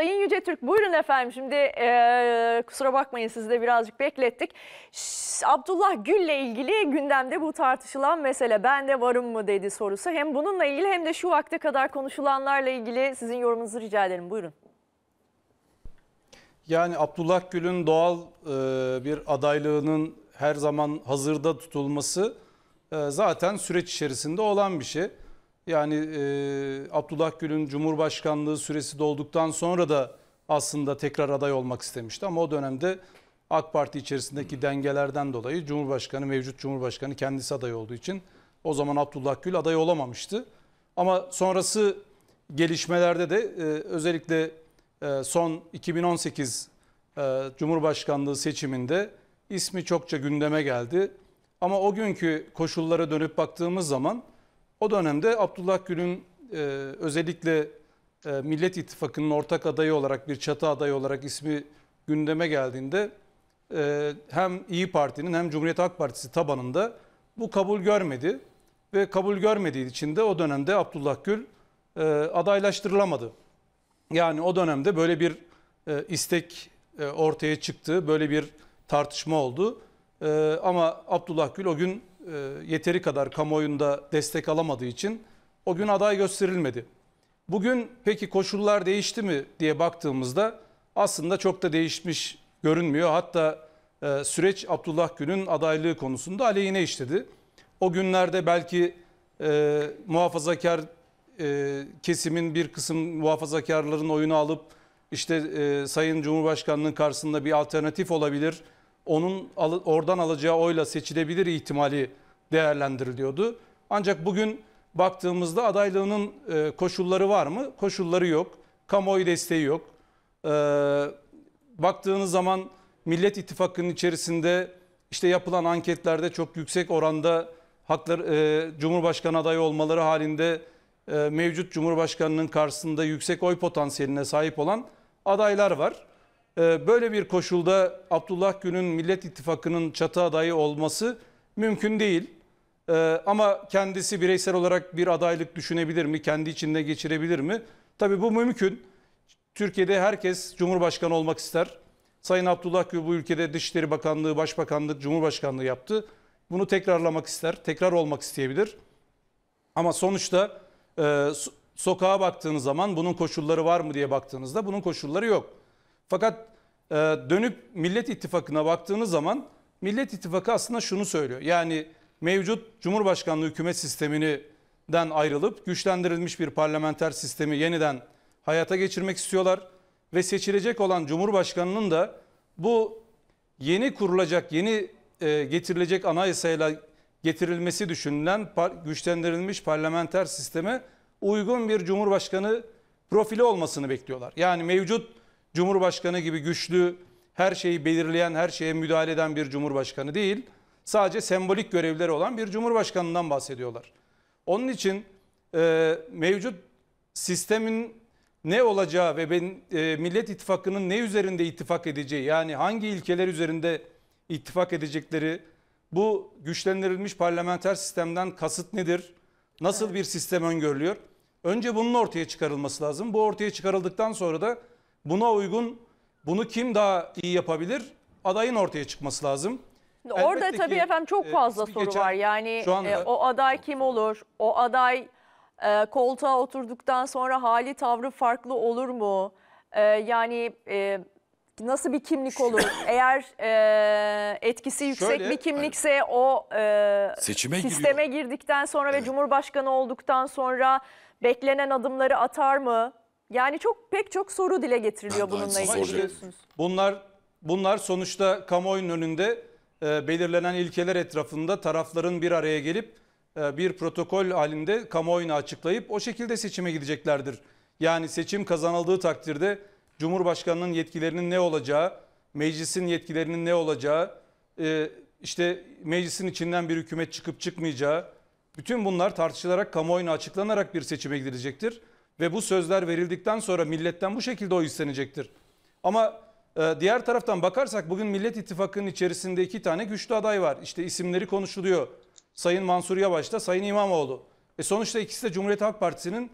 Sayın Yüce Türk buyurun efendim şimdi e, kusura bakmayın sizi de birazcık beklettik. Şş, Abdullah Gül'le ilgili gündemde bu tartışılan mesele ben de varım mı dedi sorusu. Hem bununla ilgili hem de şu vakte kadar konuşulanlarla ilgili sizin yorumunuzu rica ederim buyurun. Yani Abdullah Gül'ün doğal e, bir adaylığının her zaman hazırda tutulması e, zaten süreç içerisinde olan bir şey. Yani e, Abdullah Gül'ün Cumhurbaşkanlığı süresi dolduktan sonra da aslında tekrar aday olmak istemişti. Ama o dönemde AK Parti içerisindeki hmm. dengelerden dolayı Cumhurbaşkanı, mevcut Cumhurbaşkanı kendisi aday olduğu için o zaman Abdullah Gül aday olamamıştı. Ama sonrası gelişmelerde de e, özellikle e, son 2018 e, Cumhurbaşkanlığı seçiminde ismi çokça gündeme geldi. Ama o günkü koşullara dönüp baktığımız zaman o dönemde Abdullah Gül'ün e, özellikle e, Millet İttifakı'nın ortak adayı olarak bir çatı adayı olarak ismi gündeme geldiğinde e, hem İyi Parti'nin hem Cumhuriyet Halk Partisi tabanında bu kabul görmedi ve kabul görmediği için de o dönemde Abdullah Gül e, adaylaştırılamadı. Yani o dönemde böyle bir e, istek e, ortaya çıktı, böyle bir tartışma oldu. E, ama Abdullah Gül o gün e, yeteri kadar kamuoyunda destek alamadığı için o gün aday gösterilmedi. Bugün peki koşullar değişti mi diye baktığımızda aslında çok da değişmiş görünmüyor. Hatta e, süreç Abdullah Gül'ün adaylığı konusunda aleyhine işledi. O günlerde belki e, muhafazakar e, kesimin bir kısım muhafazakarların oyunu alıp işte e, Sayın Cumhurbaşkanı'nın karşısında bir alternatif olabilir onun al oradan alacağı oyla seçilebilir ihtimali değerlendiriliyordu. Ancak bugün baktığımızda adaylığının e, koşulları var mı? Koşulları yok. Kamuoyu desteği yok. E, baktığınız zaman Millet İttifakı'nın içerisinde işte yapılan anketlerde çok yüksek oranda haklar, e, Cumhurbaşkanı adayı olmaları halinde e, mevcut Cumhurbaşkanı'nın karşısında yüksek oy potansiyeline sahip olan adaylar var. Ee, böyle bir koşulda Abdullah Gül'ün Millet İttifakı'nın çatı adayı olması mümkün değil. Ee, ama kendisi bireysel olarak bir adaylık düşünebilir mi? Kendi içinde geçirebilir mi? Tabii bu mümkün. Türkiye'de herkes Cumhurbaşkanı olmak ister. Sayın Abdullah Gül bu ülkede Dışişleri Bakanlığı, Başbakanlık, Cumhurbaşkanlığı yaptı. Bunu tekrarlamak ister, tekrar olmak isteyebilir. Ama sonuçta e, sokağa baktığınız zaman bunun koşulları var mı diye baktığınızda bunun koşulları yok. Fakat e, dönüp Millet İttifakı'na baktığınız zaman Millet İttifakı aslında şunu söylüyor. Yani mevcut Cumhurbaşkanlığı hükümet sisteminden ayrılıp güçlendirilmiş bir parlamenter sistemi yeniden hayata geçirmek istiyorlar. Ve seçilecek olan Cumhurbaşkanı'nın da bu yeni kurulacak, yeni e, getirilecek anayasayla getirilmesi düşünülen par güçlendirilmiş parlamenter sisteme uygun bir Cumhurbaşkanı profili olmasını bekliyorlar. Yani mevcut Cumhurbaşkanı gibi güçlü, her şeyi belirleyen, her şeye müdahale eden bir cumhurbaşkanı değil, sadece sembolik görevleri olan bir cumhurbaşkanından bahsediyorlar. Onun için e, mevcut sistemin ne olacağı ve ben, e, Millet İttifakı'nın ne üzerinde ittifak edeceği, yani hangi ilkeler üzerinde ittifak edecekleri, bu güçlendirilmiş parlamenter sistemden kasıt nedir? Nasıl bir sistem öngörülüyor? Önce bunun ortaya çıkarılması lazım. Bu ortaya çıkarıldıktan sonra da Buna uygun bunu kim daha iyi yapabilir? Adayın ortaya çıkması lazım. Orada Elbette tabii ki, efendim çok e, fazla e, soru geçen, var. Yani anda, e, o aday kim olur? O aday e, koltuğa oturduktan sonra hali tavrı farklı olur mu? E, yani e, nasıl bir kimlik olur? Eğer e, etkisi yüksek Şöyle, bir kimlikse hayır. Hani o e, Seçime sisteme giriyor. girdikten sonra evet. ve Cumhurbaşkanı olduktan sonra beklenen adımları atar mı? Yani çok pek çok soru dile getiriliyor Ben bununla aynısını ilgili Bunlar bunlar sonuçta kamuoyunun önünde e, belirlenen ilkeler etrafında tarafların bir araya gelip e, bir protokol halinde kamuoyuna açıklayıp o şekilde seçime gideceklerdir. Yani seçim kazanıldığı takdirde Cumhurbaşkanının yetkilerinin ne olacağı, meclisin yetkilerinin ne olacağı, e, işte meclisin içinden bir hükümet çıkıp çıkmayacağı bütün bunlar tartışılarak kamuoyuna açıklanarak bir seçime gidilecektir. Ve bu sözler verildikten sonra milletten bu şekilde oy istenecektir. Ama e, diğer taraftan bakarsak bugün Millet İttifakı'nın içerisinde iki tane güçlü aday var. İşte isimleri konuşuluyor. Sayın Mansur Yavaş'ta Sayın İmamoğlu. E sonuçta ikisi de Cumhuriyet Halk Partisi'nin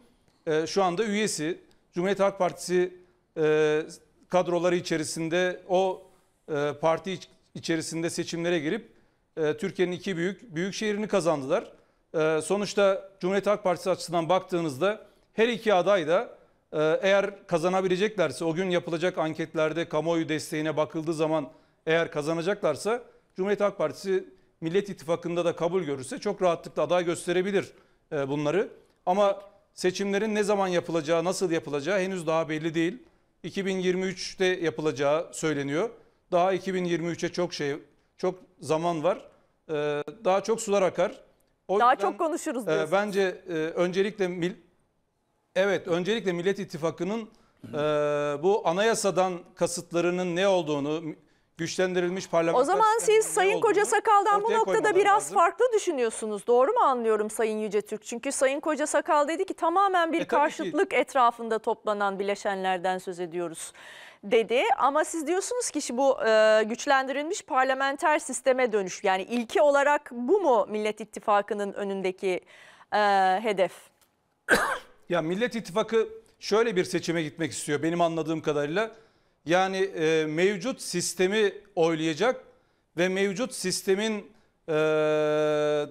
e, şu anda üyesi. Cumhuriyet Halk Partisi e, kadroları içerisinde o e, parti içerisinde seçimlere girip e, Türkiye'nin iki büyük büyük şehrini kazandılar. E, sonuçta Cumhuriyet Halk Partisi açısından baktığınızda her iki aday da e, eğer kazanabileceklerse o gün yapılacak anketlerde kamuoyu desteğine bakıldığı zaman eğer kazanacaklarsa Cumhuriyet Halk Partisi Millet İttifakı'nda da kabul görürse çok rahatlıkla aday gösterebilir e, bunları. Ama seçimlerin ne zaman yapılacağı, nasıl yapılacağı henüz daha belli değil. 2023'te yapılacağı söyleniyor. Daha 2023'e çok şey, çok zaman var. E, daha çok sular akar. O daha yüzden, çok konuşuruz diyorsunuz. bence öncelikle mil, Evet öncelikle Millet İttifakı'nın e, bu anayasadan kasıtlarının ne olduğunu güçlendirilmiş parlamenter... O zaman siz Sayın Koca Sakal'dan bu noktada biraz lazım. farklı düşünüyorsunuz. Doğru mu anlıyorum Sayın Yüce Türk? Çünkü Sayın Koca Sakal dedi ki tamamen bir e, karşıtlık ki. etrafında toplanan bileşenlerden söz ediyoruz dedi. Ama siz diyorsunuz ki bu e, güçlendirilmiş parlamenter sisteme dönüş. Yani ilki olarak bu mu Millet İttifakı'nın önündeki e, hedef? Ya Millet İttifakı şöyle bir seçime gitmek istiyor benim anladığım kadarıyla. Yani e, mevcut sistemi oylayacak ve mevcut sistemin e,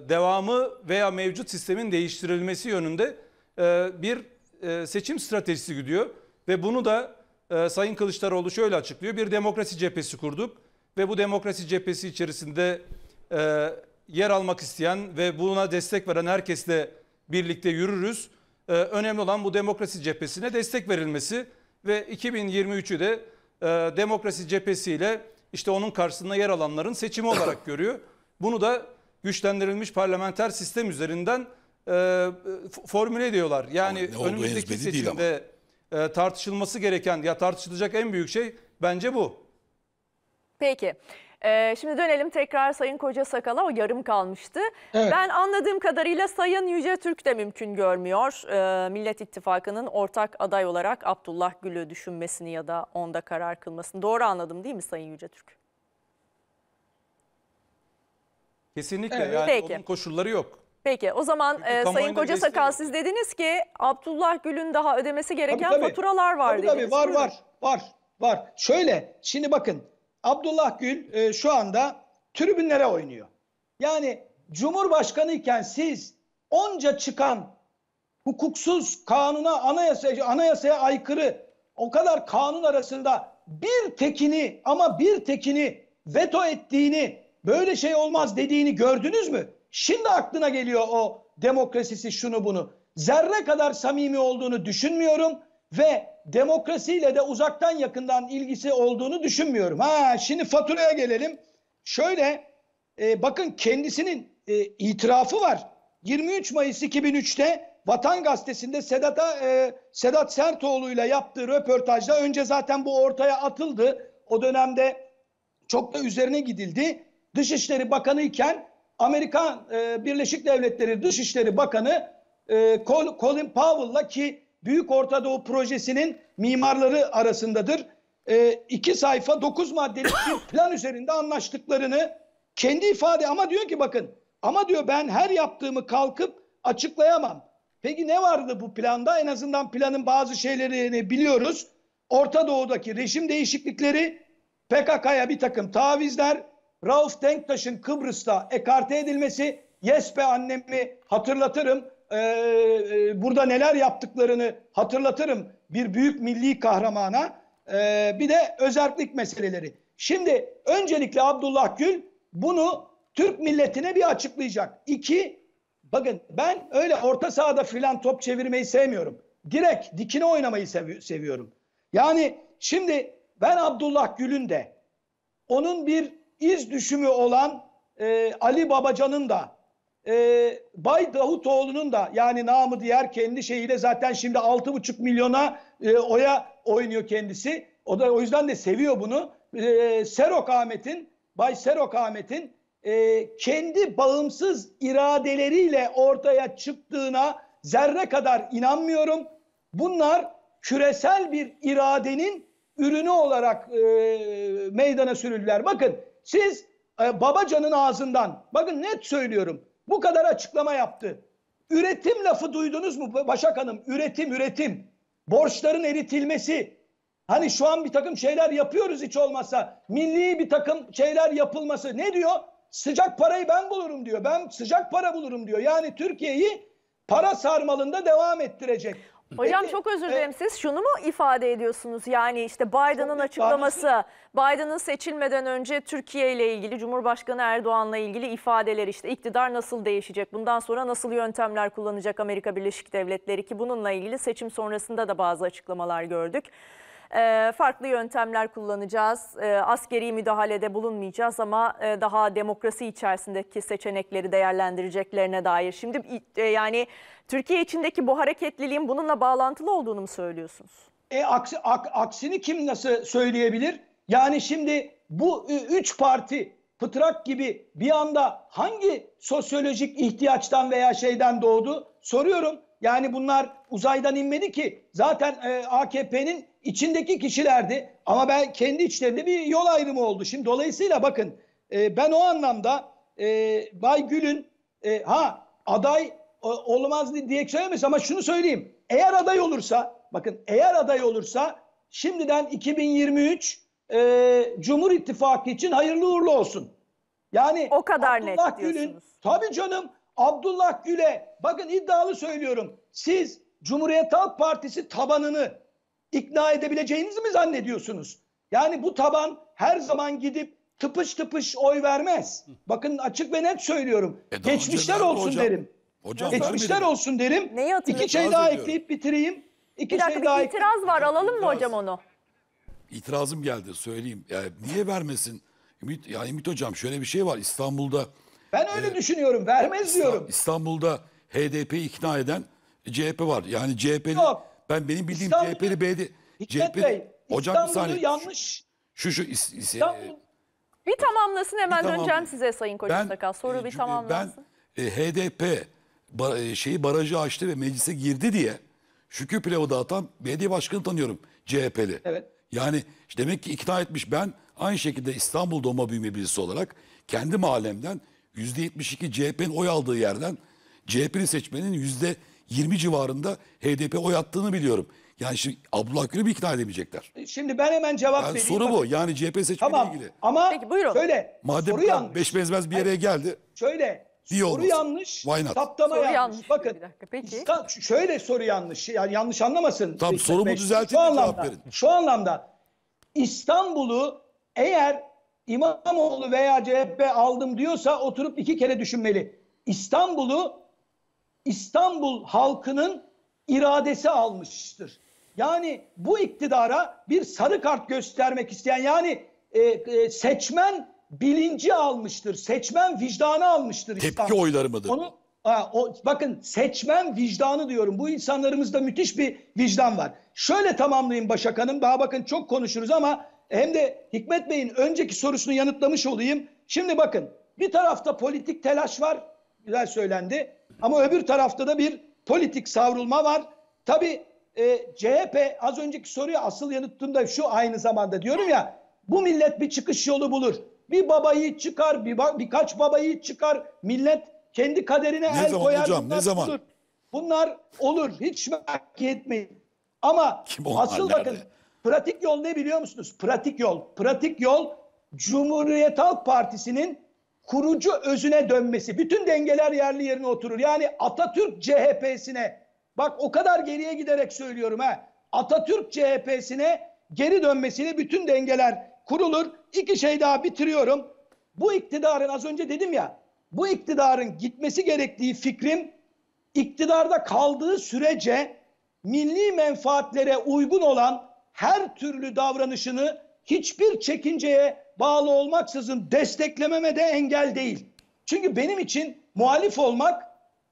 devamı veya mevcut sistemin değiştirilmesi yönünde e, bir e, seçim stratejisi gidiyor. Ve bunu da e, Sayın Kılıçdaroğlu şöyle açıklıyor. Bir demokrasi cephesi kurduk ve bu demokrasi cephesi içerisinde e, yer almak isteyen ve buna destek veren herkesle birlikte yürürüz e, önemli olan bu demokrasi cephesine destek verilmesi ve 2023'ü de e, demokrasi cephesiyle işte onun karşısında yer alanların seçimi olarak görüyor. Bunu da güçlendirilmiş parlamenter sistem üzerinden e, formüle ediyorlar. Yani önümüzdeki seçimde e, tartışılması gereken ya tartışılacak en büyük şey bence bu. Peki. Ee, şimdi dönelim tekrar Sayın Koca Sakal'a o yarım kalmıştı. Evet. Ben anladığım kadarıyla Sayın Yüce Türk de mümkün görmüyor. Ee, Millet İttifakı'nın ortak aday olarak Abdullah Gül'ü düşünmesini ya da onda karar kılmasını. Doğru anladım değil mi Sayın Yüce Türk? Kesinlikle evet. yani Peki. onun koşulları yok. Peki o zaman e, Sayın Koca Sakal siz dediniz ki Abdullah Gül'ün daha ödemesi gereken tabii, tabii. faturalar var tabii, dediniz. Tabii var Buyurun. var var var. Şöyle şimdi bakın Abdullah Gül e, şu anda tribünlere oynuyor. Yani Cumhurbaşkanı iken siz onca çıkan hukuksuz kanuna anayasaya, anayasaya aykırı o kadar kanun arasında bir tekini ama bir tekini veto ettiğini böyle şey olmaz dediğini gördünüz mü? Şimdi aklına geliyor o demokrasisi şunu bunu. Zerre kadar samimi olduğunu düşünmüyorum ve demokrasiyle de uzaktan yakından ilgisi olduğunu düşünmüyorum. Ha şimdi faturaya gelelim. Şöyle e, bakın kendisinin e, itirafı var. 23 Mayıs 2003'te Vatan Gazetesi'nde Sedat'a e, Sedat Sertoğlu ile yaptığı röportajda önce zaten bu ortaya atıldı. O dönemde çok da üzerine gidildi. Dışişleri Bakanı iken Amerikan e, Birleşik Devletleri Dışişleri Bakanı e, Colin Powell'la ki Büyük Orta Doğu Projesi'nin mimarları arasındadır. E, iki sayfa dokuz maddelik bir plan üzerinde anlaştıklarını kendi ifade ama diyor ki bakın ama diyor ben her yaptığımı kalkıp açıklayamam. Peki ne vardı bu planda? En azından planın bazı şeylerini biliyoruz. Orta Doğu'daki rejim değişiklikleri, PKK'ya bir takım tavizler, Rauf Denktaş'ın Kıbrıs'ta ekarte edilmesi, Yesbe annemi hatırlatırım. Ee, e, burada neler yaptıklarını hatırlatırım bir büyük milli kahramana. E, bir de özellik meseleleri. Şimdi öncelikle Abdullah Gül bunu Türk milletine bir açıklayacak. İki, bakın ben öyle orta sahada filan top çevirmeyi sevmiyorum. Direkt dikine oynamayı sevi seviyorum. Yani şimdi ben Abdullah Gül'ün de onun bir iz düşümü olan e, Ali Babacan'ın da e, Bay Davutoğlu'nun da yani namı diğer kendi şeyiyle zaten şimdi 6,5 milyona e, oya oynuyor kendisi. O da o yüzden de seviyor bunu. E, Serok Ahmet'in, Bay Serok Ahmet'in e, kendi bağımsız iradeleriyle ortaya çıktığına zerre kadar inanmıyorum. Bunlar küresel bir iradenin ürünü olarak e, meydana sürüldüler. Bakın siz e, Babacan'ın ağzından, bakın net söylüyorum. Bu kadar açıklama yaptı. Üretim lafı duydunuz mu Başak Hanım? Üretim, üretim. Borçların eritilmesi. Hani şu an bir takım şeyler yapıyoruz hiç olmazsa. Milli bir takım şeyler yapılması. Ne diyor? Sıcak parayı ben bulurum diyor. Ben sıcak para bulurum diyor. Yani Türkiye'yi para sarmalında devam ettirecek. Hocam çok özür e, dilerim siz şunu mu ifade ediyorsunuz? Yani işte Biden'ın açıklaması, Biden'ın seçilmeden önce Türkiye ile ilgili, Cumhurbaşkanı Erdoğan'la ilgili ifadeler işte iktidar nasıl değişecek, bundan sonra nasıl yöntemler kullanacak Amerika Birleşik Devletleri ki bununla ilgili seçim sonrasında da bazı açıklamalar gördük. Ee, farklı yöntemler kullanacağız. Ee, askeri müdahalede bulunmayacağız ama e, daha demokrasi içerisindeki seçenekleri değerlendireceklerine dair. Şimdi e, yani Türkiye içindeki bu hareketliliğin bununla bağlantılı olduğunu mu söylüyorsunuz? E, aksi, ak, aksini kim nasıl söyleyebilir? Yani şimdi bu üç parti pıtrak gibi bir anda hangi sosyolojik ihtiyaçtan veya şeyden doğdu? Soruyorum yani bunlar uzaydan inmedi ki. Zaten e, AKP'nin içindeki kişilerdi. Ama ben kendi içlerinde bir yol ayrımı oldu. Şimdi dolayısıyla bakın e, ben o anlamda e, Bay Gül'ün e, ha aday o, e, olmaz diye söylemiş ama şunu söyleyeyim. Eğer aday olursa bakın eğer aday olursa şimdiden 2023 e, Cumhur İttifakı için hayırlı uğurlu olsun. Yani o kadar Abdullah net diyorsunuz. Gül'ün tabii canım Abdullah Gül'e bakın iddialı söylüyorum. Siz Cumhuriyet Halk Partisi tabanını ikna edebileceğinizi mi zannediyorsunuz? Yani bu taban her zaman gidip tıpış tıpış oy vermez. Bakın açık ve net söylüyorum. E Geçmişler hocam, olsun hocam, derim. Hocam, Geçmişler olsun derim. Neyi İki şey daha ediyorum. ekleyip bitireyim. İki bir dakika şey daha bir itiraz ek... var alalım mı hocam onu? İtirazım geldi söyleyeyim. Yani niye vermesin? Ümit, yani Ümit hocam şöyle bir şey var. İstanbul'da ben öyle ee, düşünüyorum. Vermez diyorum. İstanbul'da HDP ikna eden CHP var. Yani CHP'li ben benim bildiğim İstanbul- CHP'li BD CHP Bey, hocam bir saniye. yanlış. Şu şu is- is- e, İstanbul, Bir tamamlasın hemen Bir döneceğim tamamlayayım. size Sayın Koca Ben Sakal. Soru e, bir tamamlasın. Ben e, HDP ba- e, şeyi barajı açtı ve meclise girdi diye Şükrü Pilav'ı dağıtan belediye başkanı tanıyorum CHP'li. Evet. Yani işte demek ki ikna etmiş. Ben aynı şekilde İstanbul doğma büyüme birisi olarak kendi mahallemden %72 CHP'nin oy aldığı yerden CHP'li seçmenin %20 civarında HDP oy attığını biliyorum. Yani şimdi Abdullah Gül'ü bir ikna edemeyecekler. E, şimdi ben hemen cevap yani vereyim. Soru bu. Yani CHP seçmeniyle tamam, ilgili. Ama Peki, buyurun. şöyle. Madem soru yanlış. beş benzmez bir yere Hayır, geldi. Şöyle. Diye soru olmasın. yanlış. Why not? Saptama soru yanlış. yanlış. Bakın. Bir dakika, peki. Şöyle soru yanlış. Yani yanlış anlamasın. Tamam sorumu düzeltin. Şu anlamda, şu anlamda İstanbul'u eğer İmamoğlu veya CHP aldım diyorsa oturup iki kere düşünmeli. İstanbul'u İstanbul halkının iradesi almıştır. Yani bu iktidara bir sarı kart göstermek isteyen yani e, e, seçmen bilinci almıştır. Seçmen vicdanı almıştır. Tepki İstanbul. oyları mıdır? Onu, ha, o, bakın seçmen vicdanı diyorum. Bu insanlarımızda müthiş bir vicdan var. Şöyle tamamlayayım Başak Hanım. Daha bakın çok konuşuruz ama hem de Hikmet Bey'in önceki sorusunu yanıtlamış olayım. Şimdi bakın bir tarafta politik telaş var. Güzel söylendi. Ama öbür tarafta da bir politik savrulma var. Tabi e, CHP az önceki soruya asıl da şu aynı zamanda diyorum ya bu millet bir çıkış yolu bulur. Bir babayı çıkar, bir ba birkaç babayı çıkar. Millet kendi kaderine ne el zaman koyar. Hocam, ne zaman? Olur. Bunlar olur. Hiç merak etmeyin. Ama Kim asıl nerede? bakın Pratik yol ne biliyor musunuz? Pratik yol. Pratik yol Cumhuriyet Halk Partisi'nin kurucu özüne dönmesi. Bütün dengeler yerli yerine oturur. Yani Atatürk CHP'sine bak o kadar geriye giderek söylüyorum ha. Atatürk CHP'sine geri dönmesini bütün dengeler kurulur. İki şey daha bitiriyorum. Bu iktidarın az önce dedim ya bu iktidarın gitmesi gerektiği fikrim iktidarda kaldığı sürece milli menfaatlere uygun olan her türlü davranışını hiçbir çekinceye bağlı olmaksızın desteklememe de engel değil. Çünkü benim için muhalif olmak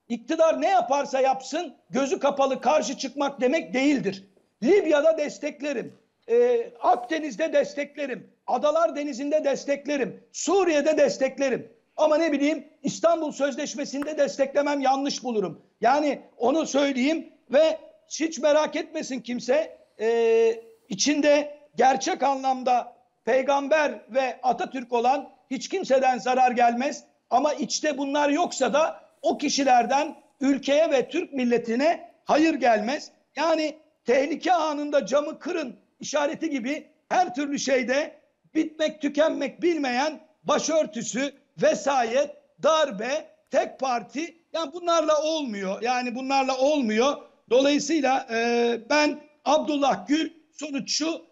iktidar ne yaparsa yapsın gözü kapalı karşı çıkmak demek değildir. Libya'da desteklerim. Ee, Akdeniz'de desteklerim. Adalar Denizi'nde desteklerim. Suriye'de desteklerim. Ama ne bileyim İstanbul Sözleşmesi'nde desteklemem yanlış bulurum. Yani onu söyleyeyim ve hiç merak etmesin kimse e, içinde gerçek anlamda peygamber ve Atatürk olan hiç kimseden zarar gelmez. Ama içte bunlar yoksa da o kişilerden ülkeye ve Türk milletine hayır gelmez. Yani tehlike anında camı kırın işareti gibi her türlü şeyde bitmek tükenmek bilmeyen başörtüsü, vesayet, darbe, tek parti yani bunlarla olmuyor. Yani bunlarla olmuyor. Dolayısıyla e, ben Abdullah Gül sonuç şu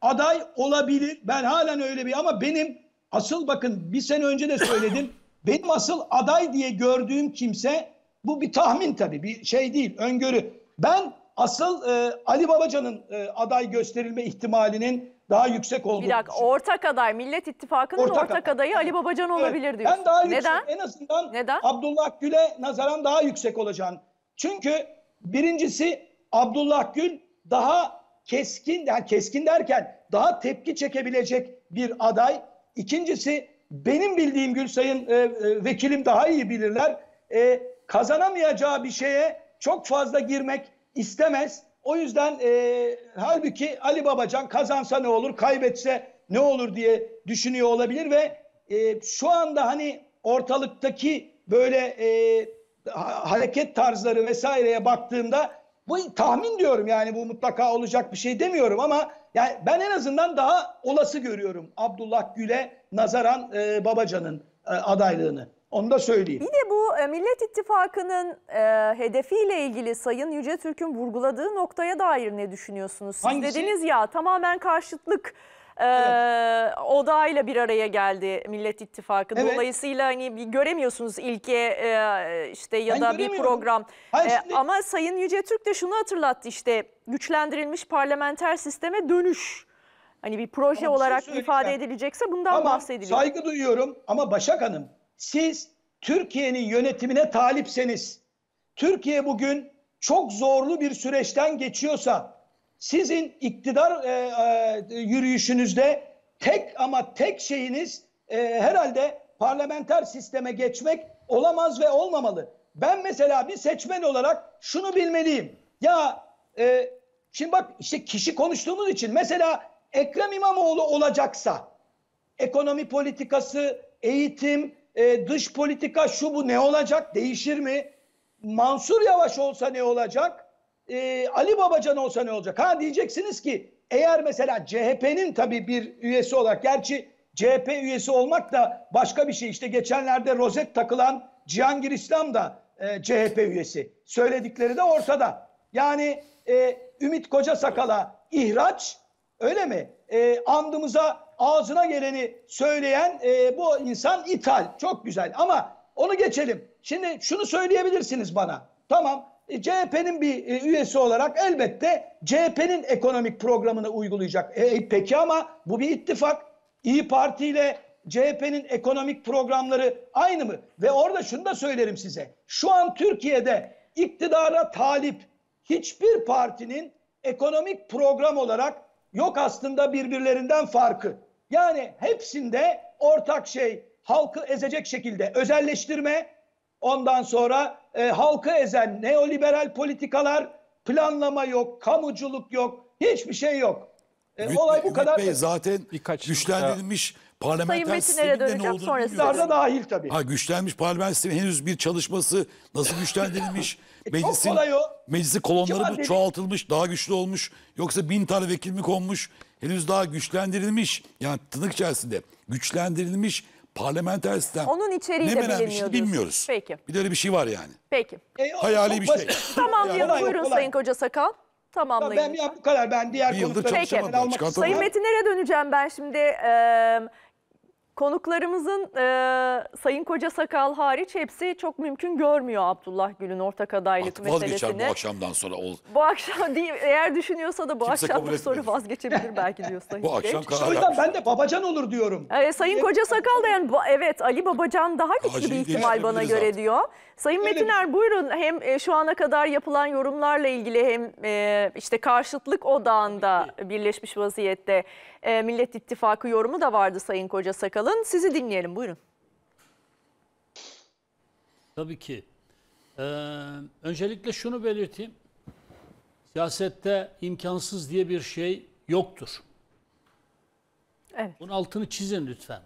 aday olabilir. Ben halen öyle bir ama benim asıl bakın bir sene önce de söyledim. benim asıl aday diye gördüğüm kimse bu bir tahmin tabii bir şey değil öngörü. Ben asıl e, Ali Babacan'ın e, aday gösterilme ihtimalinin daha yüksek olduğunu Bir dakika ortak aday Millet İttifakı'nın ortak, ortak adayı Ali Babacan evet. olabilir diyor. Ben daha yüksek Neden? en azından Neden? Abdullah Gül'e nazaran daha yüksek olacağını. Çünkü birincisi Abdullah Gül daha keskin yani keskin derken daha tepki çekebilecek bir aday. İkincisi benim bildiğim gün sayın e, e, vekilim daha iyi bilirler. E, kazanamayacağı bir şeye çok fazla girmek istemez. O yüzden e, halbuki Ali Babacan kazansa ne olur, kaybetse ne olur diye düşünüyor olabilir ve e, şu anda hani ortalıktaki böyle e, hareket tarzları vesaireye baktığımda bu tahmin diyorum yani bu mutlaka olacak bir şey demiyorum ama yani ben en azından daha olası görüyorum Abdullah Gül'e nazaran e, Babacan'ın e, adaylığını. Onu da söyleyeyim. Bir de bu e, Millet İttifakı'nın e, hedefiyle ilgili Sayın Yüce Türk'ün vurguladığı noktaya dair ne düşünüyorsunuz? Siz Hangisi? dediniz ya tamamen karşıtlık e, evet. odağıyla bir araya geldi Millet İttifakı. Evet. Dolayısıyla hani bir göremiyorsunuz ilke e, işte ya ben da bir program. Hayır, e, Ama Sayın Yüce Türk de şunu hatırlattı işte güçlendirilmiş parlamenter sisteme dönüş. Hani bir proje tamam, şey olarak şey ifade edilecekse bundan tamam, bahsediliyor. Saygı duyuyorum ama Başak Hanım siz Türkiye'nin yönetimine talipseniz, Türkiye bugün çok zorlu bir süreçten geçiyorsa sizin iktidar e, e, yürüyüşünüzde tek ama tek şeyiniz e, herhalde parlamenter sisteme geçmek olamaz ve olmamalı. Ben mesela bir seçmen olarak şunu bilmeliyim. Ya e, şimdi bak işte kişi konuştuğumuz için mesela Ekrem İmamoğlu olacaksa ekonomi politikası, eğitim, e, dış politika şu bu ne olacak? Değişir mi? Mansur Yavaş olsa ne olacak? e, Ali Babacan olsa ne olacak? Ha diyeceksiniz ki eğer mesela CHP'nin tabii bir üyesi olarak gerçi CHP üyesi olmak da başka bir şey. İşte geçenlerde rozet takılan Cihangir İslam da e, CHP üyesi. Söyledikleri de ortada. Yani e, Ümit Koca Sakala ihraç öyle mi? E, andımıza ağzına geleni söyleyen e, bu insan ithal. Çok güzel ama onu geçelim. Şimdi şunu söyleyebilirsiniz bana. Tamam e, CHP'nin bir e, üyesi olarak elbette CHP'nin ekonomik programını uygulayacak. E, peki ama bu bir ittifak. İyi Parti ile CHP'nin ekonomik programları aynı mı? Ve orada şunu da söylerim size. Şu an Türkiye'de iktidara talip hiçbir partinin ekonomik program olarak yok aslında birbirlerinden farkı. Yani hepsinde ortak şey halkı ezecek şekilde özelleştirme, ondan sonra e, halkı ezen neoliberal politikalar, planlama yok, kamuculuk yok, hiçbir şey yok. E, Ümit, olay bu Ümit kadar. Bey zaten Birkaç güçlendirilmiş Sayın parlamenter Metin'e ne olduğunu sonrasında. bilmiyoruz. da dahil tabii. Ha güçlenmiş parlamenter sistemin henüz bir çalışması nasıl güçlendirilmiş? E, meclisin kolay o. meclisi kolonları mı çoğaltılmış, daha güçlü olmuş yoksa bin tane vekil mi konmuş? Henüz daha güçlendirilmiş yani tırnak içerisinde güçlendirilmiş parlamenter sistem Onun içeriği ne de menen şey bilmiyoruz. Peki. Bir de öyle bir şey var yani. Peki. E, o- Hayali bir şey. Tamam diyelim. Kolay, Buyurun Sayın Koca Sakal. Tamamlayın. Ben ya bu kadar ben diğer Bir yıldır konuklarım çalışamadım. Peki. Sayın Metinlere döneceğim ben şimdi. Ee, Konuklarımızın e, Sayın Koca Sakal hariç hepsi çok mümkün görmüyor Abdullah Gül'ün ortak adaylık Artık meselesini. Vazgeçer bu akşamdan sonra. Ol. Bu akşam değil, eğer düşünüyorsa da bu Kimse akşamdan sonra vazgeçebilir belki diyor Bu akşam karar. O yüzden ben de Babacan olur diyorum. E, Sayın Koca Sakal da yani evet Ali Babacan daha güçlü bir şey ihtimal bana zaten. göre diyor. Sayın Öyle Metiner mi? buyurun hem e, şu ana kadar yapılan yorumlarla ilgili hem e, işte karşıtlık odağında birleşmiş vaziyette e, Millet İttifakı yorumu da vardı Sayın Koca Sakal'ın. Sizi dinleyelim buyurun. Tabii ki. Ee, öncelikle şunu belirteyim. Siyasette imkansız diye bir şey yoktur. Evet. Bunun altını çizin lütfen.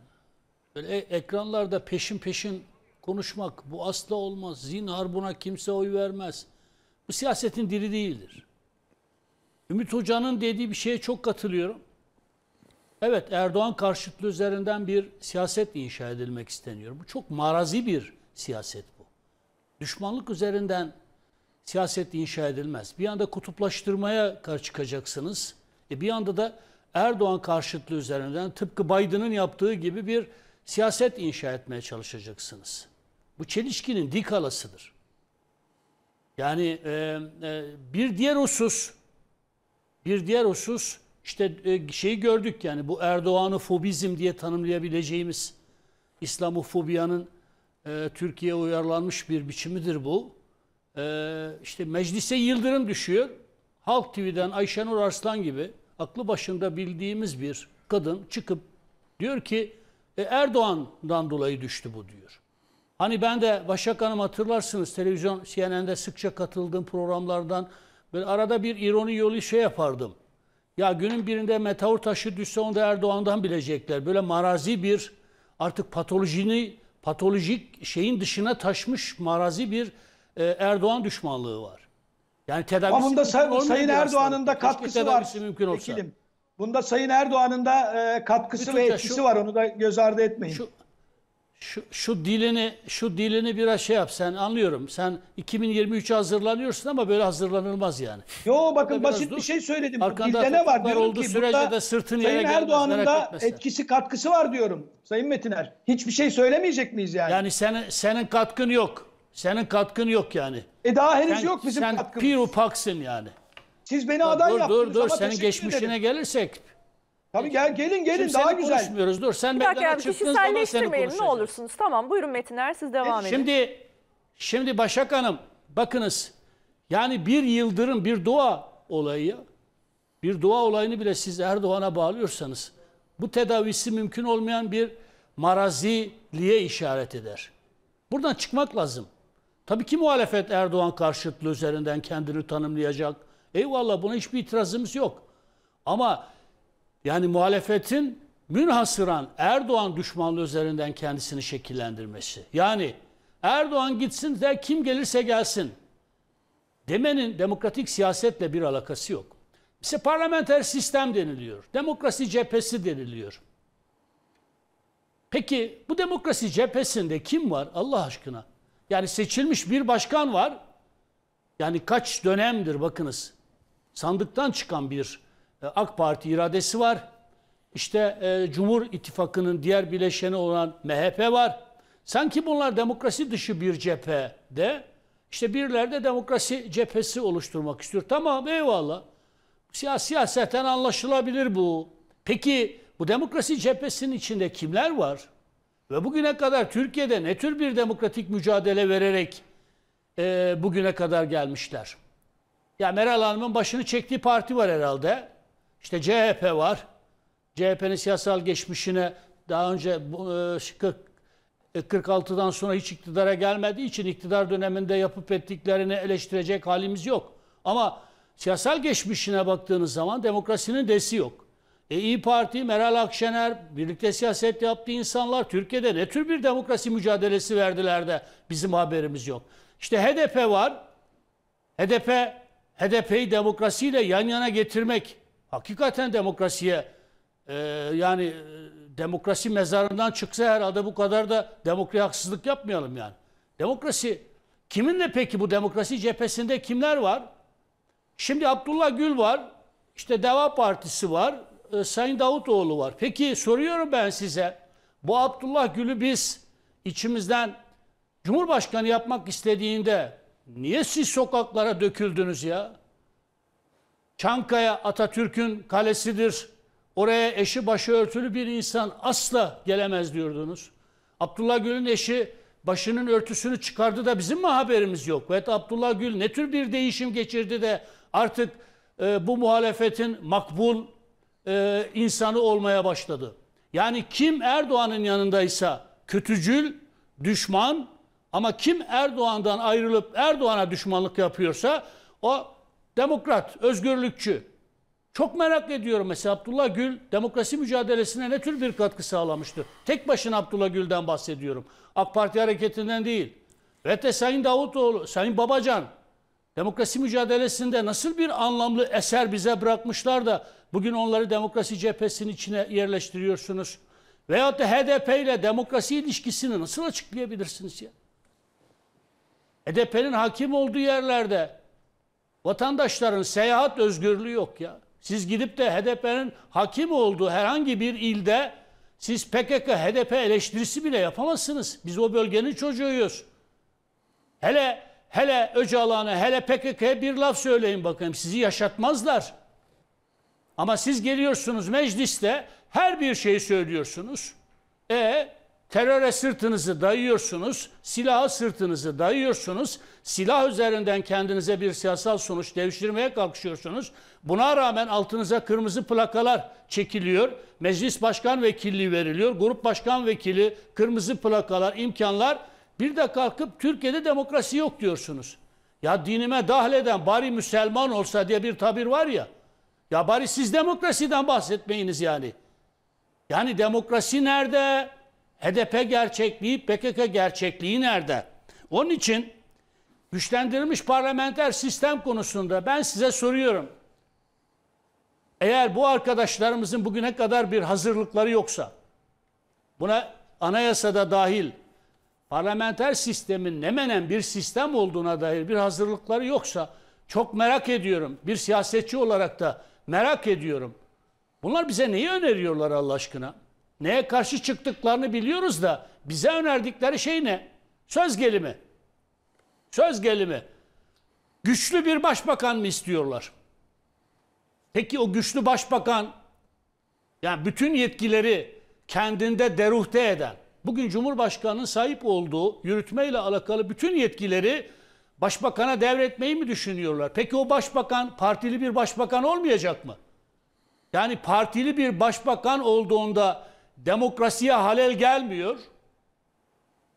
Böyle e- ekranlarda peşin peşin konuşmak bu asla olmaz. Zinhar buna kimse oy vermez. Bu siyasetin dili değildir. Ümit Hoca'nın dediği bir şeye çok katılıyorum. Evet Erdoğan karşıtlığı üzerinden bir siyaset inşa edilmek isteniyor. Bu çok marazi bir siyaset bu. Düşmanlık üzerinden siyaset inşa edilmez. Bir anda kutuplaştırmaya karşı çıkacaksınız. E bir anda da Erdoğan karşıtlığı üzerinden tıpkı Biden'ın yaptığı gibi bir siyaset inşa etmeye çalışacaksınız. Bu çelişkinin dik alasıdır. Yani e, e, bir diğer husus, bir diğer husus işte e, şeyi gördük yani bu Erdoğan'ı fobizm diye tanımlayabileceğimiz İslamofobiyanın e, Türkiye'ye uyarlanmış bir biçimidir bu. E, işte meclise yıldırım düşüyor. Halk TV'den Ayşenur Arslan gibi aklı başında bildiğimiz bir kadın çıkıp diyor ki e, Erdoğan'dan dolayı düştü bu diyor. Hani ben de Başak Hanım hatırlarsınız televizyon CNN'de sıkça katıldığım programlardan böyle arada bir ironi yolu şey yapardım. Ya günün birinde meteor taşı düşse onu da Erdoğan'dan bilecekler. Böyle marazi bir artık patolojini, patolojik şeyin dışına taşmış marazi bir e, Erdoğan düşmanlığı var. Yani tedavisi Ama bunda say Sayın Erdoğan'ın da katkısı var. Mümkün olsa. Bunda Sayın Erdoğan'ın da e, katkısı Bütünce ve etkisi şu, var. Onu da göz ardı etmeyin. Şu, şu, şu dilini şu dilini biraz şey yap sen anlıyorum. Sen 2023'e hazırlanıyorsun ama böyle hazırlanılmaz yani. Yo bakın basit bir şey söyledim. Arkanda Dilde ne var diyorum olduğu ki sürece de sırtın Sayın Erdoğan'ın da etkisi katkısı var diyorum. Sayın Metiner hiçbir şey söylemeyecek miyiz yani? Yani senin senin katkın yok. Senin katkın yok yani. E daha henüz sen, yok bizim sen katkımız. Sen pirupaksın yani. Siz beni ya aday dur, yaptınız dur, dur. ama Senin geçmişine ederim. gelirsek Tabii gel gelin gelin Şimdi daha güzel. konuşmuyoruz. Dur sen Bir dakika benden abi çıktığın seni kişiselleştirmeyelim ne olursunuz. Tamam buyurun Metiner siz devam edin. Şimdi şimdi Başak Hanım bakınız yani bir yıldırım bir dua olayı bir dua olayını bile siz Erdoğan'a bağlıyorsanız bu tedavisi mümkün olmayan bir maraziliğe işaret eder. Buradan çıkmak lazım. Tabii ki muhalefet Erdoğan karşıtlığı üzerinden kendini tanımlayacak. Eyvallah buna hiçbir itirazımız yok. Ama yani muhalefetin münhasıran Erdoğan düşmanlığı üzerinden kendisini şekillendirmesi. Yani Erdoğan gitsin de kim gelirse gelsin demenin demokratik siyasetle bir alakası yok. İşte parlamenter sistem deniliyor. Demokrasi cephesi deniliyor. Peki bu demokrasi cephesinde kim var Allah aşkına? Yani seçilmiş bir başkan var. Yani kaç dönemdir bakınız. Sandıktan çıkan bir e, AK Parti iradesi var. İşte e, Cumhur İttifakı'nın diğer bileşeni olan MHP var. Sanki bunlar demokrasi dışı bir cephede işte birileri de demokrasi cephesi oluşturmak istiyor. Tamam eyvallah. Siyas siyaseten anlaşılabilir bu. Peki bu demokrasi cephesinin içinde kimler var? Ve bugüne kadar Türkiye'de ne tür bir demokratik mücadele vererek e, bugüne kadar gelmişler? Ya Meral Hanım'ın başını çektiği parti var herhalde. İşte CHP var. CHP'nin siyasal geçmişine daha önce 46'dan e, e, sonra hiç iktidara gelmediği için iktidar döneminde yapıp ettiklerini eleştirecek halimiz yok. Ama siyasal geçmişine baktığınız zaman demokrasinin desi yok. E, İyi Parti, Meral Akşener birlikte siyaset yaptığı insanlar Türkiye'de ne tür bir demokrasi mücadelesi verdiler de bizim haberimiz yok. İşte HDP var. HDP, HDP'yi demokrasiyle yan yana getirmek hakikaten demokrasiye e, yani e, demokrasi mezarından çıksa herhalde bu kadar da demokrasi haksızlık yapmayalım yani. Demokrasi kiminle peki bu demokrasi cephesinde kimler var? Şimdi Abdullah Gül var, işte Deva Partisi var, e, Sayın Davutoğlu var. Peki soruyorum ben size. Bu Abdullah Gül'ü biz içimizden Cumhurbaşkanı yapmak istediğinde niye siz sokaklara döküldünüz ya? Çankaya Atatürk'ün kalesidir. Oraya eşi başı örtülü bir insan asla gelemez diyordunuz. Abdullah Gül'ün eşi başının örtüsünü çıkardı da bizim mi haberimiz yok? Ve Abdullah Gül ne tür bir değişim geçirdi de artık e, bu muhalefetin makbul e, insanı olmaya başladı. Yani kim Erdoğan'ın yanındaysa kötücül, düşman ama kim Erdoğan'dan ayrılıp Erdoğan'a düşmanlık yapıyorsa o demokrat, özgürlükçü. Çok merak ediyorum mesela Abdullah Gül demokrasi mücadelesine ne tür bir katkı sağlamıştır? Tek başına Abdullah Gül'den bahsediyorum. AK Parti hareketinden değil. Ve de Sayın Davutoğlu, Sayın Babacan demokrasi mücadelesinde nasıl bir anlamlı eser bize bırakmışlar da bugün onları demokrasi cephesinin içine yerleştiriyorsunuz? Veyahut da HDP ile demokrasi ilişkisini nasıl açıklayabilirsiniz ya? HDP'nin hakim olduğu yerlerde Vatandaşların seyahat özgürlüğü yok ya. Siz gidip de HDP'nin hakim olduğu herhangi bir ilde siz PKK, HDP eleştirisi bile yapamazsınız. Biz o bölgenin çocuğuyuz. Hele hele Öcalan'a, hele PKK'ya bir laf söyleyin bakayım. Sizi yaşatmazlar. Ama siz geliyorsunuz mecliste her bir şeyi söylüyorsunuz. E Teröre sırtınızı dayıyorsunuz, silaha sırtınızı dayıyorsunuz, silah üzerinden kendinize bir siyasal sonuç devşirmeye kalkışıyorsunuz. Buna rağmen altınıza kırmızı plakalar çekiliyor, meclis başkan vekilliği veriliyor, grup başkan vekili, kırmızı plakalar, imkanlar. Bir de kalkıp Türkiye'de demokrasi yok diyorsunuz. Ya dinime dahleden bari Müslüman olsa diye bir tabir var ya. Ya bari siz demokrasiden bahsetmeyiniz yani. Yani demokrasi nerede? HDP gerçekliği, PKK gerçekliği nerede? Onun için güçlendirilmiş parlamenter sistem konusunda ben size soruyorum. Eğer bu arkadaşlarımızın bugüne kadar bir hazırlıkları yoksa, buna anayasada dahil parlamenter sistemin ne menen bir sistem olduğuna dair bir hazırlıkları yoksa çok merak ediyorum. Bir siyasetçi olarak da merak ediyorum. Bunlar bize neyi öneriyorlar Allah aşkına? Neye karşı çıktıklarını biliyoruz da bize önerdikleri şey ne? Söz gelimi. Söz gelimi. Güçlü bir başbakan mı istiyorlar? Peki o güçlü başbakan yani bütün yetkileri kendinde deruhte eden, bugün Cumhurbaşkanı'nın sahip olduğu yürütmeyle alakalı bütün yetkileri başbakana devretmeyi mi düşünüyorlar? Peki o başbakan partili bir başbakan olmayacak mı? Yani partili bir başbakan olduğunda demokrasiye halel gelmiyor.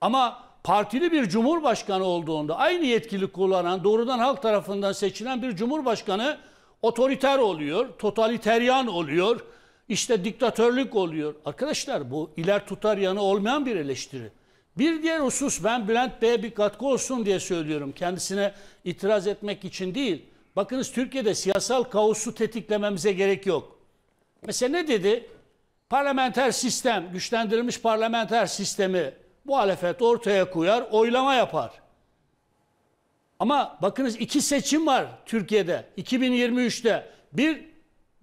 Ama partili bir cumhurbaşkanı olduğunda aynı yetkili kullanan doğrudan halk tarafından seçilen bir cumhurbaşkanı otoriter oluyor, totaliteryan oluyor, işte diktatörlük oluyor. Arkadaşlar bu iler tutar yanı olmayan bir eleştiri. Bir diğer husus ben Bülent Bey'e bir katkı olsun diye söylüyorum. Kendisine itiraz etmek için değil. Bakınız Türkiye'de siyasal kaosu tetiklememize gerek yok. Mesela ne dedi? parlamenter sistem, güçlendirilmiş parlamenter sistemi muhalefet ortaya koyar, oylama yapar. Ama bakınız iki seçim var Türkiye'de 2023'te. Bir,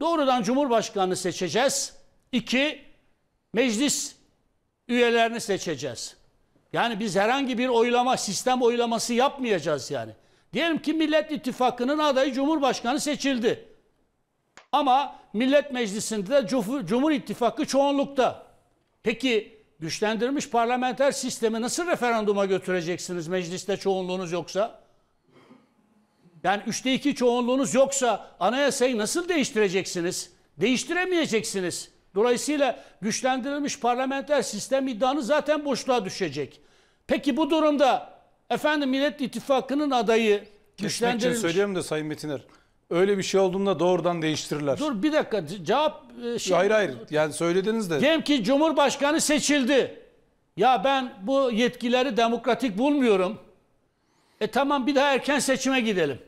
doğrudan Cumhurbaşkanını seçeceğiz. İki, meclis üyelerini seçeceğiz. Yani biz herhangi bir oylama, sistem oylaması yapmayacağız yani. Diyelim ki Millet İttifakı'nın adayı Cumhurbaşkanı seçildi. Ama Millet Meclisi'nde de Cumhur İttifakı çoğunlukta. Peki güçlendirilmiş parlamenter sistemi nasıl referanduma götüreceksiniz mecliste çoğunluğunuz yoksa? Yani üçte iki çoğunluğunuz yoksa anayasayı nasıl değiştireceksiniz? Değiştiremeyeceksiniz. Dolayısıyla güçlendirilmiş parlamenter sistem iddianı zaten boşluğa düşecek. Peki bu durumda efendim Millet İttifakı'nın adayı Geçmek güçlendirilmiş... için söyleyeyim de Sayın Metiner öyle bir şey olduğunda doğrudan değiştirirler. Dur bir dakika cevap e, şey. Hayır hayır yani söylediniz de. Diyelim ki Cumhurbaşkanı seçildi. Ya ben bu yetkileri demokratik bulmuyorum. E tamam bir daha erken seçime gidelim.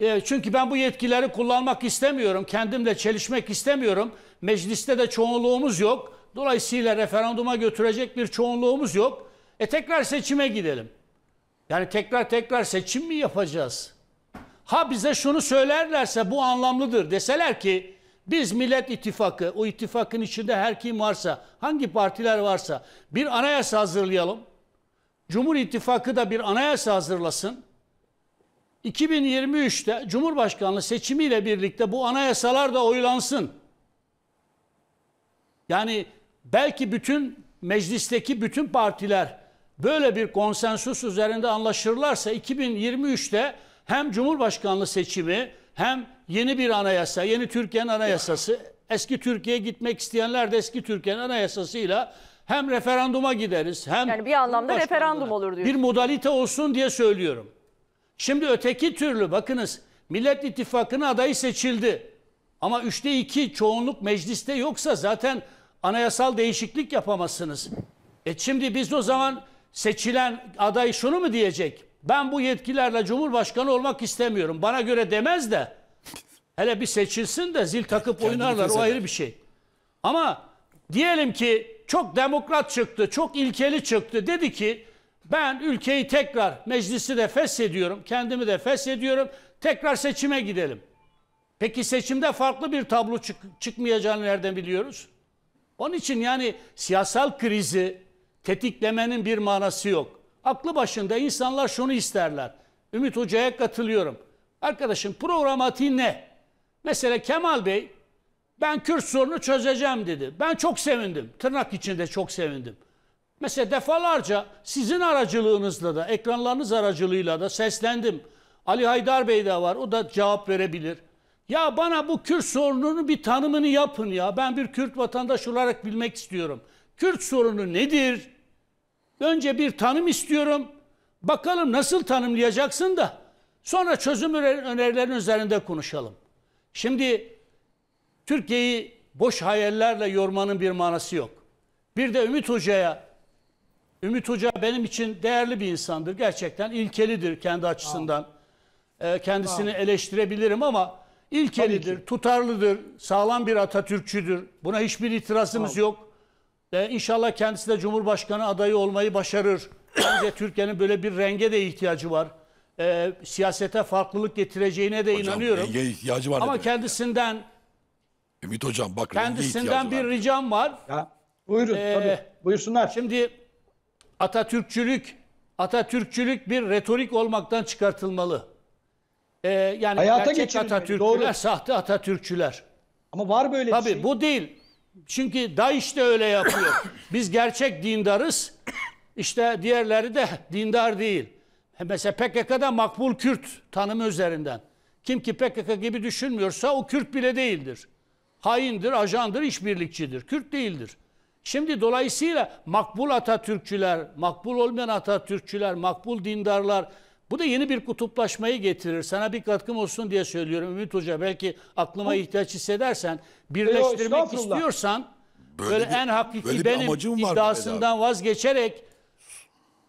E, çünkü ben bu yetkileri kullanmak istemiyorum. Kendimle çelişmek istemiyorum. Mecliste de çoğunluğumuz yok. Dolayısıyla referanduma götürecek bir çoğunluğumuz yok. E tekrar seçime gidelim. Yani tekrar tekrar seçim mi yapacağız? Ha bize şunu söylerlerse bu anlamlıdır deseler ki biz Millet İttifakı, o ittifakın içinde her kim varsa, hangi partiler varsa bir anayasa hazırlayalım. Cumhur İttifakı da bir anayasa hazırlasın. 2023'te Cumhurbaşkanlığı seçimiyle birlikte bu anayasalar da oylansın. Yani belki bütün meclisteki bütün partiler böyle bir konsensus üzerinde anlaşırlarsa 2023'te hem Cumhurbaşkanlığı seçimi hem yeni bir anayasa, yeni Türkiye'nin anayasası, eski Türkiye'ye gitmek isteyenler de eski Türkiye'nin anayasasıyla hem referanduma gideriz hem Yani bir anlamda referandum olur diyor. Bir modalite olsun diye söylüyorum. Şimdi öteki türlü bakınız Millet İttifakı'nın adayı seçildi. Ama üçte iki çoğunluk mecliste yoksa zaten anayasal değişiklik yapamazsınız. E şimdi biz o zaman seçilen aday şunu mu diyecek? ben bu yetkilerle Cumhurbaşkanı olmak istemiyorum. Bana göre demez de hele bir seçilsin de zil takıp oynarlar o ayrı bir şey. Ama diyelim ki çok demokrat çıktı, çok ilkeli çıktı. Dedi ki ben ülkeyi tekrar meclisi de feshediyorum, kendimi de feshediyorum. Tekrar seçime gidelim. Peki seçimde farklı bir tablo çık çıkmayacağını nereden biliyoruz? Onun için yani siyasal krizi tetiklemenin bir manası yok aklı başında insanlar şunu isterler. Ümit Hoca'ya katılıyorum. Arkadaşım programatiği ne? Mesela Kemal Bey ben Kürt sorunu çözeceğim dedi. Ben çok sevindim. Tırnak içinde çok sevindim. Mesela defalarca sizin aracılığınızla da, ekranlarınız aracılığıyla da seslendim. Ali Haydar Bey de var, o da cevap verebilir. Ya bana bu Kürt sorununun bir tanımını yapın ya. Ben bir Kürt vatandaş olarak bilmek istiyorum. Kürt sorunu nedir? Önce bir tanım istiyorum. Bakalım nasıl tanımlayacaksın da sonra çözüm önerilerin üzerinde konuşalım. Şimdi Türkiye'yi boş hayallerle yormanın bir manası yok. Bir de Ümit Hoca'ya Ümit Hoca benim için değerli bir insandır. Gerçekten ilkelidir kendi açısından. Ee, kendisini Aa. eleştirebilirim ama ilkelidir, tutarlıdır, sağlam bir Atatürkçüdür. Buna hiçbir itirazımız Aa. yok. E, inşallah kendisi de Cumhurbaşkanı adayı olmayı başarır. Bence Türkiye'nin böyle bir renge de ihtiyacı var. E, siyasete farklılık getireceğine de Hocam, inanıyorum. Renge ihtiyacı var. Ama kendisinden yani. Ümit hocam bak kendisinden bir var. ricam var. Ya, buyurun ee, tabii. Buyursunlar. Şimdi Atatürkçülük Atatürkçülük bir retorik olmaktan çıkartılmalı. Ee, yani Hayata gerçek Atatürkçüler, doğru. sahte Atatürkçüler. Ama var böyle Tabii, bir şey. Tabii bu değil. Çünkü DAEŞ işte öyle yapıyor. Biz gerçek dindarız. İşte diğerleri de dindar değil. Mesela PKK'da makbul Kürt tanımı üzerinden. Kim ki PKK gibi düşünmüyorsa o Kürt bile değildir. Haindir, ajandır, işbirlikçidir. Kürt değildir. Şimdi dolayısıyla makbul Atatürkçüler, makbul olmayan Atatürkçüler, makbul dindarlar, bu da yeni bir kutuplaşmayı getirir. Sana bir katkım olsun diye söylüyorum Ümit Hoca. Belki aklıma ihtiyaç hissedersen birleştirmek Yo, istiyorsan böyle, böyle bir, en hakiki böyle benim iddiasından vazgeçerek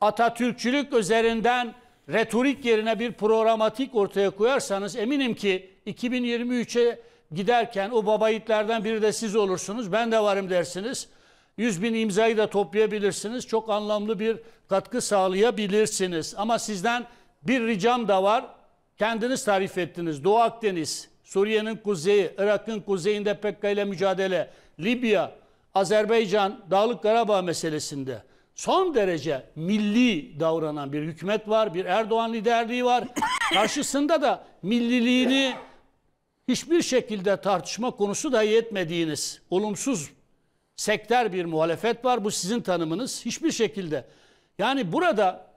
Atatürkçülük üzerinden retorik yerine bir programatik ortaya koyarsanız eminim ki 2023'e giderken o babayitlerden biri de siz olursunuz. Ben de varım dersiniz. 100 bin imzayı da toplayabilirsiniz. Çok anlamlı bir katkı sağlayabilirsiniz. Ama sizden bir ricam da var. Kendiniz tarif ettiniz. Doğu Akdeniz, Suriye'nin kuzeyi, Irak'ın kuzeyinde PKK ile mücadele, Libya, Azerbaycan, Dağlık Karabağ meselesinde son derece milli davranan bir hükümet var, bir Erdoğan liderliği var. Karşısında da milliliğini hiçbir şekilde tartışma konusu da yetmediğiniz olumsuz sektör bir muhalefet var. Bu sizin tanımınız. Hiçbir şekilde. Yani burada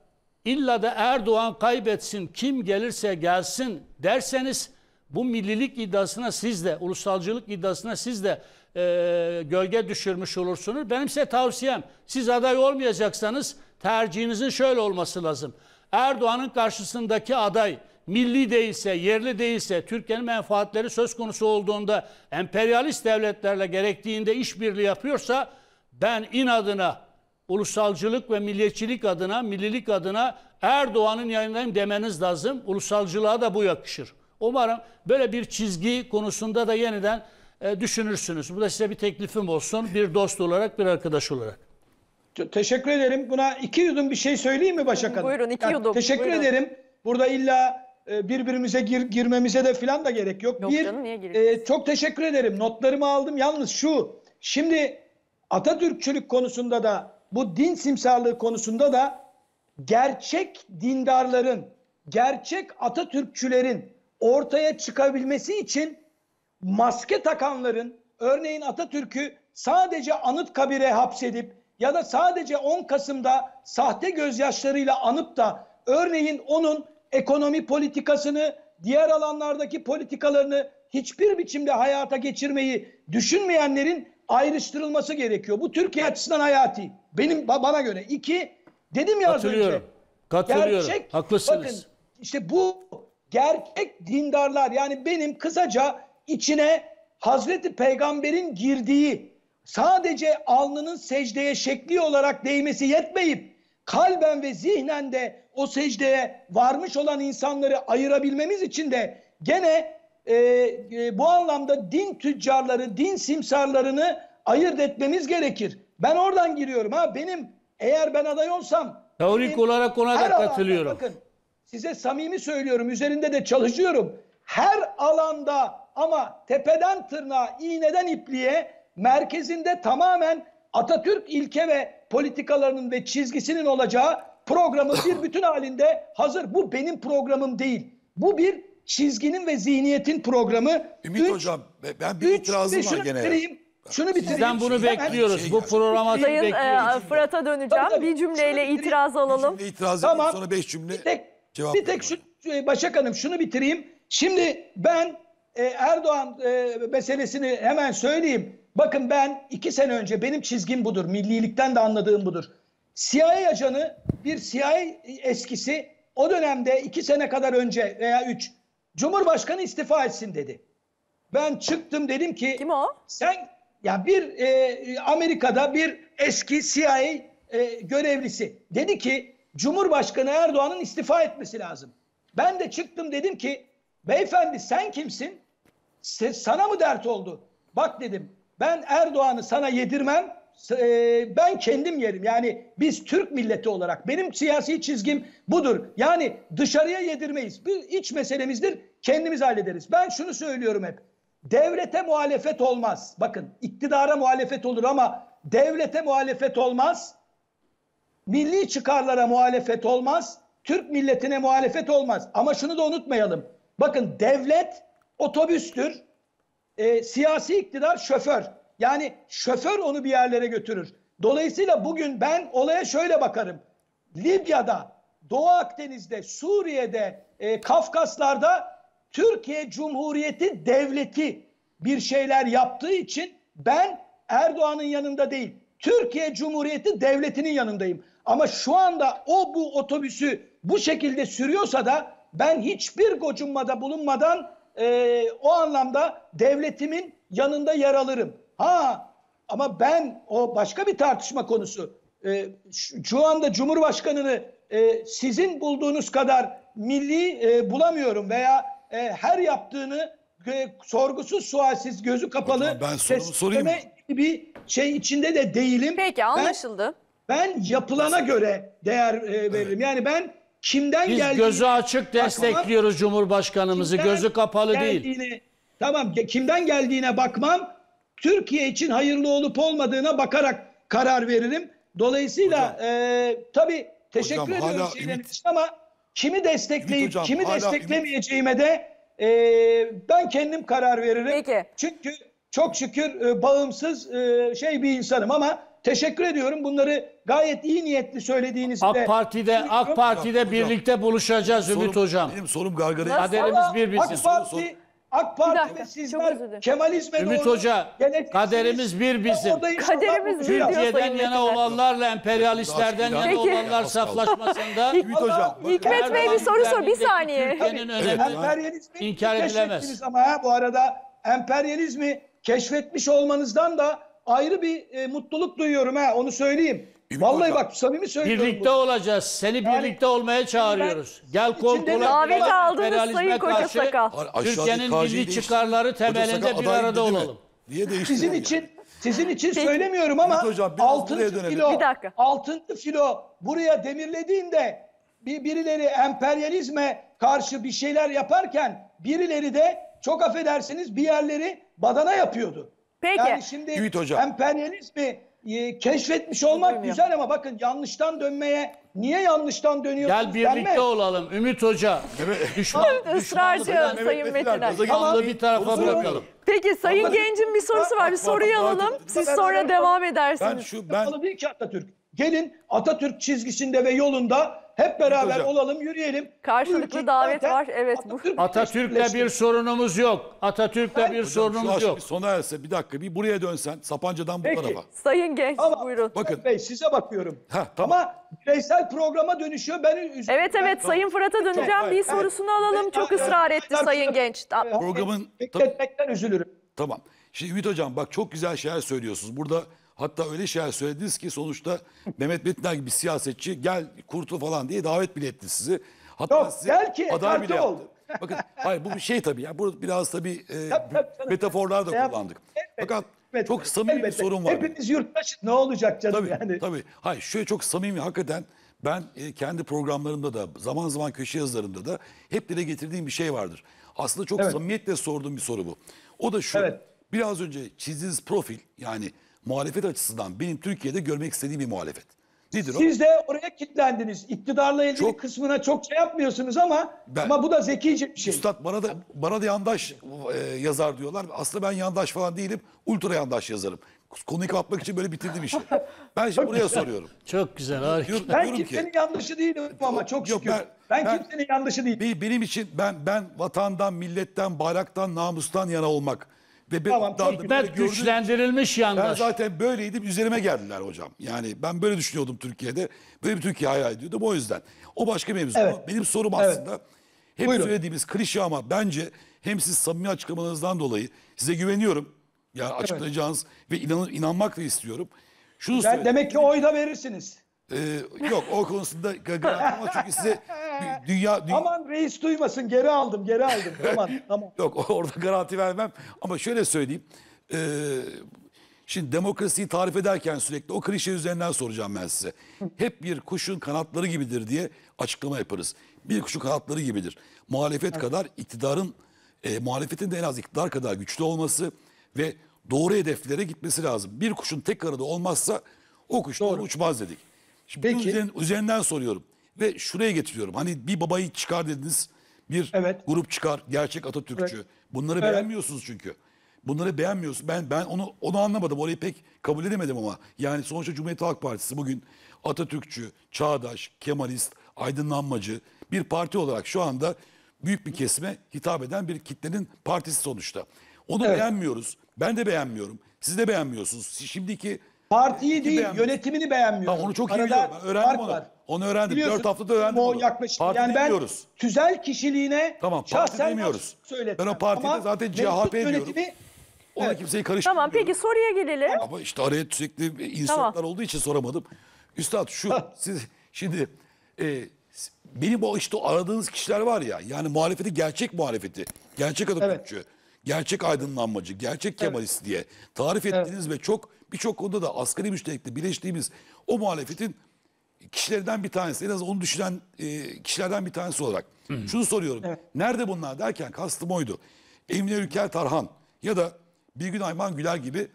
İlla da Erdoğan kaybetsin kim gelirse gelsin derseniz bu millilik iddiasına siz de ulusalcılık iddiasına siz de e, gölge düşürmüş olursunuz. Benim size tavsiyem siz aday olmayacaksanız tercihinizin şöyle olması lazım. Erdoğan'ın karşısındaki aday milli değilse, yerli değilse, Türkiye'nin menfaatleri söz konusu olduğunda emperyalist devletlerle gerektiğinde işbirliği yapıyorsa ben inadına ulusalcılık ve milliyetçilik adına, millilik adına Erdoğan'ın yanındayım demeniz lazım. Ulusalcılığa da bu yakışır. Umarım böyle bir çizgi konusunda da yeniden e, düşünürsünüz. Bu da size bir teklifim olsun. Bir dost olarak, bir arkadaş olarak. Teşekkür ederim. Buna iki yudum bir şey söyleyeyim mi Başak Hanım? Buyurun iki yudum. Yani, teşekkür Buyurun. ederim. Burada illa e, birbirimize gir, girmemize de filan da gerek yok. yok bir, canım, niye e, çok teşekkür ederim. Notlarımı aldım. Yalnız şu, şimdi Atatürkçülük konusunda da bu din simsarlığı konusunda da gerçek dindarların, gerçek Atatürkçülerin ortaya çıkabilmesi için maske takanların, örneğin Atatürk'ü sadece anıt kabire hapsedip ya da sadece 10 Kasım'da sahte gözyaşlarıyla anıp da örneğin onun ekonomi politikasını, diğer alanlardaki politikalarını hiçbir biçimde hayata geçirmeyi düşünmeyenlerin ayrıştırılması gerekiyor. Bu Türkiye açısından hayati. Benim bana göre. iki dedim ya az önce. Katılıyorum. Gerçek, Haklısınız. Bakın işte bu gerçek dindarlar yani benim kısaca içine Hazreti Peygamber'in girdiği sadece alnının secdeye şekli olarak değmesi yetmeyip kalben ve zihnen de o secdeye varmış olan insanları ayırabilmemiz için de gene e, e, bu anlamda din tüccarları, din simsarlarını ayırt etmemiz gerekir. Ben oradan giriyorum ha. Benim eğer ben aday olsam teorik olarak ona da katılıyorum. Alanda, bakın size samimi söylüyorum. Üzerinde de çalışıyorum. Her alanda ama tepeden tırnağa, iğneden ipliğe merkezinde tamamen Atatürk ilke ve politikalarının ve çizgisinin olacağı programı bir bütün halinde hazır. Bu benim programım değil. Bu bir çizginin ve zihniyetin programı. Ümit üç, Hocam ben bir üç, itirazım var şunu gene. Bitireyim, şunu bitireyim. Sizden bunu bekliyoruz. Şey Bu programa da e, bekliyoruz. Fırat'a döneceğim. Tabii, tabii. Bir cümleyle itiraz alalım. Bir itiraz tamam. sonra beş cümle bir tek, cevap Bir tek şu, e, Başak Hanım şunu bitireyim. Şimdi ben e, Erdoğan e, meselesini hemen söyleyeyim. Bakın ben iki sene önce benim çizgim budur. Millilikten de anladığım budur. CIA ajanı bir CIA eskisi o dönemde iki sene kadar önce veya üç Cumhurbaşkanı istifa etsin dedi. Ben çıktım dedim ki Kim o? Sen ya bir e, Amerika'da bir eski CIA e, görevlisi dedi ki Cumhurbaşkanı Erdoğan'ın istifa etmesi lazım. Ben de çıktım dedim ki beyefendi sen kimsin? sana mı dert oldu? Bak dedim ben Erdoğan'ı sana yedirmem ee, ben kendim yerim. Yani biz Türk milleti olarak benim siyasi çizgim budur. Yani dışarıya yedirmeyiz. Bir iç meselemizdir. Kendimiz hallederiz. Ben şunu söylüyorum hep. Devlete muhalefet olmaz. Bakın iktidara muhalefet olur ama devlete muhalefet olmaz. Milli çıkarlara muhalefet olmaz. Türk milletine muhalefet olmaz. Ama şunu da unutmayalım. Bakın devlet otobüstür. E, siyasi iktidar şoför. Yani şoför onu bir yerlere götürür. Dolayısıyla bugün ben olaya şöyle bakarım. Libya'da, Doğu Akdeniz'de, Suriye'de, e, Kafkaslar'da Türkiye Cumhuriyeti devleti bir şeyler yaptığı için ben Erdoğan'ın yanında değil, Türkiye Cumhuriyeti devletinin yanındayım. Ama şu anda o bu otobüsü bu şekilde sürüyorsa da ben hiçbir gocunmada bulunmadan e, o anlamda devletimin yanında yer alırım. Ha ama ben o başka bir tartışma konusu. E, şu anda Cumhurbaşkanı'nı e, sizin bulduğunuz kadar milli e, bulamıyorum veya e, her yaptığını e, sorgusuz sualsiz gözü kapalı sesleme gibi şey içinde de değilim. Peki anlaşıldı. Ben, ben yapılana göre değer e, veririm. Evet. Yani ben kimden Biz geldiğini... gözü açık destekliyoruz bakmam, Cumhurbaşkanımızı. Gözü kapalı değil. Tamam kimden geldiğine bakmam Türkiye için hayırlı olup olmadığına bakarak karar veririm. Dolayısıyla hocam, e, tabii teşekkür hocam, ediyorum şeyler için ama kimi destekleyip hocam, kimi desteklemeyeceğime de e, ben kendim karar veririm. Peki. Çünkü çok şükür e, bağımsız e, şey bir insanım ama teşekkür ediyorum. Bunları gayet iyi niyetli söylediğinizi AK Parti'de AK Parti'de hocam, birlikte buluşacağız sorum, Ümit hocam. Benim sorum gargarayı. Kaderimiz bir bilsin. AK Parti AK Parti ve sizler Kemalizme Ümit Hoca kaderimiz bir bizim. Kaderimiz bir diyor Türkiye'den yana olanlarla emperyalistlerden yana olanlar saflaşmasında Ümit Hoca. Hikmet Bey bir soru sor bir saniye. Türkiye'nin önemi inkar edilemez. Ama ha, bu arada emperyalizmi keşfetmiş olmanızdan da ayrı bir e, mutluluk duyuyorum ha onu söyleyeyim. Ümit Vallahi hocam. bak samimi söylüyorum. Birlikte bunu. olacağız. Seni yani, birlikte olmaya çağırıyoruz. Ben, Gel kol kola. Davet aldınız Sayın Koca Sakal. Türkiye'nin milli çıkarları temelinde bir arada olalım. Niye Sizin için sizin için Peki. söylemiyorum ama hocam, altın filo, bir dakika. altın filo buraya demirlediğinde bir, birileri emperyalizme karşı bir şeyler yaparken birileri de çok affedersiniz bir yerleri badana yapıyordu. Peki. Yani şimdi Yiğit hocam. emperyalizmi e, keşfetmiş olmak Bilmiyorum. güzel ama bakın yanlıştan dönmeye niye yanlıştan dönüyorsunuz Gel birlikte denmez. olalım Ümit Hoca. Düşman, Israrcı Sayın Metin Ay. bir tarafa bırakalım. Peki Sayın Anladım. Genc'in bir sorusu var. Bir soruyu alalım. Siz sonra devam edersiniz. Ben şu ben... Değil ki Atatürk. Gelin Atatürk çizgisinde ve yolunda hep beraber Hocam. olalım, yürüyelim. Karşılıklı davet var. Evet. Bu. Atatürk Atatürk'le bir sorunumuz yok. Atatürk'le bir Hocam, sorunumuz yok. Bir sona erse bir dakika bir buraya dönsen Sapanca'dan bu Peki. tarafa. Sayın Genç Ama buyurun. Bakın. Bey size bakıyorum. Heh, tamam. Ama bireysel programa dönüşüyor. Beni üzüldüm. Evet evet ben, Sayın Fırat'a döneceğim. Tamam. Bir evet. sorusunu alalım. Ben, Çok ısrar etti Sayın Genç. Programın... Bekletmekten üzülürüm. Tamam. Şimdi Ümit Hocam bak çok güzel şeyler söylüyorsunuz. Burada Hatta öyle şeyler söylediniz ki sonuçta Mehmet Metiner gibi bir siyasetçi gel kurtul falan diye davet bile etti sizi. Hatta Yok, sizi gel ki aday bile oldu. Bakın hayır bu bir şey tabii ya. Burada biraz tabii e, tabii, tabii, metaforlar da şey kullandık. Elbette, Fakat elbette, çok samimi elbette. bir sorun var. Hepiniz yurttaş ne olacak canım tabii, yani. Tabii. Hayır şöyle çok samimi hakikaten ben e, kendi programlarımda da zaman zaman köşe yazılarımda da hep dile getirdiğim bir şey vardır. Aslında çok evet. samimiyetle sorduğum bir soru bu. O da şu. Evet. Biraz önce çizdiğiniz profil yani muhalefet açısından benim Türkiye'de görmek istediğim bir muhalefet. Nedir o? Siz de oraya kilitlendiniz. İktidarla ilgili çok, kısmına çok şey yapmıyorsunuz ama ben, ama bu da zekice bir şey. Üstad bana da bana da yandaş e, yazar diyorlar. Aslında ben yandaş falan değilim. Ultra yandaş yazarım. Konuyu kapatmak için böyle bitirdim işi. Ben şimdi buraya soruyorum. Çok güzel harika. Diyor, ben kimsenin ki, yanlışı değilim ama çok yok, şükür. Ben, ben, ben kimsenin yanlışı değilim. Benim için ben ben vatandan, milletten, bayraktan, namustan yana olmak ve ben tamam, dardım, hükümet güçlendirilmiş yandaş. Ben zaten böyleydim üzerime geldiler hocam. Yani ben böyle düşünüyordum Türkiye'de. Böyle bir Türkiye hayal ediyordum o yüzden. O başka mevzu evet. benim sorum evet. aslında... Hep Buyurun. söylediğimiz klişe ama bence hem siz samimi açıklamanızdan dolayı size güveniyorum. Ya yani açıklayacağınız evet. ve inan, inanmak da istiyorum. Şunu ben, demek ki oy da verirsiniz. Ee, yok o konusunda gagılandım ama çünkü size dünya... dünya Aman reis duymasın geri aldım geri aldım. Aman aman. Yok orada garanti vermem ama şöyle söyleyeyim. Ee, şimdi demokrasiyi tarif ederken sürekli o klişe üzerinden soracağım ben size. Hep bir kuşun kanatları gibidir diye açıklama yaparız. Bir kuşun kanatları gibidir. Muhalefet kadar iktidarın, e, muhalefetin de en az iktidar kadar güçlü olması ve doğru hedeflere gitmesi lazım. Bir kuşun tek arada olmazsa o kuş doğru uçmaz dedik. Şimdi Peki. Üzerinden, üzerinden soruyorum ve şuraya getiriyorum. Hani bir babayı çıkar dediniz, bir evet. grup çıkar, gerçek Atatürkçü. Evet. Bunları evet. beğenmiyorsunuz çünkü. Bunları beğenmiyorsun. Ben ben onu onu anlamadım. Orayı pek kabul edemedim ama. Yani sonuçta Cumhuriyet Halk Partisi bugün Atatürkçü, çağdaş, Kemalist, aydınlanmacı bir parti olarak şu anda büyük bir kesime hitap eden bir kitlenin partisi sonuçta. Onu evet. beğenmiyoruz. Ben de beğenmiyorum. Siz de beğenmiyorsunuz. Şimdiki Partiyi değil beğenmiyor. yönetimini beğenmiyor. Tamam, onu çok iyi Arada biliyorum. öğrendim fark onu. var. Onu öğrendim. Biliyorsun, Dört haftada öğrendim o onu. yaklaşım. Parti yani ben demiyoruz. tüzel kişiliğine Tamam parti şahsen demiyoruz. söyledim. Ben o partide Ama zaten CHP mevcut diyorum. Ona Evet. kimseyi karıştırmıyorum. Tamam peki soruya gelelim. Ama işte araya sürekli insanlar Tamam. olduğu için soramadım. Üstad şu siz şimdi e, s- benim o işte aradığınız kişiler var ya yani muhalefeti gerçek muhalefeti, gerçek Atatürkçü, gerçek aydınlanmacı, gerçek Kemalist diye tarif ettiğiniz ve çok birçok konuda da asgari müşterekle birleştiğimiz o muhalefetin kişilerden bir tanesi. En az onu düşünen e, kişilerden bir tanesi olarak. Hı hmm. hı. Şunu soruyorum. Evet. Nerede bunlar derken kastım oydu. Emine Ülker Tarhan ya da Birgün Ayman Güler gibi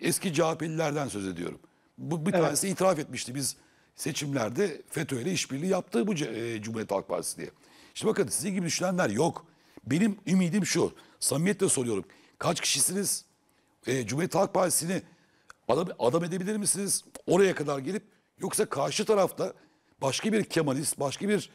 eski CHP'lilerden söz ediyorum. Bu bir evet. tanesi itiraf etmişti biz seçimlerde FETÖ ile işbirliği yaptığı bu e, Cumhuriyet Halk Partisi diye. İşte bakın sizin gibi düşünenler yok. Benim ümidim şu. Samimiyetle soruyorum. Kaç kişisiniz? E, Cumhuriyet Halk Partisi'ni adam, adam edebilir misiniz oraya kadar gelip yoksa karşı tarafta başka bir Kemalist, başka bir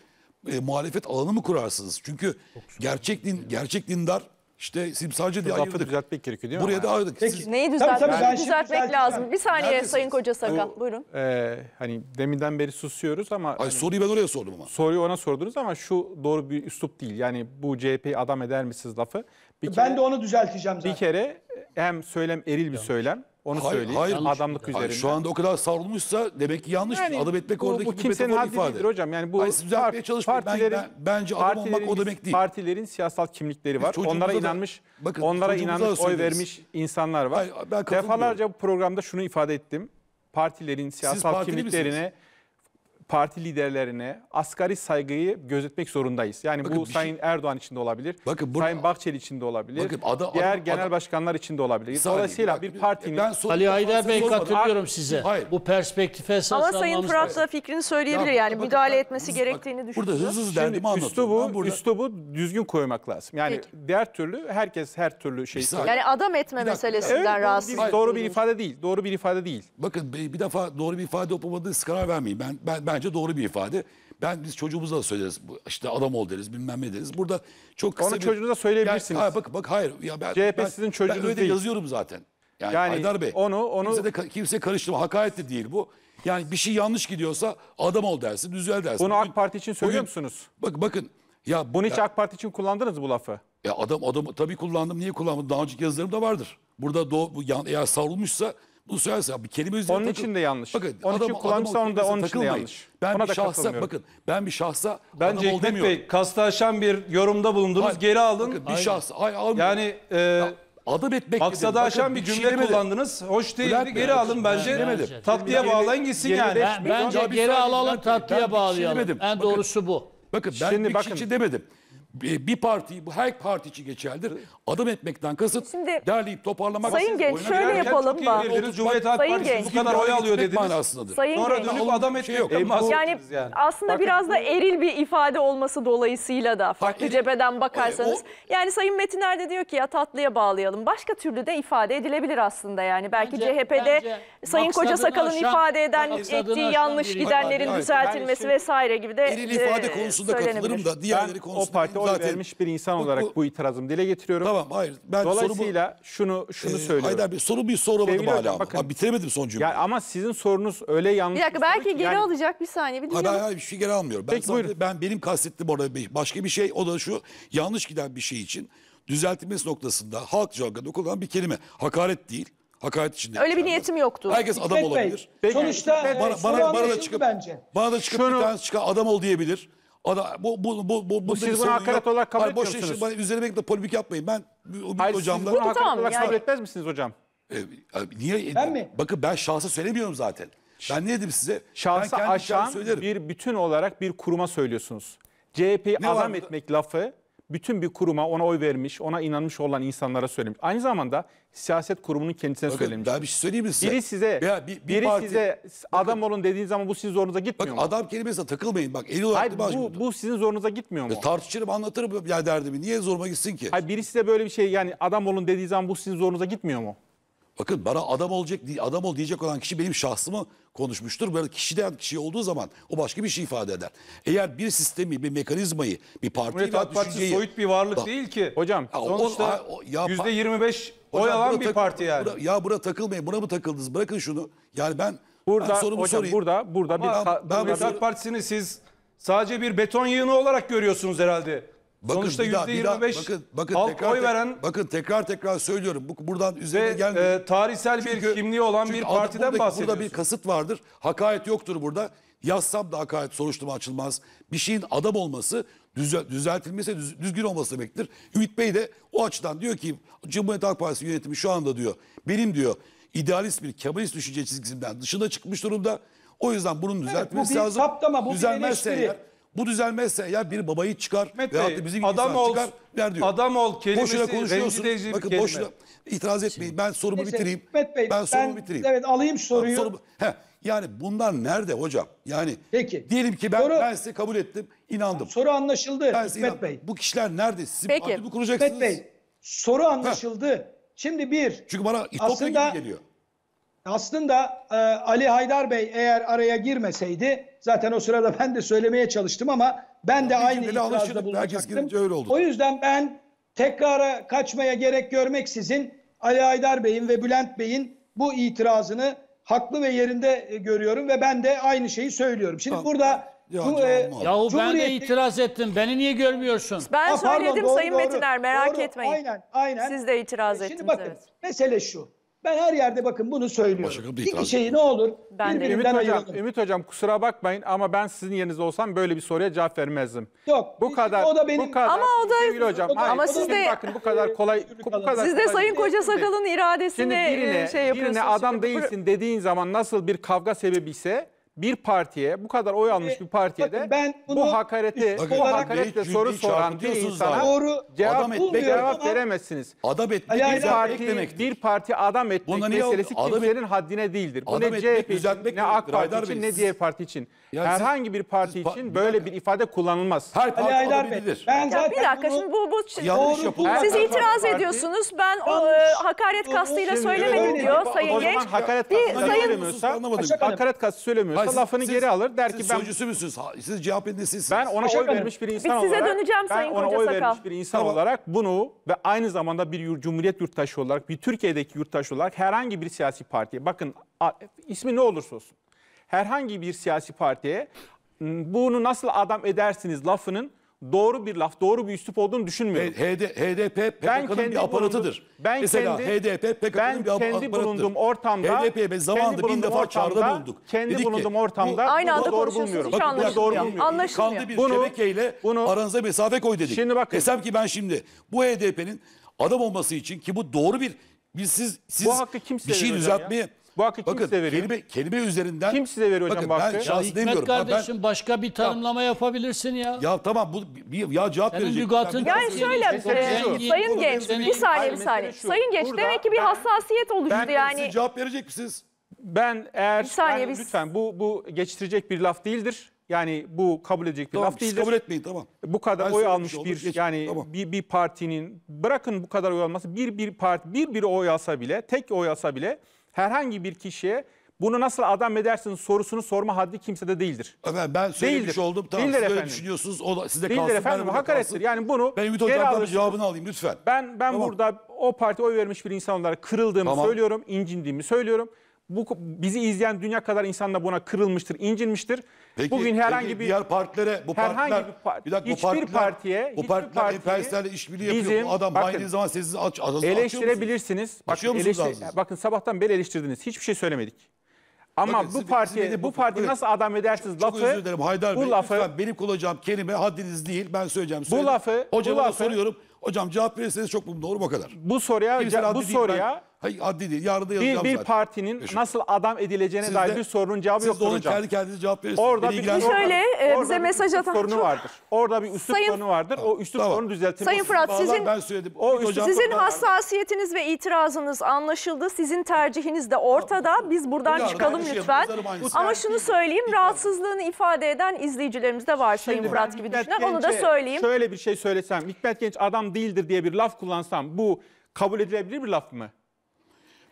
e, muhalefet alanı mı kurarsınız? Çünkü gerçek, din, gerçek dindar işte simsarcı diye ayırdık. düzeltmek gerekiyor değil mi? Buraya da ayırdık. Peki, Siz... Neyi düzeltmek, tabii, tabii, düzeltmek düzelt... lazım? Bir saniye Neredesiniz? Sayın Koca Sakal o, buyurun. E, hani deminden beri susuyoruz ama... Ay, hani, soruyu ben oraya sordum ama. Soruyu ona sordunuz ama şu doğru bir üslup değil. Yani bu CHP adam eder misiniz lafı. Bir kere, ben de onu düzelteceğim zaten. Bir kere e, hem söylem eril bir söylem. Onu hayır, söyleyeyim. Hayır, adamlık hayır, üzerinden. Şu anda o kadar savrulmuşsa demek ki yanlış. Yani, adam etmek bu, oradaki bu kimsenin bir haddi ifade. hocam. Yani bu hayır, par partilerin, ben, bence adam olmak o demek değil. Partilerin siyasal kimlikleri var. onlara da, inanmış, bakın, onlara inanmış, oy vermiş insanlar var. Hayır, Defalarca bu programda şunu ifade ettim. Partilerin siyasal kimliklerine misiniz? parti liderlerine asgari saygıyı gözetmek zorundayız. Yani bakın bu şey- Sayın şey... Erdoğan için de olabilir. Bakın bur- Sayın Bahçeli için de olabilir. Bakın ada, diğer ada, genel ada... başkanlar için de olabilir. Saniye, Dolayısıyla bak, bir partinin ben son, Ali Haydar Bey katılıyorum size. Hayır. Bu perspektife esas Ama Sayın Fırat da fikrini söyleyebilir ya, yani bakın, müdahale etmesi hız, gerektiğini bak, düşünüyor. Burada hızlı derdimi anlatıyorum. Üslubu, burada... üslubu düzgün koymak lazım. Yani Peki. diğer türlü herkes her türlü şey Yani adam etme meselesinden rahatsız. Doğru bir ifade değil. Doğru bir ifade değil. Bakın bir defa doğru bir ifade yapılmadığı karar vermeyin. Ben ben bence doğru bir ifade. Ben biz çocuğumuza da söyleriz. İşte adam ol deriz, bilmem ne deriz. Burada çok kısa Onu bir... çocuğunuza söyleyebilirsiniz. Ya, bak bak hayır. Ya ben, CHP ben, sizin çocuğunuz ben öyle değil. yazıyorum zaten. Yani, yani Haydar Bey. Onu, onu... Kimse, de, kimse karıştırma. Hakaret de değil bu. Yani bir şey yanlış gidiyorsa adam ol dersin, düzel dersin. Bunu AK Parti için söylüyor bugün, musunuz? Bak bakın. Ya, Bunu ya, AK Parti için kullandınız bu lafı. Ya adam adam tabii kullandım. Niye kullanmadım? Daha önceki yazılarım da vardır. Burada doğ, bu, yan, eğer savrulmuşsa bu söylerse bir kelime üzerinde. Onun takıl... için de yanlış. Bakın, onun adam, için kullanmış da onun için de yanlış. Ben Ona bir şahsa bakın ben bir şahsa Bence adam Hikmet Bey kastı aşan bir yorumda bulundunuz. Hayır, geri alın. Bakın, bir şahsa. Ay Hayır, almıyorum. yani e, ya, etmek Maksada aşan bir şey cümle şey kullandınız. Hoş değildi. Geri alın bence. Şey demedim. Tatlıya bağlayın gitsin yani. Ben, bence geri alalım tatlıya şey bağlayalım. En doğrusu bu. Bakın ben bir bakın. demedim. Bir parti, bu her parti için geçerlidir adım etmekten kasıt Şimdi, derleyip toparlamak. Sayın Genç şöyle yapalım mı? Veririz, Cumhuriyet Halk Sayın Partisi Genç. bu kadar oy alıyor dediniz. Manasındadır. Sayın Sonra Genç. dönüp adam etmek şey yok. Yani, yani aslında Bakın, biraz da eril bir ifade olması dolayısıyla da farklı cepheden bakarsanız. O, yani Sayın Metiner de diyor ki ya tatlıya bağlayalım. Başka türlü de ifade edilebilir aslında yani. Belki bence, CHP'de bence, Sayın Koca Sakal'ın ifade eden ettiği yanlış gidenlerin düzeltilmesi vesaire gibi de Eril ifade e, konusunda katılırım da diğerleri konusunda. O parti oy vermiş bir insan olarak bu itirazımı dile getiriyorum. Tamam hayır. Ben Dolayısıyla soru şunu şunu e, söylüyorum. Haydar Bey soru bir soramadım hala hocam, bakın, Abi, bitiremedim son cümleyi. Ya ama sizin sorunuz öyle yanlış. Bir dakika belki geri yani, alacak bir saniye. Bir hayır, hayır hayır bir şey geri almıyorum. Ben, Peki, sadece, ben benim kastettiğim orada bir, başka bir şey o da şu yanlış giden bir şey için düzeltilmesi noktasında halk jargonunda kullanılan bir kelime. Hakaret değil. Hakaret içinde. Öyle bir niyetim yoktu. Herkes adam olabilir. E, Bey, Sonuçta bana, bana, bana da çıkıp bence. bana da çıkıp Şunu... bir tane çıkan adam ol diyebilir. O da bu bu bu bu, bu siz bunu hakaret olarak kabul Hayır, boş etmiyorsunuz. Boş üzerime de polemik yapmayın. Ben Hayır, hocamla bunu hakaret tamam, olarak yani. kabul etmez misiniz hocam? E, niye? E, ben mi? Bakın ben şahsa söylemiyorum zaten. Ben ne dedim size? Şahsa aşan bir bütün olarak bir kuruma söylüyorsunuz. CHP'yi azam etmek lafı bütün bir kuruma ona oy vermiş, ona inanmış olan insanlara söylemiş. Aynı zamanda siyaset kurumunun kendisine bakın, söylemiş. Daha bir şey söyleyeyim mi size? Biri size, ya bir, bir biri parti, size adam bakın, olun dediğiniz zaman bu sizin zorunuza gitmiyor bakın, mu? adam kelimesine takılmayın bak. Eli olarak Hayır, bu, bu, sizin zorunuza gitmiyor mu? E, tartışırım anlatırım ya derdimi. Niye zoruma gitsin ki? Hayır, biri size böyle bir şey yani adam olun dediği zaman bu sizin zorunuza gitmiyor mu? Bakın bana adam olacak adam ol diyecek olan kişi benim şahsımı konuşmuştur. Böyle kişiden kişi olduğu zaman o başka bir şey ifade eder. Eğer bir sistemi, bir mekanizmayı, bir parti Cumhuriyet Halk Partisi soyut bir varlık bak, değil ki. Hocam ya, sonuçta o, ya, %25 oy hocam, alan bir parti yani. Buna, ya buna takılmayın, buna mı takıldınız? Bırakın şunu. Yani ben, burada, ben sorumu hocam, sorayım. Burada, burada Ama bir... Ben, ben Cumhuriyet Halk Partisi'ni siz sadece bir beton yığını olarak görüyorsunuz herhalde. Bakın, Sonuçta yüzde yirmi beş halk tekrar, oy veren... Bakın tekrar tekrar söylüyorum. Bu, buradan üzerine ve, gelmiyor. E, tarihsel çünkü, bir kimliği olan bir partiden bahsediyoruz. Burada bir kasıt vardır. Hakaret yoktur burada. Yazsam da hakaret soruşturma açılmaz. Bir şeyin adam olması, düzeltilmesi, düzgün olması demektir. Ümit Bey de o açıdan diyor ki Cumhuriyet Halk Partisi yönetimi şu anda diyor. Benim diyor idealist bir kemalist düşünce çizgisinden dışına çıkmış durumda. O yüzden bunun düzeltmesi evet, bu bir lazım. Saptama, bu Düzelmezse bir eleştiri. Eğer, bu düzelmezse ya bir babayı çıkar Mehmet veyahut da bizim adam ol, çıkar der diyor. adam ol kelimesi boşuna konuşuyorsun. Bakın kelime. boşuna itiraz etmeyin. Ben sorumu Neyse, bitireyim. Bey, ben sorumu bitireyim. Evet alayım soruyu. Soru- Heh, yani bunlar nerede hocam? Yani Peki. diyelim ki ben Soru- ben size kabul ettim, inandım. Soru anlaşıldı ben Hikmet Bey. Bu kişiler nerede? Siz Peki. parti kuracaksınız? Hikmet Bey soru anlaşıldı. Şimdi bir Çünkü bana Aslında- gibi geliyor. aslında e, Ali Haydar Bey eğer araya girmeseydi Zaten o sırada ben de söylemeye çalıştım ama ben de aynı itirazda bulunacaktım. öyle oldu. O yüzden ben tekrara kaçmaya gerek görmeksizin Ali Aydar Bey'in ve Bülent Bey'in bu itirazını haklı ve yerinde e, görüyorum ve ben de aynı şeyi söylüyorum. Şimdi tamam. burada ya, bu, e, Yahu ben de itiraz ettim. Beni niye görmüyorsun? Ben ha, söyledim doğru, Sayın doğru, Metiner merak doğru, etmeyin. Aynen, aynen. Siz de itiraz e, şimdi ettiniz. Şimdi bakın evet. mesele şu. Ben her yerde bakın bunu söylüyorum. Bir İki şeyi ne olur ben Ümit birbirinden hocam, Ümit hocam kusura bakmayın ama ben sizin yerinizde olsam böyle bir soruya cevap vermezdim. Yok, Bu kadar. o da benim- Bu kadar. Ama o da- Sevgili hocam. o da- ama siz de- bakın bu kadar kolay. Ee, bu kadar Siz de Sayın Koca Sakal'ın Şimdi iradesine birine, e, şey birine adam Şimdi değilsin dediğin zaman nasıl bir kavga sebebi ise bir partiye bu kadar oy almış ee, bir partiye de ben bunu bu hakareti bu olarak hakaretle soru soran bir insana Doğru Adam cevap, etmek- bulmuyorum cevap veremezsiniz. Adam etmek bir parti, demektir. bir parti adam etmek Bunda meselesi adam et- haddine değildir. Bu ne etmek, CHP için, ne AK Parti Haydar için, Bey. ne diğer parti için. Ya Herhangi bir parti siz için bir böyle dakika. bir ifade kullanılmaz. Her Ali parti Aydar Bey ben Ya zaten bir dakika şimdi bu, bu Yanlış yapıldı. siz itiraz ediyorsunuz. Ben o, e, hakaret kastıyla Şimdi- söylemedim diyor Sayın Genç. hakaret Bir- Sayın- söylemiyorsa, Anlamadım. hakaret kastı söylemiyorsa olsa siz, lafını siz, geri alır. Der siz ki ben sözcüsü müsünüz? Siz CHP'nin nesiniz? Ben ona oy vermiş bir insan Biz olarak. size döneceğim ben ona Koca oy Sakal. vermiş bir insan tamam. olarak bunu ve aynı zamanda bir Cumhuriyet yurttaşı olarak, bir Türkiye'deki yurttaş olarak herhangi bir siyasi partiye bakın ismi ne olursa olsun herhangi bir siyasi partiye bunu nasıl adam edersiniz lafının doğru bir laf, doğru bir üslup olduğunu düşünmüyorum. H- HD, HDP PKK'nın bir aparatıdır. Bulundum, ben Mesela kendi, HDP PKK'nın bir ap- aparatıdır. Ben kendi bulunduğum ortamda HDP'ye ben zamanında bin defa çağrıda bulunduk. Kendi Dedik bulunduğum ki, ortamda bu, aynı anda doğru bulmuyorum. Hiç bakın, bu doğru bulmuyorum. Anlaşılmıyor. Kanlı bir bunu, şebekeyle bunu, aranıza mesafe koy dedik. Şimdi bakın. Desem ki ben şimdi bu HDP'nin adam olması için ki bu doğru bir biz siz siz bu hakkı bir şey düzeltmeye ya. Bu hakkı kim Bakın, size veriyor? kelime, kelime üzerinden. Kim size veriyor hocam Bakın, bu hakkı? Ben Ya Hikmet demiyorum. ben- kardeşim başka bir tanımlama yapabilirsin ya. ya tamam bu bir- ya cevap Senin verecek. lügatın- Ben- Yani şöyle Çok e, Sayın Genç bir saniye bir saniye. şu, Sayın Genç demek ki bir hassasiyet oluştu Ben- yani. Ben cevap verecek misiniz? Ben eğer Bir saniye, ben- biz- lütfen bu bu geçirecek bir laf değildir. Yani bu kabul edecek bir Tamam, laf siz değildir. kabul etmeyin tamam. bu kadar Ben oy almış şey oldum, bir geç- yani tamam. bir, bir partinin bırakın bu kadar oy alması bir bir parti bir bir oy alsa bile tek oy alsa bile herhangi bir kişiye bunu nasıl adam edersiniz sorusunu sorma haddi kimsede değildir. Efendim ben söylemiş değildir. oldum. Tamam değildir siz efendim. düşünüyorsunuz. O da size değildir Efendim, ben hakarettir. Kalsın. Yani bunu ben Ümit Hocam'dan cevabını alayım lütfen. Ben ben tamam. burada o parti oy vermiş bir insan olarak kırıldığımı tamam. söylüyorum, incindiğimi söylüyorum bu bizi izleyen dünya kadar insan da buna kırılmıştır, incinmiştir. Peki, Bugün herhangi peki, bir diğer partilere bu herhangi partiler, bir, part, bir dakika, hiçbir partiler, partiye bu partiler partiyi, işbirliği yapıyor. Bizim, bu adam bakın, aynı zaman sizi aç, aç, eleştirebilirsiniz. Bakın, eleştir, ağzınızı? bakın sabahtan beri eleştirdiniz. Hiçbir şey söylemedik. Ama Bakın, bu partiye bu parti nasıl adam edersiniz çok, lafı. Çok özür dilerim Haydar bu Bey. Lafı, lütfen benim kullanacağım kelime haddiniz değil. Ben söyleyeceğim. Söyledim. Bu lafı hocama bu lafı, soruyorum. Hocam cevap verirseniz çok mutlu olurum o kadar. Bu soruya Kimse bu soruya Hayır adli değil. Yarıda yazacağım bir, bir zaten. partinin Meşhur. nasıl adam edileceğine siz dair de, bir sorunun cevabı yoktur hocam. Siz de onun kendi kendinize cevap verirsiniz. Orada bir, e, bir şöyle orada, bize bir mesaj atan sorunu çok... vardır. Orada bir üslup Sayın, sorunu vardır. Tamam. O üslup tamam. sorunu düzeltilmesi. Sayın Fırat Bağlar, sizin ben söyledim. O üslup sizin hassasiyetiniz ve itirazınız anlaşıldı. Sizin tercihiniz de ortada. Biz buradan çıkalım şey lütfen. Ama şunu söyleyeyim. Rahatsızlığını ifade eden izleyicilerimiz de var Sayın Fırat gibi düşünen. Onu da söyleyeyim. Şöyle bir şey söylesem. Hikmet Genç adam değildir diye bir laf kullansam bu kabul edilebilir bir laf mı?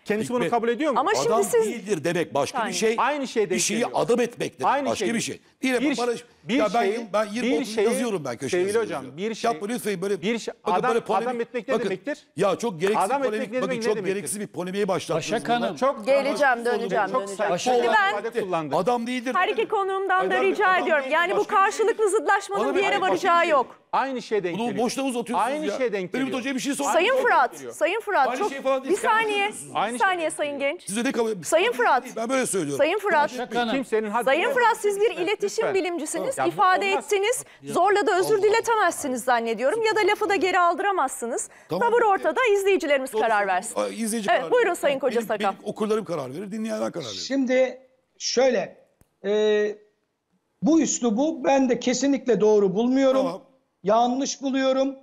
Kendisi bunu kabul ediyor mu? Ama şimdi siz- değildir demek başka Yani. bir şey. Aynı şey şeye Bir şeyi geliyor. adam etmek demek Aynı başka şey. bir şey. Değil Bir bana, şey- bir ya ben, şeyi- yıl- ben 20 bir 30 şey- yazıyorum ben köşeye. yazıyorum. hocam, bir şey- Yapma lütfen böyle. bir şey- adam- adam etmek ne demektir? Ya çok gereksiz Adam polemik. etmek bakın çok gereksiz bir polemiğe başlattınız. Başak burada. Hanım. Çok Geleceğim, döneceğim, çok döneceğim. Şimdi ben- Adam değildir. Her iki konuğumdan da Adam- rica ediyorum. Yani bu başka bir şey. karşılıklı zıtlaşmanın bir yere varacağı yok. Aynı şey denk Bunu geliyor. boşta uzatıyorsunuz Aynı şey denk Benim geliyor. hocaya bir şey sormuyorum. Sayın Fırat, Sayın Fırat çok bir saniye. Aynı aynı saniye şey. Sayın e, Genç. Size de kalıyor. Sayın Fırat. Ben böyle söylüyorum. Sayın Fırat. Kimsenin Sayın Fırat siz bir iletişim Lütfen. bilimcisiniz. Ya, ifade olmaz. ettiniz. Zorla da özür Allah. diletemezsiniz zannediyorum. Ya da lafı da geri aldıramazsınız. Tamam. Sabır ortada izleyicilerimiz Doğru. karar versin. Aa, izleyici evet, karar Buyurun Sayın Koca Sakal. Benim, benim okurlarım karar verir. Dinleyenler karar verir. Şimdi şöyle. E, bu üslubu ben de kesinlikle doğru bulmuyorum. Tamam. Yanlış buluyorum.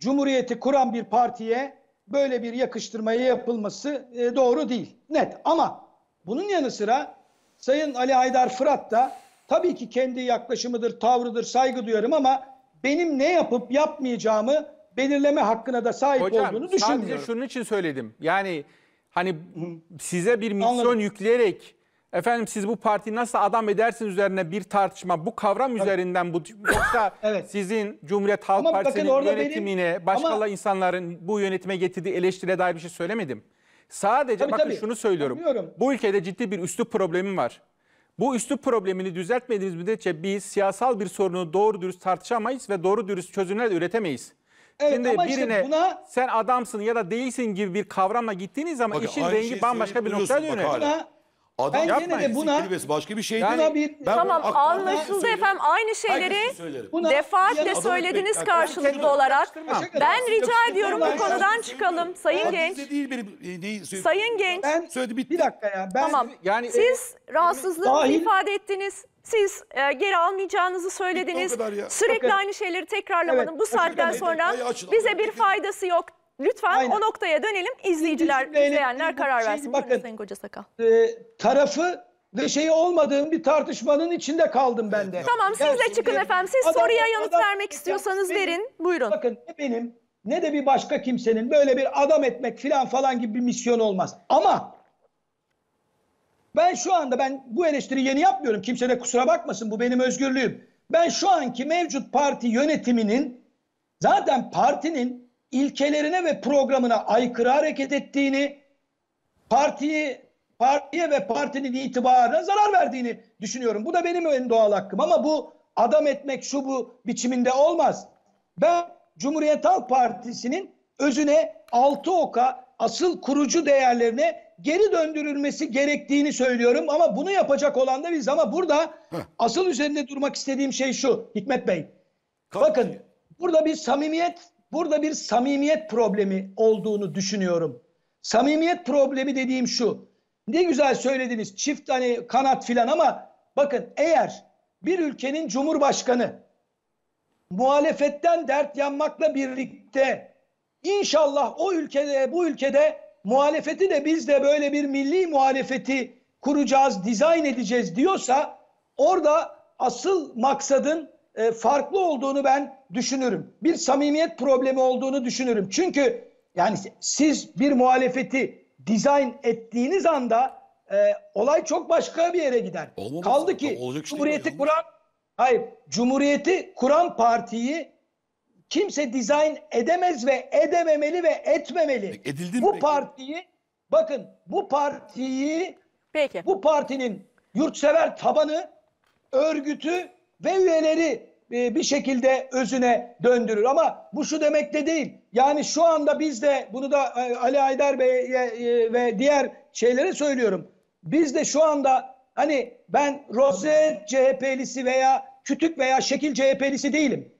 Cumhuriyeti kuran bir partiye böyle bir yakıştırmaya yapılması e, doğru değil. Net ama bunun yanı sıra Sayın Ali Aydar Fırat da tabii ki kendi yaklaşımıdır, tavrıdır, saygı duyarım ama benim ne yapıp yapmayacağımı belirleme hakkına da sahip Hocam, olduğunu düşünmüyorum. Sadece şunun için söyledim. Yani hani size bir misyon Anladım. yükleyerek Efendim siz bu partiyi nasıl adam edersiniz üzerine bir tartışma bu kavram evet. üzerinden bu yoksa evet. sizin Cumhuriyet Halk ama Partisi'nin yönetimine başka ama... insanların bu yönetime getirdiği eleştire dair bir şey söylemedim. Sadece tabii, bakın tabii. şunu söylüyorum. Bu ülkede ciddi bir üslup problemi var. Bu üslup problemini düzeltmediğimiz müddetçe biz siyasal bir sorunu doğru dürüst tartışamayız ve doğru dürüst çözümler üretemeyiz. Evet, Şimdi birine işte buna, sen adamsın ya da değilsin gibi bir kavramla gittiğiniz zaman Bakın, işin rengi bambaşka bir noktaya dönüyor. Adam ben gene de buna kulübesi başka bir şey yani, değil. ben tamam anlaşıldı efendim aynı şeyleri buna, defaatle söylediniz yani, karşılıklı olarak. ben rica ediyorum bu konudan çıkalım Sayın Genç. Değil benim, neyi Sayın Genç. Ben, söyledi bitti. Bir dakika ya. Ben, tamam. Yani, Siz e, rahatsızlığınızı ifade ettiniz. Siz e, geri almayacağınızı söylediniz. Sürekli aynı şeyleri tekrarlamanın evet, bu saatten sonra bize bir faydası yok. Lütfen Aynen. o noktaya dönelim. İzleyiciler, izleyenler karar şey, versin. Bakın, Sayın Koca Sakal. E, tarafı ve şeyi olmadığım bir tartışmanın içinde kaldım ben de. Tamam siz de çıkın diye, efendim. Siz adam, soruya yanıt adam, vermek istiyorsanız benim, verin. Buyurun. Bakın ne benim ne de bir başka kimsenin böyle bir adam etmek filan falan gibi bir misyon olmaz. Ama ben şu anda ben bu eleştiri yeni yapmıyorum. Kimse de kusura bakmasın bu benim özgürlüğüm. Ben şu anki mevcut parti yönetiminin zaten partinin ilkelerine ve programına aykırı hareket ettiğini, partiyi partiye ve partinin itibarına zarar verdiğini düşünüyorum. Bu da benim en doğal hakkım ama bu adam etmek şu bu biçiminde olmaz. Ben Cumhuriyet Halk Partisi'nin özüne altı oka asıl kurucu değerlerine geri döndürülmesi gerektiğini söylüyorum ama bunu yapacak olan da biz ama burada Heh. asıl üzerinde durmak istediğim şey şu Hikmet Bey. Kalk. Bakın burada bir samimiyet burada bir samimiyet problemi olduğunu düşünüyorum. Samimiyet problemi dediğim şu. Ne güzel söylediniz çift hani kanat filan ama bakın eğer bir ülkenin cumhurbaşkanı muhalefetten dert yanmakla birlikte inşallah o ülkede bu ülkede muhalefeti de biz de böyle bir milli muhalefeti kuracağız, dizayn edeceğiz diyorsa orada asıl maksadın e, farklı olduğunu ben düşünürüm. Bir samimiyet problemi olduğunu düşünürüm. Çünkü yani siz bir muhalefeti dizayn ettiğiniz anda e, olay çok başka bir yere gider. Olmaz. Kaldı ki Olacak şey Cumhuriyeti kuran hayır Cumhuriyeti kuran partiyi kimse dizayn edemez ve edememeli ve etmemeli. Edildi bu peki? partiyi bakın bu partiyi peki. bu partinin yurtsever tabanı, örgütü ve üyeleri e, bir şekilde özüne döndürür. Ama bu şu demek de değil. Yani şu anda biz de bunu da e, Ali Aydar Bey'e e, ve diğer şeylere söylüyorum. Biz de şu anda hani ben rozet CHP'lisi veya kütük veya şekil CHP'lisi değilim.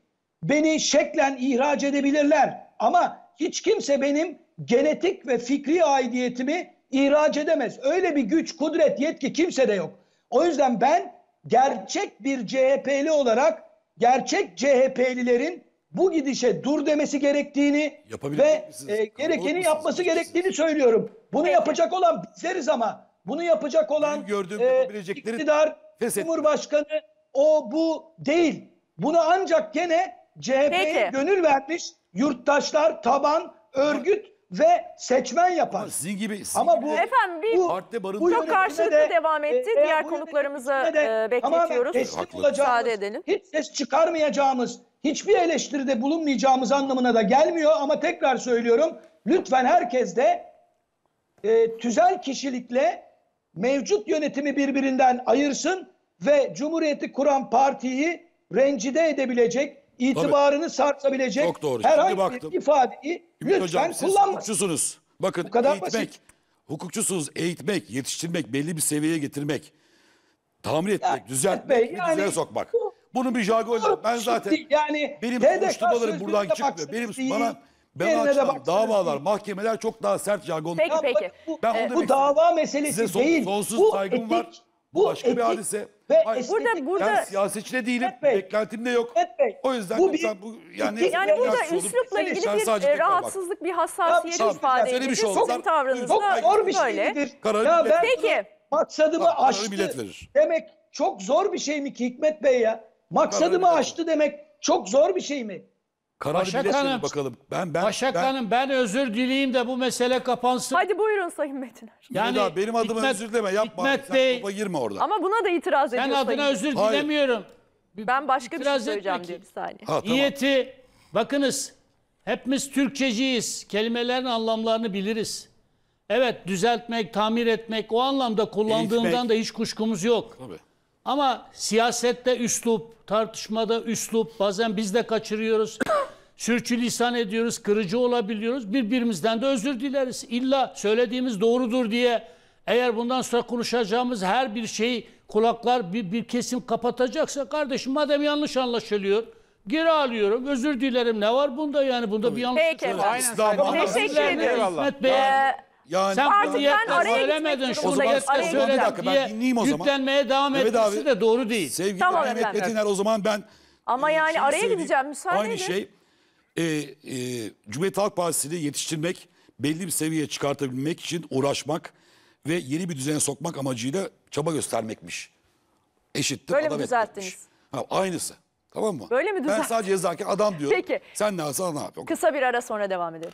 Beni şeklen ihraç edebilirler ama hiç kimse benim genetik ve fikri aidiyetimi ihraç edemez. Öyle bir güç, kudret, yetki kimsede yok. O yüzden ben gerçek bir CHP'li olarak gerçek CHP'lilerin bu gidişe dur demesi gerektiğini ve e, gerekeni yapması gerektiğini söylüyorum. Bunu yapacak olan bizleriz ama bunu yapacak olan gördüğüm, e, iktidar, Cumhurbaşkanı o bu değil. Bunu ancak gene CHP'ye gönül vermiş yurttaşlar, taban, örgüt ve seçmen yapar. Ama sizin gibi. Sizin ama bu efendim bir bu, parti barındıran çok karşılıklı de, e, devam etti. E, Diğer konuklarımıza de, e, bekletiyoruz. Teslim olacağımız, edelim. hiç ses çıkarmayacağımız, hiçbir eleştiride bulunmayacağımız anlamına da gelmiyor ama tekrar söylüyorum. Lütfen herkes de e, tüzel kişilikle mevcut yönetimi birbirinden ayırsın ve Cumhuriyeti kuran partiyi rencide edebilecek, itibarını Tabii. sarsabilecek Çok doğru. herhangi baktım. bir ifadeyi Ümit lütfen hocam, kullanmayın. Bakın Bu kadar eğitmek, basit. hukukçusunuz eğitmek, yetiştirmek, belli bir seviyeye getirmek, tamir etmek, yani, düzeltmek, yani, düzene sokmak. Bunun bir jargonu var. Ben zaten yani, benim konuşmalarım buradan çıkmıyor. Benim değil, bana ben açılan davalar, mahkemeler çok daha sert jargon. Peki peki. Ben e, bu dava meselesi Size son, değil. Sonsuz bu saygım etik, var. Bu Başka etik bir hadise. Ve Hayır, burada burada ben siyasetçi değilim. Bey, Beklentim de yok. Bey, O yüzden bu bu bir- bu yani Yani burada üslupla ilgili bir sadece bir e, tek bir hassasiyet ifade söylemiş edici. oldum. Sizin şey Çok- tavrınız çok zor bir şey. ya ben Peki. maksadımı aştı demek çok zor bir şey mi ki Hikmet Bey ya? Maksadımı aştı demek çok zor bir şey mi? Karar Başak bile Hanım, bakalım. Ben ben Başak ben, Hanım ben özür dileyim de bu mesele kapansın. Hadi buyurun Sayın Metiner. Yani Nida, benim adıma Hikmet, özür dileme yapma. Hikmet Sen Bey, topa girme orada. Ama buna da itiraz ediyorum. Ben adına Sayın özür Hayır. dilemiyorum. Ben başka itiraz bir şey söyleyeceğim diye bir saniye. Ha, tamam. Niyeti bakınız hepimiz Türkçeciyiz. Kelimelerin anlamlarını biliriz. Evet düzeltmek, tamir etmek o anlamda kullandığından Eğitmek. da hiç kuşkumuz yok. Tabii. Ama siyasette üslup, tartışmada üslup bazen biz de kaçırıyoruz. Sürçülisan ediyoruz, kırıcı olabiliyoruz. Birbirimizden de özür dileriz. İlla söylediğimiz doğrudur diye eğer bundan sonra konuşacağımız her bir şeyi kulaklar bir, bir kesim kapatacaksa kardeşim madem yanlış anlaşılıyor geri alıyorum. Özür dilerim. Ne var bunda yani? Bunda bir yanlış. Peki. Aynen. Teşekkür ederim. Hizmet Bey. Ee, yani Sen Artık bu ben niyetle araya gitmek söylemedin, şu durumundayım. niyetle diye dinleyeyim o zaman. yüklenmeye devam Evet etmesi abi. de doğru değil. Sevgili Tamam Mehmet efendim. Metiner o zaman ben Ama e, yani şunu araya gideceğim, müsaade Aynı şey e, e, Cumhuriyet Halk Partisi'ni yetiştirmek, belli bir seviyeye çıkartabilmek için uğraşmak ve yeni bir düzene sokmak amacıyla çaba göstermekmiş. Eşittir Böyle mi düzelttiniz? Ha, aynısı. Tamam mı? Böyle mi Ben sadece yazarken adam diyorum. Peki. Sen ne yazsan ne yapıyorsun? Kısa bir ara sonra devam edelim.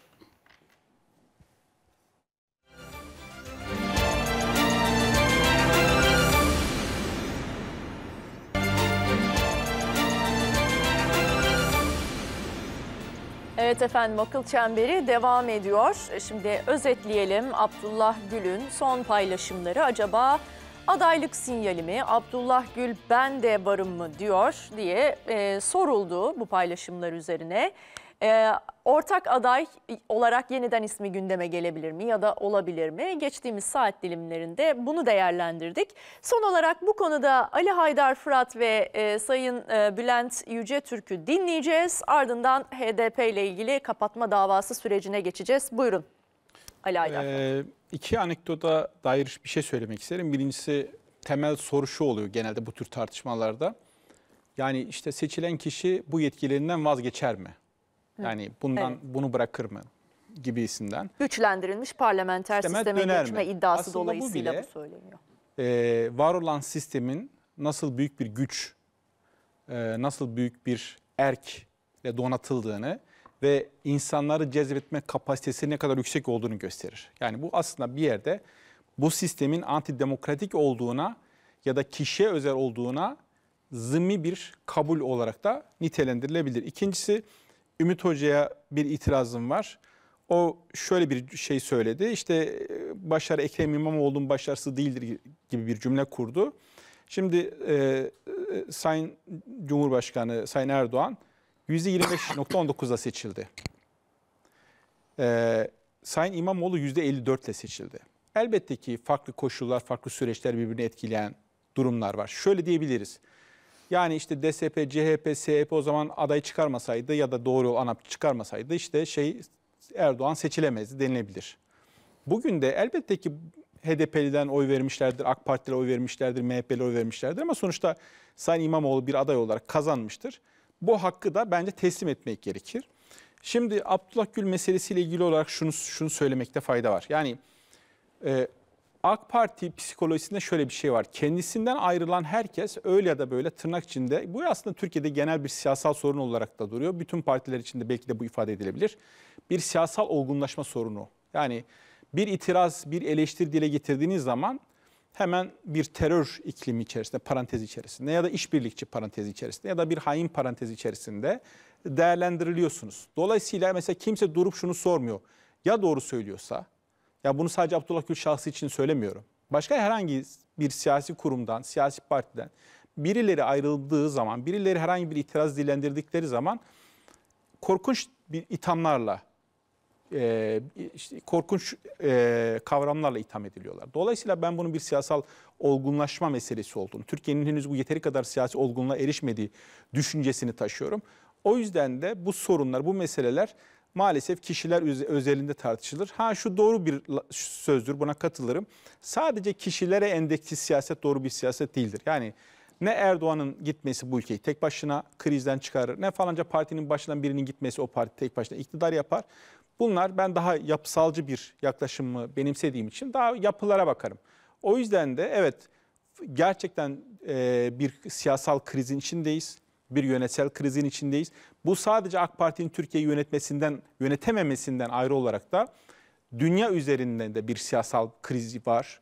Evet efendim akıl çemberi devam ediyor. Şimdi özetleyelim Abdullah Gül'ün son paylaşımları. Acaba adaylık sinyali mi? Abdullah Gül ben de varım mı diyor diye e, soruldu bu paylaşımlar üzerine. Ee, ortak aday olarak yeniden ismi gündeme gelebilir mi ya da olabilir mi? Geçtiğimiz saat dilimlerinde bunu değerlendirdik. Son olarak bu konuda Ali Haydar Fırat ve e, Sayın e, Bülent Yüce Türk'ü dinleyeceğiz. Ardından HDP ile ilgili kapatma davası sürecine geçeceğiz. Buyurun Ali Haydar Fırat. Ee, iki anekdota dair bir şey söylemek isterim. Birincisi temel soru şu oluyor genelde bu tür tartışmalarda. Yani işte seçilen kişi bu yetkilerinden vazgeçer mi? Yani bundan evet. bunu bırakır mı gibisinden. Güçlendirilmiş parlamenter Sisteme sisteme döner göçme mi? iddiası Aslında dolayısıyla bu, bile, bu söyleniyor. E, var olan sistemin nasıl büyük bir güç, e, nasıl büyük bir erkle donatıldığını ve insanları cezbetme kapasitesi ne kadar yüksek olduğunu gösterir. Yani bu aslında bir yerde bu sistemin antidemokratik olduğuna ya da kişiye özel olduğuna zımmi bir kabul olarak da nitelendirilebilir. İkincisi Ümit Hoca'ya bir itirazım var. O şöyle bir şey söyledi. İşte e, Başar Ekrem İmamoğlu'nun başarısı değildir gibi bir cümle kurdu. Şimdi e, e Sayın Cumhurbaşkanı Sayın Erdoğan %25.19'la seçildi. E, Sayın İmamoğlu %54'le seçildi. Elbette ki farklı koşullar, farklı süreçler birbirini etkileyen durumlar var. Şöyle diyebiliriz. Yani işte DSP, CHP, SHP o zaman adayı çıkarmasaydı ya da doğru ANAP çıkarmasaydı işte şey Erdoğan seçilemezdi denilebilir. Bugün de elbette ki HDP'liden oy vermişlerdir, AK Partili oy vermişlerdir, MHP'li oy vermişlerdir ama sonuçta Sayın İmamoğlu bir aday olarak kazanmıştır. Bu hakkı da bence teslim etmek gerekir. Şimdi Abdullah Gül meselesiyle ilgili olarak şunu şunu söylemekte fayda var. Yani e, AK Parti psikolojisinde şöyle bir şey var. Kendisinden ayrılan herkes öyle ya da böyle tırnak içinde bu aslında Türkiye'de genel bir siyasal sorun olarak da duruyor. Bütün partiler içinde belki de bu ifade edilebilir. Bir siyasal olgunlaşma sorunu. Yani bir itiraz, bir eleştiri dile getirdiğiniz zaman hemen bir terör iklimi içerisinde, parantez içerisinde ya da işbirlikçi parantez içerisinde ya da bir hain parantez içerisinde değerlendiriliyorsunuz. Dolayısıyla mesela kimse durup şunu sormuyor. Ya doğru söylüyorsa, ya bunu sadece Abdullah Gül şahsı için söylemiyorum. Başka herhangi bir siyasi kurumdan, siyasi partiden birileri ayrıldığı zaman, birileri herhangi bir itiraz dillendirdikleri zaman korkunç bir ithamlarla, e, işte korkunç e, kavramlarla itham ediliyorlar. Dolayısıyla ben bunun bir siyasal olgunlaşma meselesi olduğunu, Türkiye'nin henüz bu yeteri kadar siyasi olgunluğa erişmediği düşüncesini taşıyorum. O yüzden de bu sorunlar, bu meseleler maalesef kişiler özelinde tartışılır. Ha şu doğru bir sözdür buna katılırım. Sadece kişilere endeksli siyaset doğru bir siyaset değildir. Yani ne Erdoğan'ın gitmesi bu ülkeyi tek başına krizden çıkarır ne falanca partinin başından birinin gitmesi o parti tek başına iktidar yapar. Bunlar ben daha yapısalcı bir yaklaşımı benimsediğim için daha yapılara bakarım. O yüzden de evet gerçekten bir siyasal krizin içindeyiz bir yönetsel krizin içindeyiz. Bu sadece AK Parti'nin Türkiye'yi yönetmesinden, yönetememesinden ayrı olarak da dünya üzerinde de bir siyasal kriz var,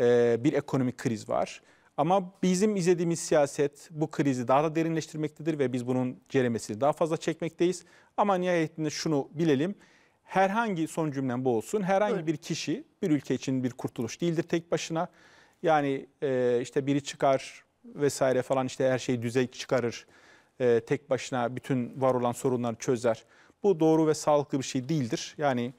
e, bir ekonomik kriz var. Ama bizim izlediğimiz siyaset bu krizi daha da derinleştirmektedir ve biz bunun ceremesini daha fazla çekmekteyiz. Ama nihayetinde şunu bilelim. Herhangi son cümlem bu olsun. Herhangi bir kişi bir ülke için bir kurtuluş değildir tek başına. Yani e, işte biri çıkar vesaire falan işte her şeyi düzey çıkarır. E, tek başına bütün var olan sorunları çözer. Bu doğru ve sağlıklı bir şey değildir. Yani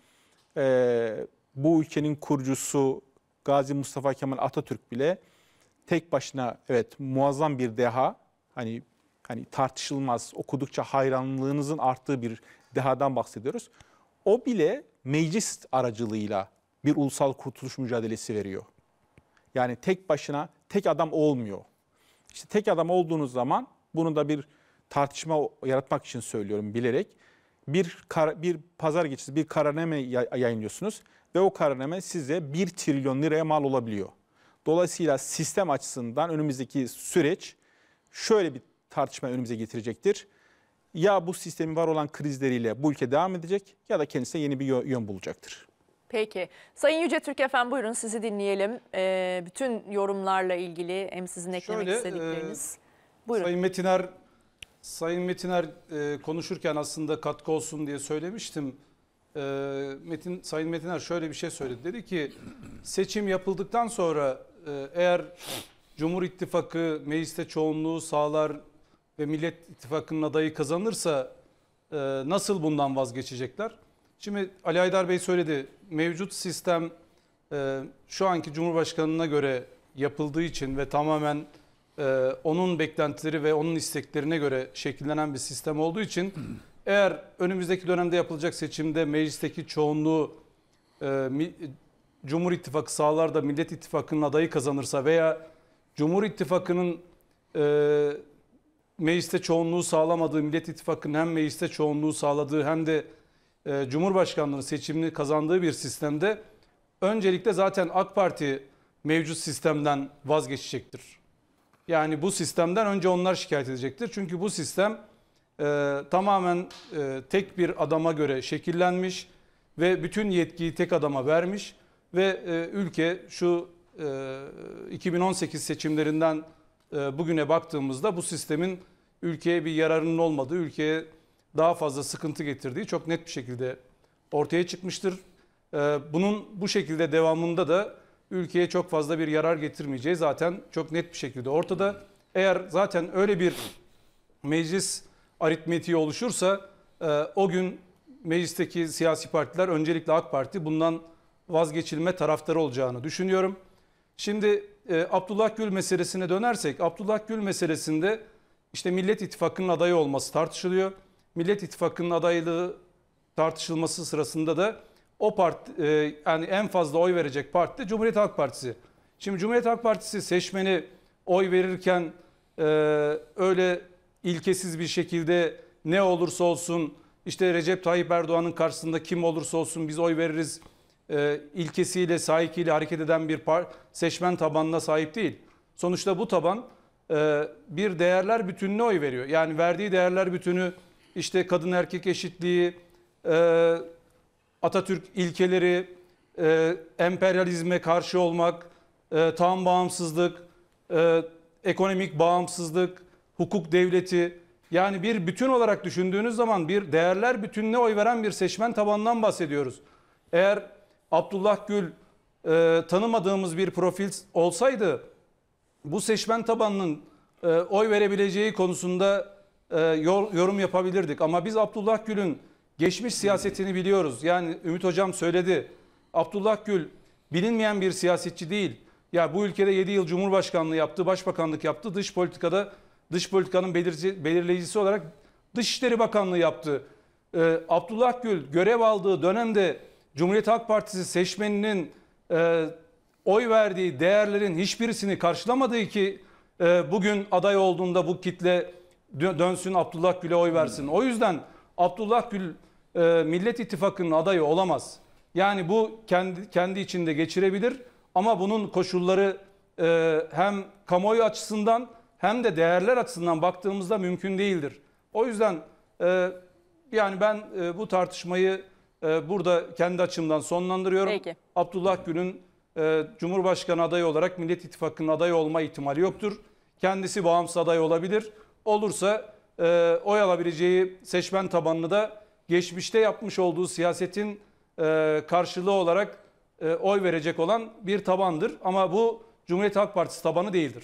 e, bu ülkenin kurucusu Gazi Mustafa Kemal Atatürk bile tek başına evet muazzam bir deha hani hani tartışılmaz okudukça hayranlığınızın arttığı bir dehadan bahsediyoruz. O bile meclis aracılığıyla bir ulusal kurtuluş mücadelesi veriyor. Yani tek başına tek adam olmuyor. İşte tek adam olduğunuz zaman bunu da bir tartışma yaratmak için söylüyorum bilerek bir kar, bir pazar geçisi bir kararname yayınlıyorsunuz ve o kararname size 1 trilyon liraya mal olabiliyor. Dolayısıyla sistem açısından önümüzdeki süreç şöyle bir tartışma önümüze getirecektir. Ya bu sistemin var olan krizleriyle bu ülke devam edecek ya da kendisine yeni bir yön bulacaktır. Peki. Sayın Yüce Türk Efendim buyurun sizi dinleyelim. Ee, bütün yorumlarla ilgili hem sizin eklemek Şöyle, istedikleriniz. E, buyurun. Sayın Metiner, Sayın Metiner e, konuşurken aslında katkı olsun diye söylemiştim. E, Metin Sayın Metiner şöyle bir şey söyledi. Dedi ki seçim yapıldıktan sonra e, eğer Cumhur İttifakı mecliste çoğunluğu sağlar ve Millet İttifakı'nın adayı kazanırsa e, nasıl bundan vazgeçecekler? Şimdi Ali Aydar Bey söyledi mevcut sistem e, şu anki Cumhurbaşkanı'na göre yapıldığı için ve tamamen e, onun beklentileri ve onun isteklerine göre şekillenen bir sistem olduğu için eğer önümüzdeki dönemde yapılacak seçimde meclisteki çoğunluğu e, Cumhur İttifakı sağlar da Millet İttifakı'nın adayı kazanırsa veya Cumhur İttifakı'nın mecliste çoğunluğu sağlamadığı, Millet İttifakı'nın hem mecliste çoğunluğu sağladığı hem de e, Cumhurbaşkanlığı seçimini kazandığı bir sistemde öncelikle zaten AK Parti mevcut sistemden vazgeçecektir. Yani bu sistemden önce onlar şikayet edecektir. Çünkü bu sistem e, tamamen e, tek bir adama göre şekillenmiş ve bütün yetkiyi tek adama vermiş ve e, ülke şu e, 2018 seçimlerinden e, bugüne baktığımızda bu sistemin ülkeye bir yararının olmadığı, ülkeye daha fazla sıkıntı getirdiği çok net bir şekilde ortaya çıkmıştır. Ee, bunun bu şekilde devamında da ülkeye çok fazla bir yarar getirmeyeceği zaten çok net bir şekilde ortada. Eğer zaten öyle bir meclis aritmetiği oluşursa e, o gün meclisteki siyasi partiler öncelikle AK Parti bundan vazgeçilme taraftarı olacağını düşünüyorum. Şimdi e, Abdullah Gül meselesine dönersek Abdullah Gül meselesinde işte Millet İttifakı'nın adayı olması tartışılıyor. Millet İttifakı'nın adaylığı tartışılması sırasında da o parti e, yani en fazla oy verecek parti de Cumhuriyet Halk Partisi. Şimdi Cumhuriyet Halk Partisi seçmeni oy verirken e, öyle ilkesiz bir şekilde ne olursa olsun işte Recep Tayyip Erdoğan'ın karşısında kim olursa olsun biz oy veririz e, ilkesiyle sahikiyle hareket eden bir par seçmen tabanına sahip değil. Sonuçta bu taban e, bir değerler bütününe oy veriyor. Yani verdiği değerler bütünü işte kadın erkek eşitliği, e, Atatürk ilkeleri, e, emperyalizme karşı olmak, e, tam bağımsızlık, e, ekonomik bağımsızlık, hukuk devleti. Yani bir bütün olarak düşündüğünüz zaman bir değerler bütününe oy veren bir seçmen tabanından bahsediyoruz. Eğer Abdullah Gül e, tanımadığımız bir profil olsaydı bu seçmen tabanının e, oy verebileceği konusunda e, yorum yapabilirdik. Ama biz Abdullah Gül'ün geçmiş siyasetini biliyoruz. Yani Ümit Hocam söyledi. Abdullah Gül bilinmeyen bir siyasetçi değil. Ya bu ülkede 7 yıl cumhurbaşkanlığı yaptı, başbakanlık yaptı. Dış politikada dış politikanın belirci, belirleyicisi olarak Dışişleri Bakanlığı yaptı. Ee, Abdullah Gül görev aldığı dönemde Cumhuriyet Halk Partisi seçmeninin e, oy verdiği değerlerin hiçbirisini karşılamadığı ki e, bugün aday olduğunda bu kitle dönsün Abdullah Gül'e oy versin. O yüzden Abdullah Gül e, Millet İttifakı'nın adayı olamaz. Yani bu kendi, kendi içinde geçirebilir ama bunun koşulları e, hem kamuoyu açısından hem de değerler açısından baktığımızda mümkün değildir. O yüzden e, yani ben e, bu tartışmayı e, burada kendi açımdan sonlandırıyorum. Peki. Abdullah Gül'ün e, Cumhurbaşkanı adayı olarak Millet İttifakı'nın adayı olma ihtimali yoktur. Kendisi bağımsız aday olabilir olursa e, oy alabileceği seçmen tabanını da geçmişte yapmış olduğu siyasetin e, karşılığı olarak e, oy verecek olan bir tabandır. Ama bu Cumhuriyet Halk Partisi tabanı değildir.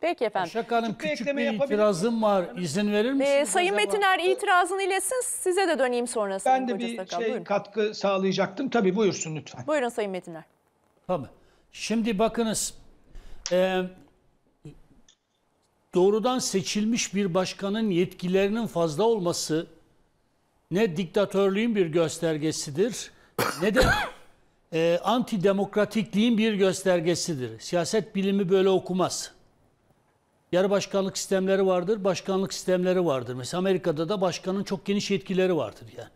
Peki efendim. Şaka Hanım küçük, küçük bir itirazım var. İzin verir ee, misiniz? Ee, Sayın acaba? Metiner itirazını iletsin. Size de döneyim sonrasında. Ben de bir sakal. şey, buyurun. katkı sağlayacaktım. Tabii buyursun lütfen. Buyurun Sayın Metiner. Tamam. Şimdi bakınız. E, doğrudan seçilmiş bir başkanın yetkilerinin fazla olması ne diktatörlüğün bir göstergesidir ne de e, antidemokratikliğin bir göstergesidir. Siyaset bilimi böyle okumaz. Yarı başkanlık sistemleri vardır, başkanlık sistemleri vardır. Mesela Amerika'da da başkanın çok geniş yetkileri vardır yani.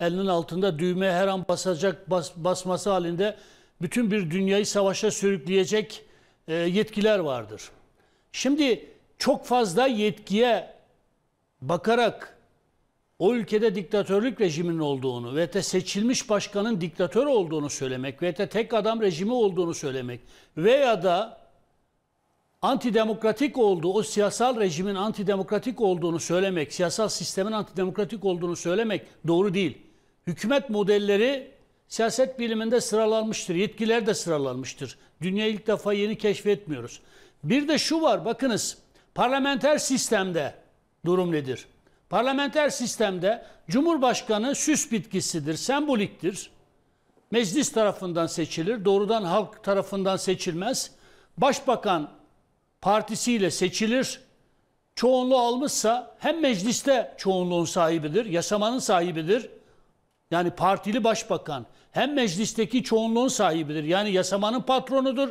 Elinin altında düğme her an basacak, bas, basması halinde bütün bir dünyayı savaşa sürükleyecek e, yetkiler vardır. Şimdi çok fazla yetkiye bakarak o ülkede diktatörlük rejiminin olduğunu ve de seçilmiş başkanın diktatör olduğunu söylemek ve de tek adam rejimi olduğunu söylemek veya da antidemokratik olduğu, o siyasal rejimin antidemokratik olduğunu söylemek, siyasal sistemin antidemokratik olduğunu söylemek doğru değil. Hükümet modelleri siyaset biliminde sıralanmıştır, yetkiler de sıralanmıştır. Dünya ilk defa yeni keşfetmiyoruz. Bir de şu var, bakınız Parlamenter sistemde durum nedir? Parlamenter sistemde Cumhurbaşkanı süs bitkisidir, semboliktir. Meclis tarafından seçilir, doğrudan halk tarafından seçilmez. Başbakan partisiyle seçilir. Çoğunluğu almışsa hem mecliste çoğunluğun sahibidir, yasamanın sahibidir. Yani partili başbakan hem meclisteki çoğunluğun sahibidir. Yani yasamanın patronudur.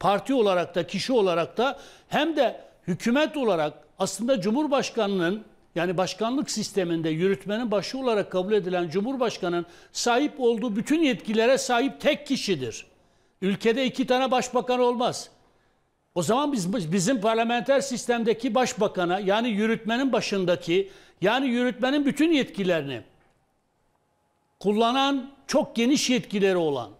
Parti olarak da, kişi olarak da hem de hükümet olarak aslında Cumhurbaşkanı'nın yani başkanlık sisteminde yürütmenin başı olarak kabul edilen Cumhurbaşkanı'nın sahip olduğu bütün yetkilere sahip tek kişidir. Ülkede iki tane başbakan olmaz. O zaman biz bizim parlamenter sistemdeki başbakana yani yürütmenin başındaki yani yürütmenin bütün yetkilerini kullanan çok geniş yetkileri olan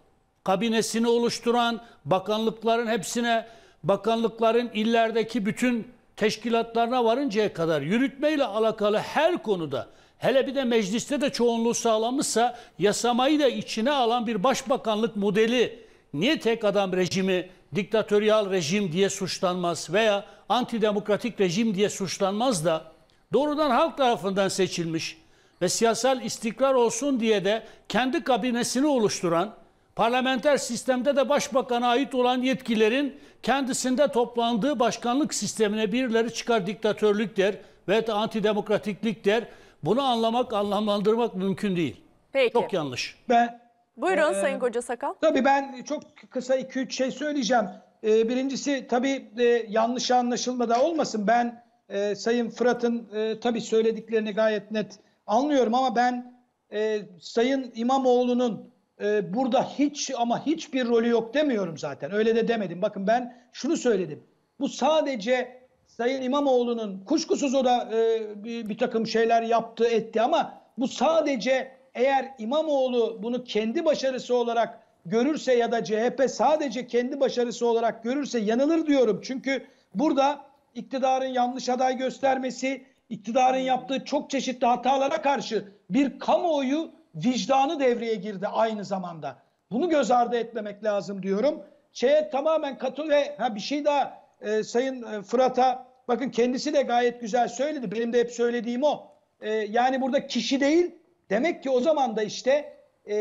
kabinesini oluşturan bakanlıkların hepsine bakanlıkların illerdeki bütün teşkilatlarına varıncaya kadar yürütmeyle alakalı her konuda hele bir de mecliste de çoğunluğu sağlamışsa yasamayı da içine alan bir başbakanlık modeli niye tek adam rejimi diktatöryal rejim diye suçlanmaz veya antidemokratik rejim diye suçlanmaz da doğrudan halk tarafından seçilmiş ve siyasal istikrar olsun diye de kendi kabinesini oluşturan Parlamenter sistemde de başbakana ait olan yetkilerin kendisinde toplandığı başkanlık sistemine birileri çıkar diktatörlük der ve de antidemokratiklik der. Bunu anlamak, anlamlandırmak mümkün değil. Peki. Çok yanlış. Ben Buyurun ee, Sayın Koca Sakal. Tabii ben çok kısa iki üç şey söyleyeceğim. Ee, birincisi tabii e, yanlış da olmasın. Ben e, Sayın Fırat'ın e, tabii söylediklerini gayet net anlıyorum ama ben e, Sayın İmamoğlu'nun ee, burada hiç ama hiçbir rolü yok demiyorum zaten. Öyle de demedim. Bakın ben şunu söyledim. Bu sadece Sayın İmamoğlu'nun kuşkusuz o da e, bir, bir takım şeyler yaptı etti ama bu sadece eğer İmamoğlu bunu kendi başarısı olarak görürse ya da CHP sadece kendi başarısı olarak görürse yanılır diyorum. Çünkü burada iktidarın yanlış aday göstermesi, iktidarın yaptığı çok çeşitli hatalara karşı bir kamuoyu vicdanı devreye girdi aynı zamanda. Bunu göz ardı etmemek lazım diyorum. Şeye tamamen katı ve ha bir şey daha e, Sayın e, Fırat'a bakın kendisi de gayet güzel söyledi. Benim de hep söylediğim o. E, yani burada kişi değil demek ki o zaman da işte e,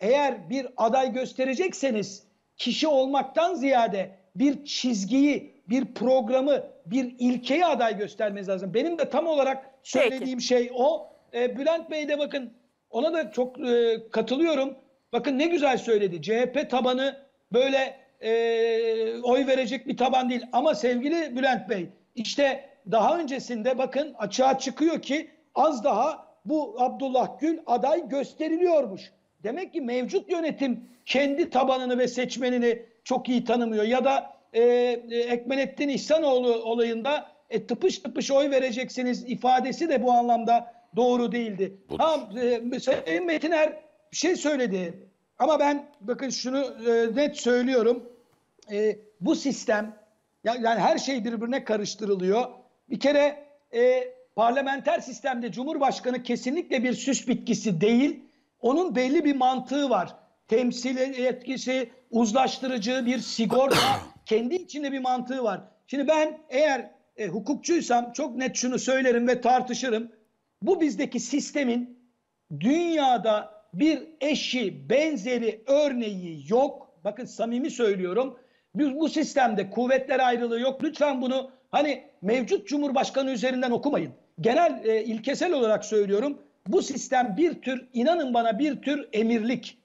eğer bir aday gösterecekseniz kişi olmaktan ziyade bir çizgiyi, bir programı, bir ilkeyi aday göstermeniz lazım. Benim de tam olarak söylediğim Peki. şey o. E, Bülent Bey de bakın ona da çok e, katılıyorum. Bakın ne güzel söyledi. CHP tabanı böyle e, oy verecek bir taban değil. Ama sevgili Bülent Bey işte daha öncesinde bakın açığa çıkıyor ki az daha bu Abdullah Gül aday gösteriliyormuş. Demek ki mevcut yönetim kendi tabanını ve seçmenini çok iyi tanımıyor. Ya da e, e Ekmenettin İhsanoğlu olayında e, tıpış tıpış oy vereceksiniz ifadesi de bu anlamda doğru değildi. Budur. Tamam e, Sayın Metiner bir şey söyledi ama ben bakın şunu e, net söylüyorum. E, bu sistem yani her şey birbirine karıştırılıyor. Bir kere e, parlamenter sistemde Cumhurbaşkanı kesinlikle bir süs bitkisi değil. Onun belli bir mantığı var. Temsil etkisi, uzlaştırıcı bir sigorta, kendi içinde bir mantığı var. Şimdi ben eğer e, hukukçuysam çok net şunu söylerim ve tartışırım bu bizdeki sistemin dünyada bir eşi, benzeri, örneği yok. Bakın samimi söylüyorum. Biz bu sistemde kuvvetler ayrılığı yok. Lütfen bunu hani mevcut cumhurbaşkanı üzerinden okumayın. Genel e, ilkesel olarak söylüyorum. Bu sistem bir tür inanın bana bir tür emirlik.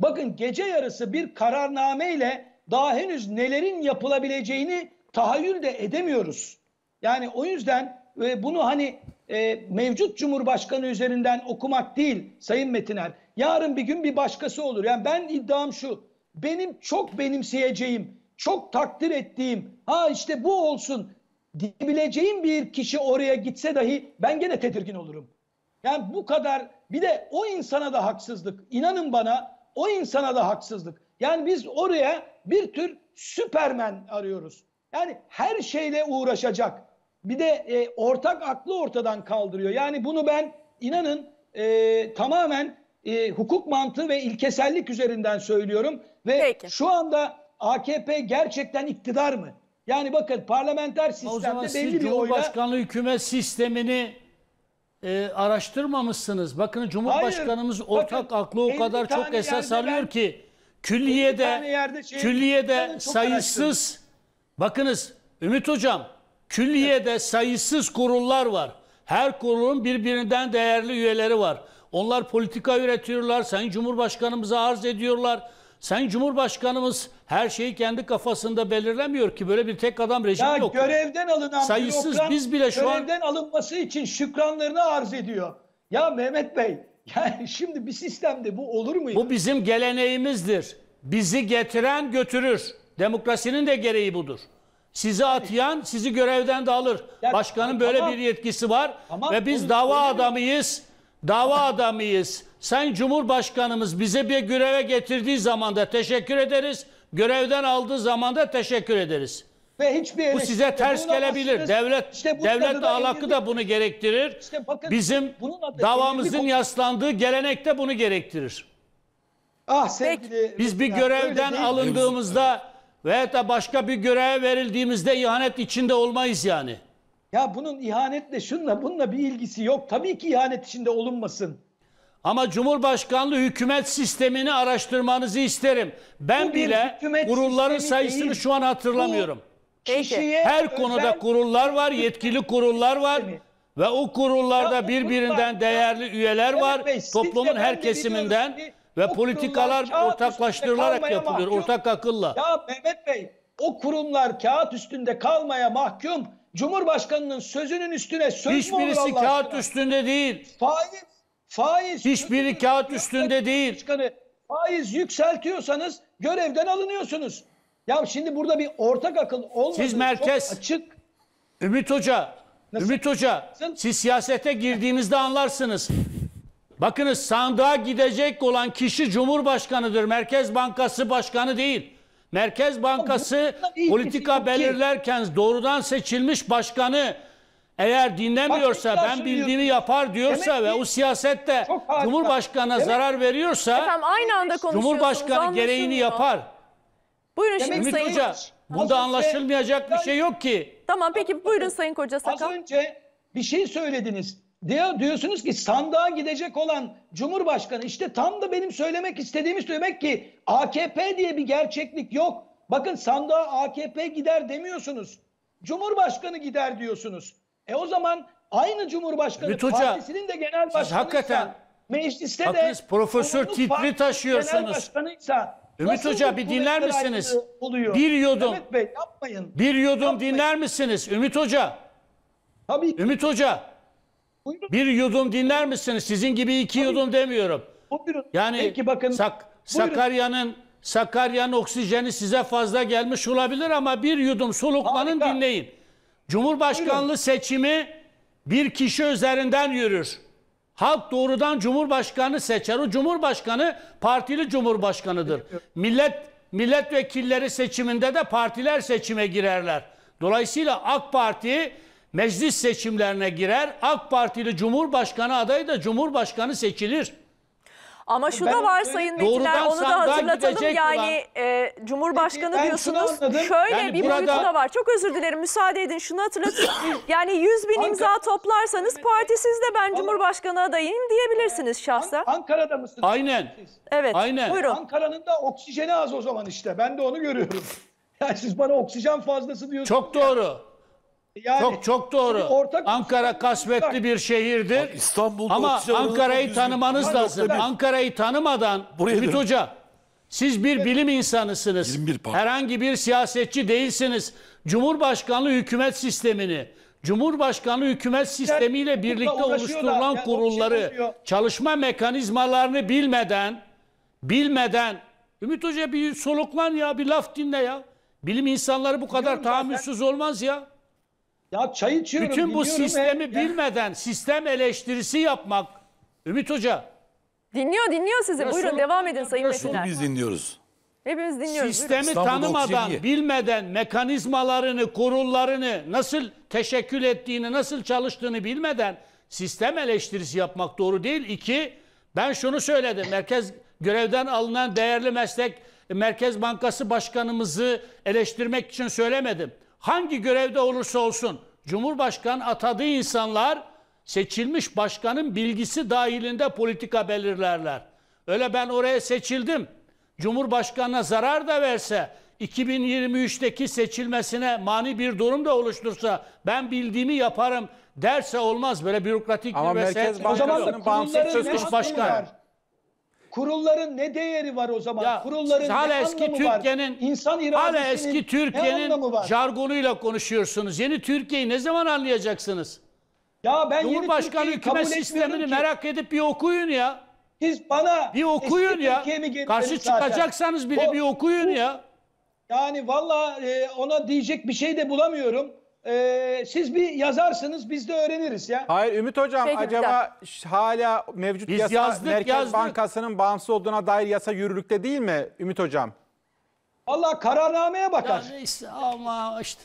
Bakın gece yarısı bir kararnameyle daha henüz nelerin yapılabileceğini tahayyül de edemiyoruz. Yani o yüzden e, bunu hani e, mevcut Cumhurbaşkanı üzerinden okumak değil Sayın Metiner. Yarın bir gün bir başkası olur. Yani ben iddiam şu. Benim çok benimseyeceğim, çok takdir ettiğim, ha işte bu olsun diyebileceğim bir kişi oraya gitse dahi ben gene tedirgin olurum. Yani bu kadar bir de o insana da haksızlık. İnanın bana o insana da haksızlık. Yani biz oraya bir tür süpermen arıyoruz. Yani her şeyle uğraşacak bir de e, ortak aklı ortadan kaldırıyor. Yani bunu ben inanın e, tamamen e, hukuk mantığı ve ilkesellik üzerinden söylüyorum. Ve Peki. şu anda AKP gerçekten iktidar mı? Yani bakın parlamenter sistemde belli siz bir Cumhurbaşkanlığı hükümet sistemini e, araştırmamışsınız. Bakın Cumhurbaşkanımız Hayır, ortak bakın, aklı o kadar çok esas alıyor ben, ki külliyede, şey, külliyede sayısız. Bakınız Ümit Hocam Külliye'de sayısız kurullar var. Her kurulun birbirinden değerli üyeleri var. Onlar politika üretiyorlar, Sayın Cumhurbaşkanımıza arz ediyorlar. Sayın Cumhurbaşkanımız her şeyi kendi kafasında belirlemiyor ki böyle bir tek adam rejim ya yok. Görevden alınan sayısız biz bile şu görevden an... alınması için şükranlarını arz ediyor. Ya Mehmet Bey yani şimdi bir sistemde bu olur mu? Bu bizim geleneğimizdir. Bizi getiren götürür. Demokrasinin de gereği budur. Sizi atayan sizi görevden de alır. Ya, Başkanın böyle tamam. bir yetkisi var tamam, ve biz dava adamıyız. Dava adamıyız. Sen Cumhurbaşkanımız bize bir göreve getirdiği zaman da teşekkür ederiz. Görevden aldığı zaman da teşekkür ederiz. Ve hiçbir bu size ters gelebilir. Devlet işte devlet alakı da bunu gerektirir. İşte bakın, Bizim davamızın yaslandığı gelenek de bunu gerektirir. Ah sevgili Biz bir görevden alındığımızda ve da başka bir göreve verildiğimizde ihanet içinde olmayız yani. Ya bunun ihanetle şunla bununla bir ilgisi yok. Tabii ki ihanet içinde olunmasın. Ama Cumhurbaşkanlığı hükümet sistemini araştırmanızı isterim. Ben bir bile kurulların sayısını değil. şu an hatırlamıyorum. Kişiye Her konuda özel- kurullar var, yetkili kurullar var. Ve o kurullarda Ya, birbirinden bunlar- değerli üyeler Evet var. Bey, Toplumun her kesiminden. ki ve o politikalar ortaklaştırılarak yapılıyor. Mahkum. Ortak akılla. Ya Mehmet Bey o kurumlar kağıt üstünde kalmaya mahkum. Cumhurbaşkanının sözünün üstüne söz Hiçbirisi mu olur Allah kağıt aşkına? üstünde değil. Faiz, faiz. Hiçbiri kağıt üstünde değil. Başkanı, faiz yükseltiyorsanız görevden alınıyorsunuz. Ya şimdi burada bir ortak akıl olmadı. Siz merkez. açık. Ümit Hoca. Nasıl? Ümit Hoca. Nasıl? Siz siyasete girdiğinizde anlarsınız. Bakınız sandığa gidecek olan kişi Cumhurbaşkanıdır. Merkez Bankası Başkanı değil. Merkez Bankası politika şey. belirlerken doğrudan seçilmiş başkanı eğer dinlemiyorsa ben şey bildiğimi yapar diyorsa ve o siyasette Cumhurbaşkanı'na zarar veriyorsa Efendim, aynı anda Cumhurbaşkanı gereğini yapar. Buyurun şimdi Ümit Sayın Hoca bunda anlaşılmayacak bir şey yok ki. Tamam peki buyurun Sayın Koca Sakal. Az önce bir şey söylediniz. Diyor, diyorsunuz ki sandığa gidecek olan Cumhurbaşkanı işte tam da benim söylemek istediğimi söylemek ki AKP diye bir gerçeklik yok. Bakın sandığa AKP gider demiyorsunuz. Cumhurbaşkanı gider diyorsunuz. E o zaman aynı Cumhurbaşkanı Ümit partisinin de genel başkanıysa hakikaten, mecliste haklınız, de profesör titri taşıyorsunuz. Ümit Hoca bir dinler misiniz? Bir yudum. Mehmet Bey yapmayın. Bir yudum yapmayın. dinler misiniz Ümit Hoca? Tabii. Ümit Hoca. Buyurun. Bir yudum dinler misiniz? Sizin gibi iki Buyurun. yudum demiyorum. Buyurun. Yani Peki bakın. Sak Sakarya'nın Sakarya'nın oksijeni size fazla gelmiş olabilir ama bir yudum soluklanın Harika. dinleyin. Cumhurbaşkanlığı Buyurun. seçimi bir kişi üzerinden yürür. Halk doğrudan cumhurbaşkanı seçer. O cumhurbaşkanı partili cumhurbaşkanıdır. Evet. Millet milletvekilleri seçiminde de partiler seçime girerler. Dolayısıyla AK Parti meclis seçimlerine girer. AK Partili Cumhurbaşkanı adayı da Cumhurbaşkanı seçilir. Ama şu da var Sayın Vekiller onu da hatırlatalım. Yani e, Cumhurbaşkanı Peki, diyorsunuz şöyle yani bir burada... boyutu da var. Çok özür dilerim müsaade edin şunu hatırlatayım. yani 100 bin Ankara... imza toplarsanız partisiz de ben Cumhurbaşkanı adayım diyebilirsiniz şahsen. An Ankara'da mısınız? Aynen. Evet Aynen. buyurun. Ankara'nın da oksijeni az o zaman işte ben de onu görüyorum. Yani siz bana oksijen fazlası diyorsunuz. Çok doğru. Yani, çok çok doğru. Ortak Ankara şey kasvetli bir şehirdir. Bak, İstanbul'da Ama Ankara'yı tanımanız lazım. Ankara'yı tanımadan Buraya Ümit Hoca siz bir bilim insanısınız. Herhangi bir siyasetçi değilsiniz. Cumhurbaşkanlığı hükümet sistemini, Cumhurbaşkanlığı hükümet sistemiyle birlikte oluşturulan yani şey kurulları, şey çalışma mekanizmalarını bilmeden, bilmeden Ümit Hoca bir soluklan ya, bir laf dinle ya. Bilim insanları bu kadar tahammülsüz olmaz ya. Ya çay içiyorum. Bütün bu sistemi ya. bilmeden sistem eleştirisi yapmak Ümit Hoca. Dinliyor dinliyor sizi. Resul, Buyurun devam edin Sayın Resul biz dinliyoruz. Hepimiz dinliyoruz. Sistemi İstanbul'da tanımadan, bilmeden mekanizmalarını, kurullarını, nasıl teşekkül ettiğini, nasıl çalıştığını bilmeden sistem eleştirisi yapmak doğru değil. İki, ben şunu söyledim. Merkez görevden alınan değerli meslek Merkez Bankası Başkanımızı eleştirmek için söylemedim hangi görevde olursa olsun Cumhurbaşkanı atadığı insanlar seçilmiş başkanın bilgisi dahilinde politika belirlerler. Öyle ben oraya seçildim. Cumhurbaşkanına zarar da verse 2023'teki seçilmesine mani bir durum da oluştursa ben bildiğimi yaparım derse olmaz böyle bürokratik Ama bir Merkez Başkanı'nın bağımsız söz konusu başkan. Var. Kurulların ne değeri var o zaman? Ya, Kurulların hala ne eski Türkiye'nin insan iradesinin hala eski Türkiye'nin jargonuyla konuşuyorsunuz. Yeni Türkiye'yi ne zaman anlayacaksınız? Ya ben Cumhurbaşkanı hükümet sistemini ki. merak edip bir okuyun ya. Siz bana bir okuyun ya. Karşı çıkacaksanız bile o, bir okuyun bu, ya. Yani valla e, ona diyecek bir şey de bulamıyorum. Ee, siz bir yazarsınız biz de öğreniriz ya. Hayır Ümit Hocam Peki, acaba hala mevcut Biz yasa yazdık, Merkez yazdık. Bankası'nın bağımsız olduğuna dair yasa yürürlükte değil mi Ümit Hocam? Valla kararnameye bakar. ama işte.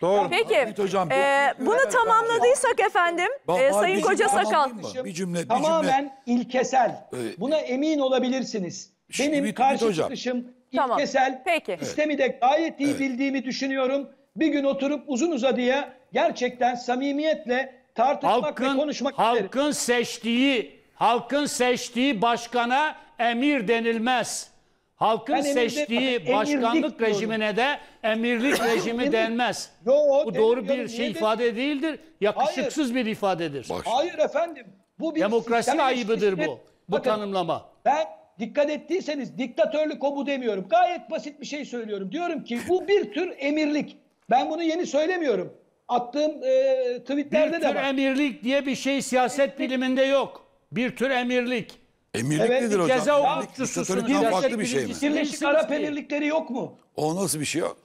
Doğru. Peki Ümit Hocam, e, bunu tamamladıysak efendim Ba- e, Sayın bir Koca Sakal. Bir cümle, bir cümle. Tamamen ilkesel. Ee, Buna emin olabilirsiniz. Şimdi Benim Ümit- Ümit karşı çıkışım Tamam, ilkesel. Peki. İstemi de gayet iyi bildiğimi düşünüyorum bir gün oturup uzun uzadıya gerçekten samimiyetle tartışmak halkın, ve konuşmak halkın isterim. seçtiği halkın seçtiği başkana emir denilmez. Halkın yani seçtiği emirde, başkanlık diyorum. rejimine de emirlik rejimi denmez. Yo, Bu doğru bir şey nedir? ifade değildir. Yakışıksız Hayır. bir ifadedir. Baş. Hayır efendim. Bu bir demokrasi ayıbıdır bu. Bu tanımlama. Ben dikkat ettiyseniz diktatörlük o bu demiyorum. Gayet basit bir şey söylüyorum. Diyorum ki bu bir tür emirlik. Ben bunu yeni söylemiyorum. Attığım e, tweetlerde bir de var. Bir tür emirlik diye bir şey siyaset biliminde yok. Bir tür emirlik. Emirlik evet, nedir hocam? Ceza hukukçususunuz. farklı bir şey mi? Birleşik Arap Emirlikleri yok mu? O nasıl bir şey yok?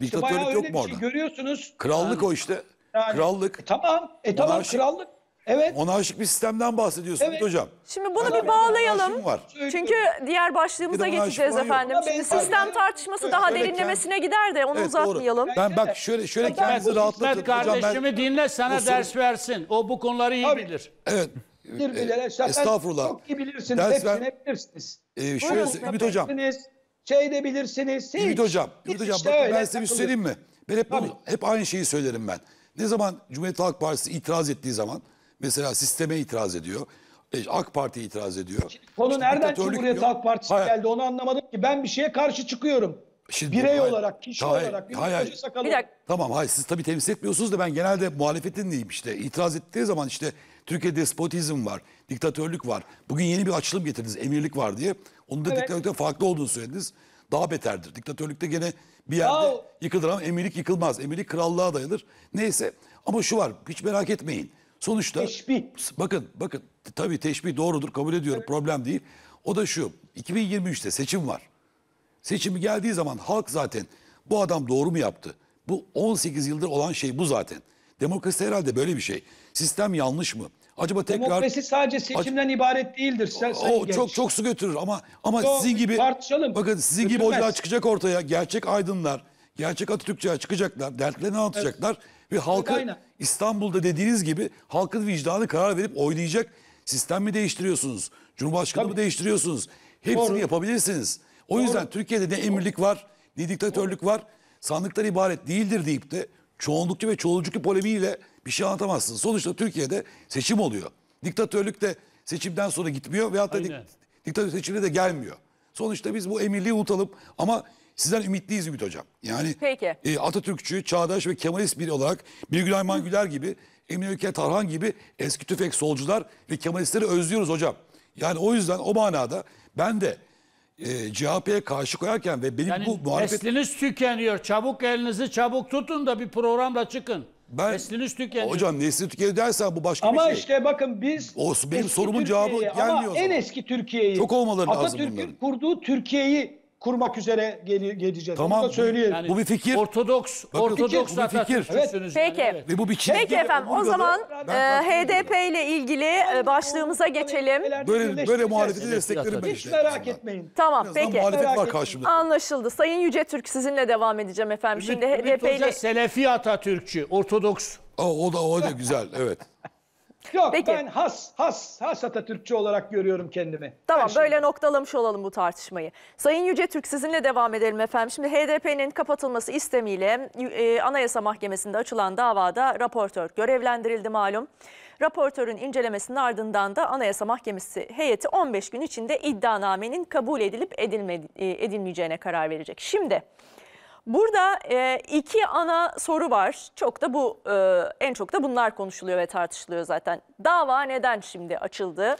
Diktatörlük işte yok mu şey orada? Şey görüyorsunuz. Krallık yani, o işte. Yani, krallık. E, tamam. E tamam Monarşi. krallık. Evet. Ona aşık bir sistemden bahsediyorsun Evet. hocam. Şimdi bunu bir bağlayalım. Var. Çünkü diğer başlığımıza Bir geçeceğiz efendim. Şimdi Ben- sistem tartışması daha öyle derinlemesine gider de onu Evet, doğru. uzatmayalım. Ben bak şöyle şöyle kendinizi rahatlatın İsmet hocam kardeşimi ben. dinle sana Nasıl? ders versin. O bu konuları iyi Tabii. bilir. Evet. Birbirlere e, şaka estağfurullah. çok iyi bilirsiniz. Ders Hepsini bilirsiniz. Ee, şöyle Buyurun, Ümit hocam. Bilirsiniz, Şey de bilirsiniz. Hiç. Ümit hocam, Ümit hocam İşte ben size bir söyleyeyim mi? Ben hep, hep aynı şeyi söylerim ben. Ne zaman Cumhuriyet Halk Partisi itiraz ettiği zaman mesela sisteme itiraz ediyor. E, AK Parti itiraz ediyor. Konu işte nereden Cumhuriyet diyor. Halk Partisi hayır. geldi onu anlamadım ki. Ben bir şeye karşı çıkıyorum. Şimdi, Birey hayır, olarak, kişi hayır, olarak. Bir hayır, hayır. Bir dakika. Tamam hayır siz tabii temsil etmiyorsunuz da ben genelde muhalefetin diyeyim işte. İtiraz ettiği zaman işte Türkiye'de despotizm var, diktatörlük var. Bugün yeni bir açılım getirdiniz, emirlik var diye. Onu da evet. diktatörlükten farklı olduğunu söylediniz. Daha beterdir. Diktatörlükte gene bir yerde ya... yıkılır ama emirlik yıkılmaz. Emirlik krallığa dayılır. Neyse ama şu var hiç merak etmeyin. Sonuçta teşbih. bakın bakın tabii teşbih doğrudur kabul ediyorum problem değil. O da şu 2023'te seçim var. Seçimi geldiği zaman halk zaten bu adam doğru mu yaptı? Bu 18 yıldır olan şey bu zaten. Demokrasi herhalde böyle bir şey. Sistem yanlış mı? Acaba tekrar Demokrasi sadece seçimden ac- ibaret değildir. Sen, o genç. çok çok su götürür ama ama Yo, sizin gibi tartışalım. Bakın sizin Götürmez. gibi hocalar çıkacak ortaya. Gerçek aydınlar, gerçek Atatürkçüler çıkacaklar, dertlerini anlatacaklar. Evet. Ve halkı İstanbul'da dediğiniz gibi halkın vicdanı karar verip oylayacak sistem mi değiştiriyorsunuz? Cumhurbaşkanı mı değiştiriyorsunuz? Hepsini Doğru. yapabilirsiniz. O Doğru. yüzden Türkiye'de ne emirlik var, ne diktatörlük var. Sandıktan ibaret değildir deyip de çoğunlukçu ve çoğulcuklu polemiğiyle bir şey anlatamazsınız. Sonuçta Türkiye'de seçim oluyor. Diktatörlük de seçimden sonra gitmiyor veyahut da dik, diktatör seçimine de gelmiyor. Sonuçta biz bu emirliği unutalım ama Sizden ümitliyiz Ümit Hocam. Yani Peki. E, Atatürkçü, çağdaş ve Kemalist biri olarak Birgül Ayman Güler gibi, Emine Ülke Tarhan gibi eski tüfek solcular ve Kemalistleri özlüyoruz hocam. Yani o yüzden o manada ben de e, CHP'ye karşı koyarken ve benim yani bu muhalefet... Nesliniz tükeniyor. Çabuk elinizi çabuk tutun da bir programla çıkın. Ben, nesliniz tükeniyor. Hocam nesli tükeniyor dersen bu başka ama bir şey. Ama işte bakın biz... O, benim sorumun Türkiye cevabı gelmiyor. Ama en eski Türkiye'yi... Çok olmaları lazım bunların. Atatürk'ün kurduğu Türkiye'yi kurmak üzere gele- geleceğiz. Tamam, Onu söyleyelim. Yani bu bir fikir. Ortodoks, Ortodoks bir fikir. Atatürkçüsünüz yani, Peki. evet. Ve bu bir çizgi. Peki efendim o zaman e, HDP ile ilgili e, başlığımıza geçelim. Böyle, böyle muhalefeti desteklerim ben Hiç merak etmeyin. Tamam En peki. muhalefet Merak var karşımda. Anlaşıldı. Sayın Yüce Türk sizinle devam edeceğim efendim. Şimdi HDP ile Selefi Atatürkçü, Ortodoks. Aa, o da o da güzel evet. Yok Peki. ben has has has Atatürkçü olarak görüyorum kendimi. Tamam böyle noktalamış olalım bu tartışmayı. Sayın Yüce Türk sizinle devam edelim efendim. Şimdi HDP'nin kapatılması istemiyle e, Anayasa Mahkemesi'nde açılan davada raportör görevlendirildi malum. Raportörün incelemesinin ardından da Anayasa Mahkemesi heyeti 15 gün içinde iddianamenin kabul edilip edilme, e, edilmeyeceğine karar verecek. Şimdi Burada e, iki ana soru var. Çok da bu e, en çok da bunlar konuşuluyor ve tartışılıyor zaten. Dava neden şimdi açıldı?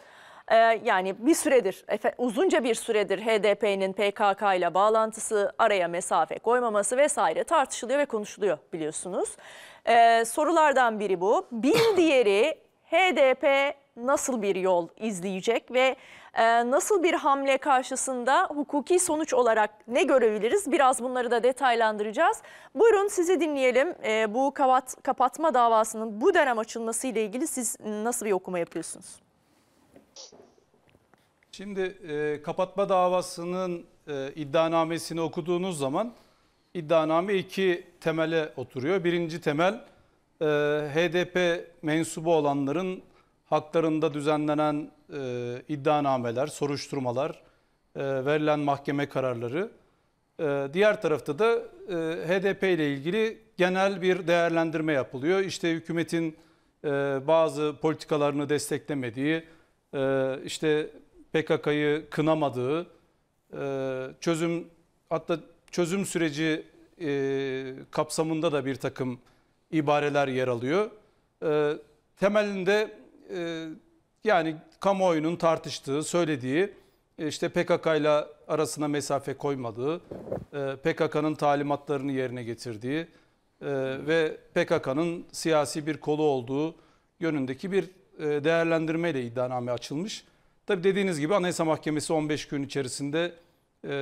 E, yani bir süredir, efe, uzunca bir süredir HDP'nin PKK ile bağlantısı, araya mesafe koymaması vesaire tartışılıyor ve konuşuluyor biliyorsunuz. E, sorulardan biri bu. Bir diğeri HDP nasıl bir yol izleyecek ve ee, nasıl bir hamle karşısında hukuki sonuç olarak ne görebiliriz? Biraz bunları da detaylandıracağız. Buyurun sizi dinleyelim. Ee, bu kapatma davasının bu dönem açılması ile ilgili siz nasıl bir okuma yapıyorsunuz? Şimdi e, kapatma davasının e, iddianamesini okuduğunuz zaman iddianame iki temele oturuyor. Birinci temel e, HDP mensubu olanların haklarında düzenlenen e, iddianameler, soruşturmalar, e, verilen mahkeme kararları. E, diğer tarafta da e, HDP ile ilgili genel bir değerlendirme yapılıyor. İşte hükümetin e, bazı politikalarını desteklemediği, e, işte PKK'yı kınamadığı, e, çözüm hatta çözüm süreci e, kapsamında da bir takım ibareler yer alıyor. E, temelinde e, yani kamuoyunun tartıştığı, söylediği e, işte PKK ile arasına mesafe koymadığı, e, PKK'nın talimatlarını yerine getirdiği ve PKK'nın siyasi bir kolu olduğu yönündeki bir değerlendirmeyle iddianame açılmış. Tabi dediğiniz gibi Anayasa Mahkemesi 15 gün içerisinde e,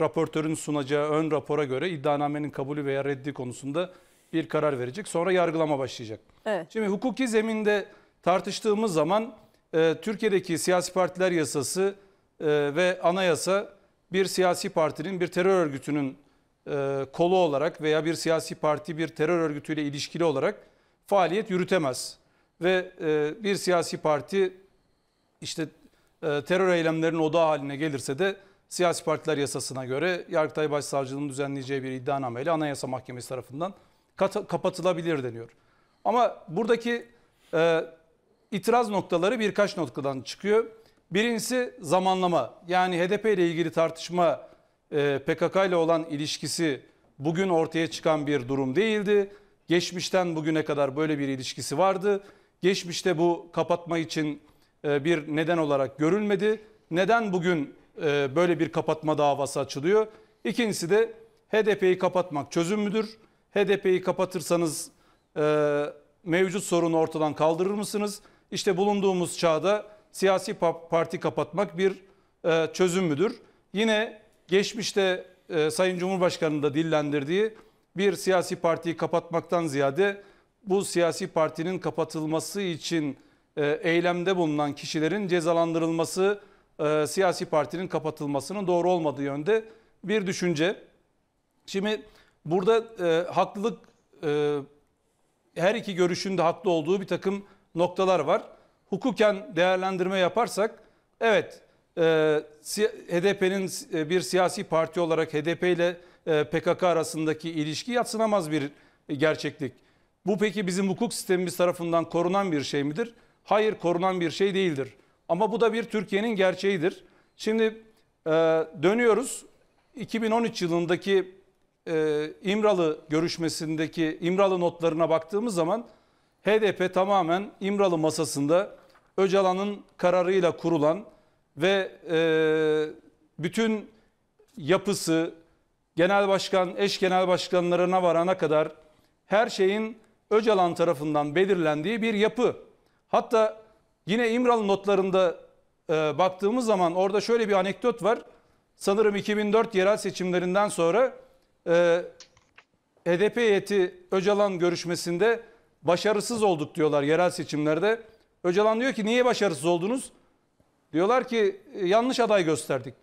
raportörün sunacağı ön rapora göre iddianamenin kabulü veya reddi konusunda bir karar verecek. Sonra yargılama başlayacak. Evet. Şimdi hukuki zeminde tartıştığımız zaman e, Türkiye'deki siyasi partiler yasası e, ve anayasa bir siyasi partinin bir terör örgütünün e, kolu olarak veya bir siyasi parti bir terör örgütüyle ilişkili olarak faaliyet yürütemez. Ve e, bir siyasi parti işte e, terör eylemlerinin odağı haline gelirse de siyasi partiler yasasına göre Yargıtay Başsavcılığı'nın düzenleyeceği bir iddianameyle Anayasa Mahkemesi tarafından kapatılabilir deniyor. Ama buradaki e, itiraz noktaları birkaç noktadan çıkıyor. Birincisi zamanlama. Yani HDP ile ilgili tartışma e, PKK ile olan ilişkisi bugün ortaya çıkan bir durum değildi. Geçmişten bugüne kadar böyle bir ilişkisi vardı. Geçmişte bu kapatma için e, bir neden olarak görülmedi. Neden bugün e, böyle bir kapatma davası açılıyor? İkincisi de HDP'yi kapatmak çözüm müdür? HDP'yi kapatırsanız e, mevcut sorunu ortadan kaldırır mısınız? İşte bulunduğumuz çağda siyasi parti kapatmak bir e, çözüm müdür? Yine geçmişte e, Sayın Cumhurbaşkanı'nın da dillendirdiği bir siyasi partiyi kapatmaktan ziyade bu siyasi partinin kapatılması için e, eylemde bulunan kişilerin cezalandırılması e, siyasi partinin kapatılmasının doğru olmadığı yönde bir düşünce. Şimdi Burada e, haklılık e, her iki görüşün de haklı olduğu bir takım noktalar var. Hukuken değerlendirme yaparsak evet e, HDP'nin e, bir siyasi parti olarak HDP ile e, PKK arasındaki ilişki yatsınamaz bir gerçeklik. Bu peki bizim hukuk sistemimiz tarafından korunan bir şey midir? Hayır korunan bir şey değildir. Ama bu da bir Türkiye'nin gerçeğidir. Şimdi e, dönüyoruz 2013 yılındaki e, İmralı görüşmesindeki İmralı notlarına baktığımız zaman HDP tamamen İmralı masasında Öcalan'ın kararıyla kurulan ve e, bütün yapısı genel başkan, eş genel başkanlarına varana kadar her şeyin Öcalan tarafından belirlendiği bir yapı. Hatta yine İmralı notlarında e, baktığımız zaman orada şöyle bir anekdot var. Sanırım 2004 yerel seçimlerinden sonra e, ee, HDP heyeti Öcalan görüşmesinde başarısız olduk diyorlar yerel seçimlerde. Öcalan diyor ki niye başarısız oldunuz? Diyorlar ki e, yanlış aday gösterdik.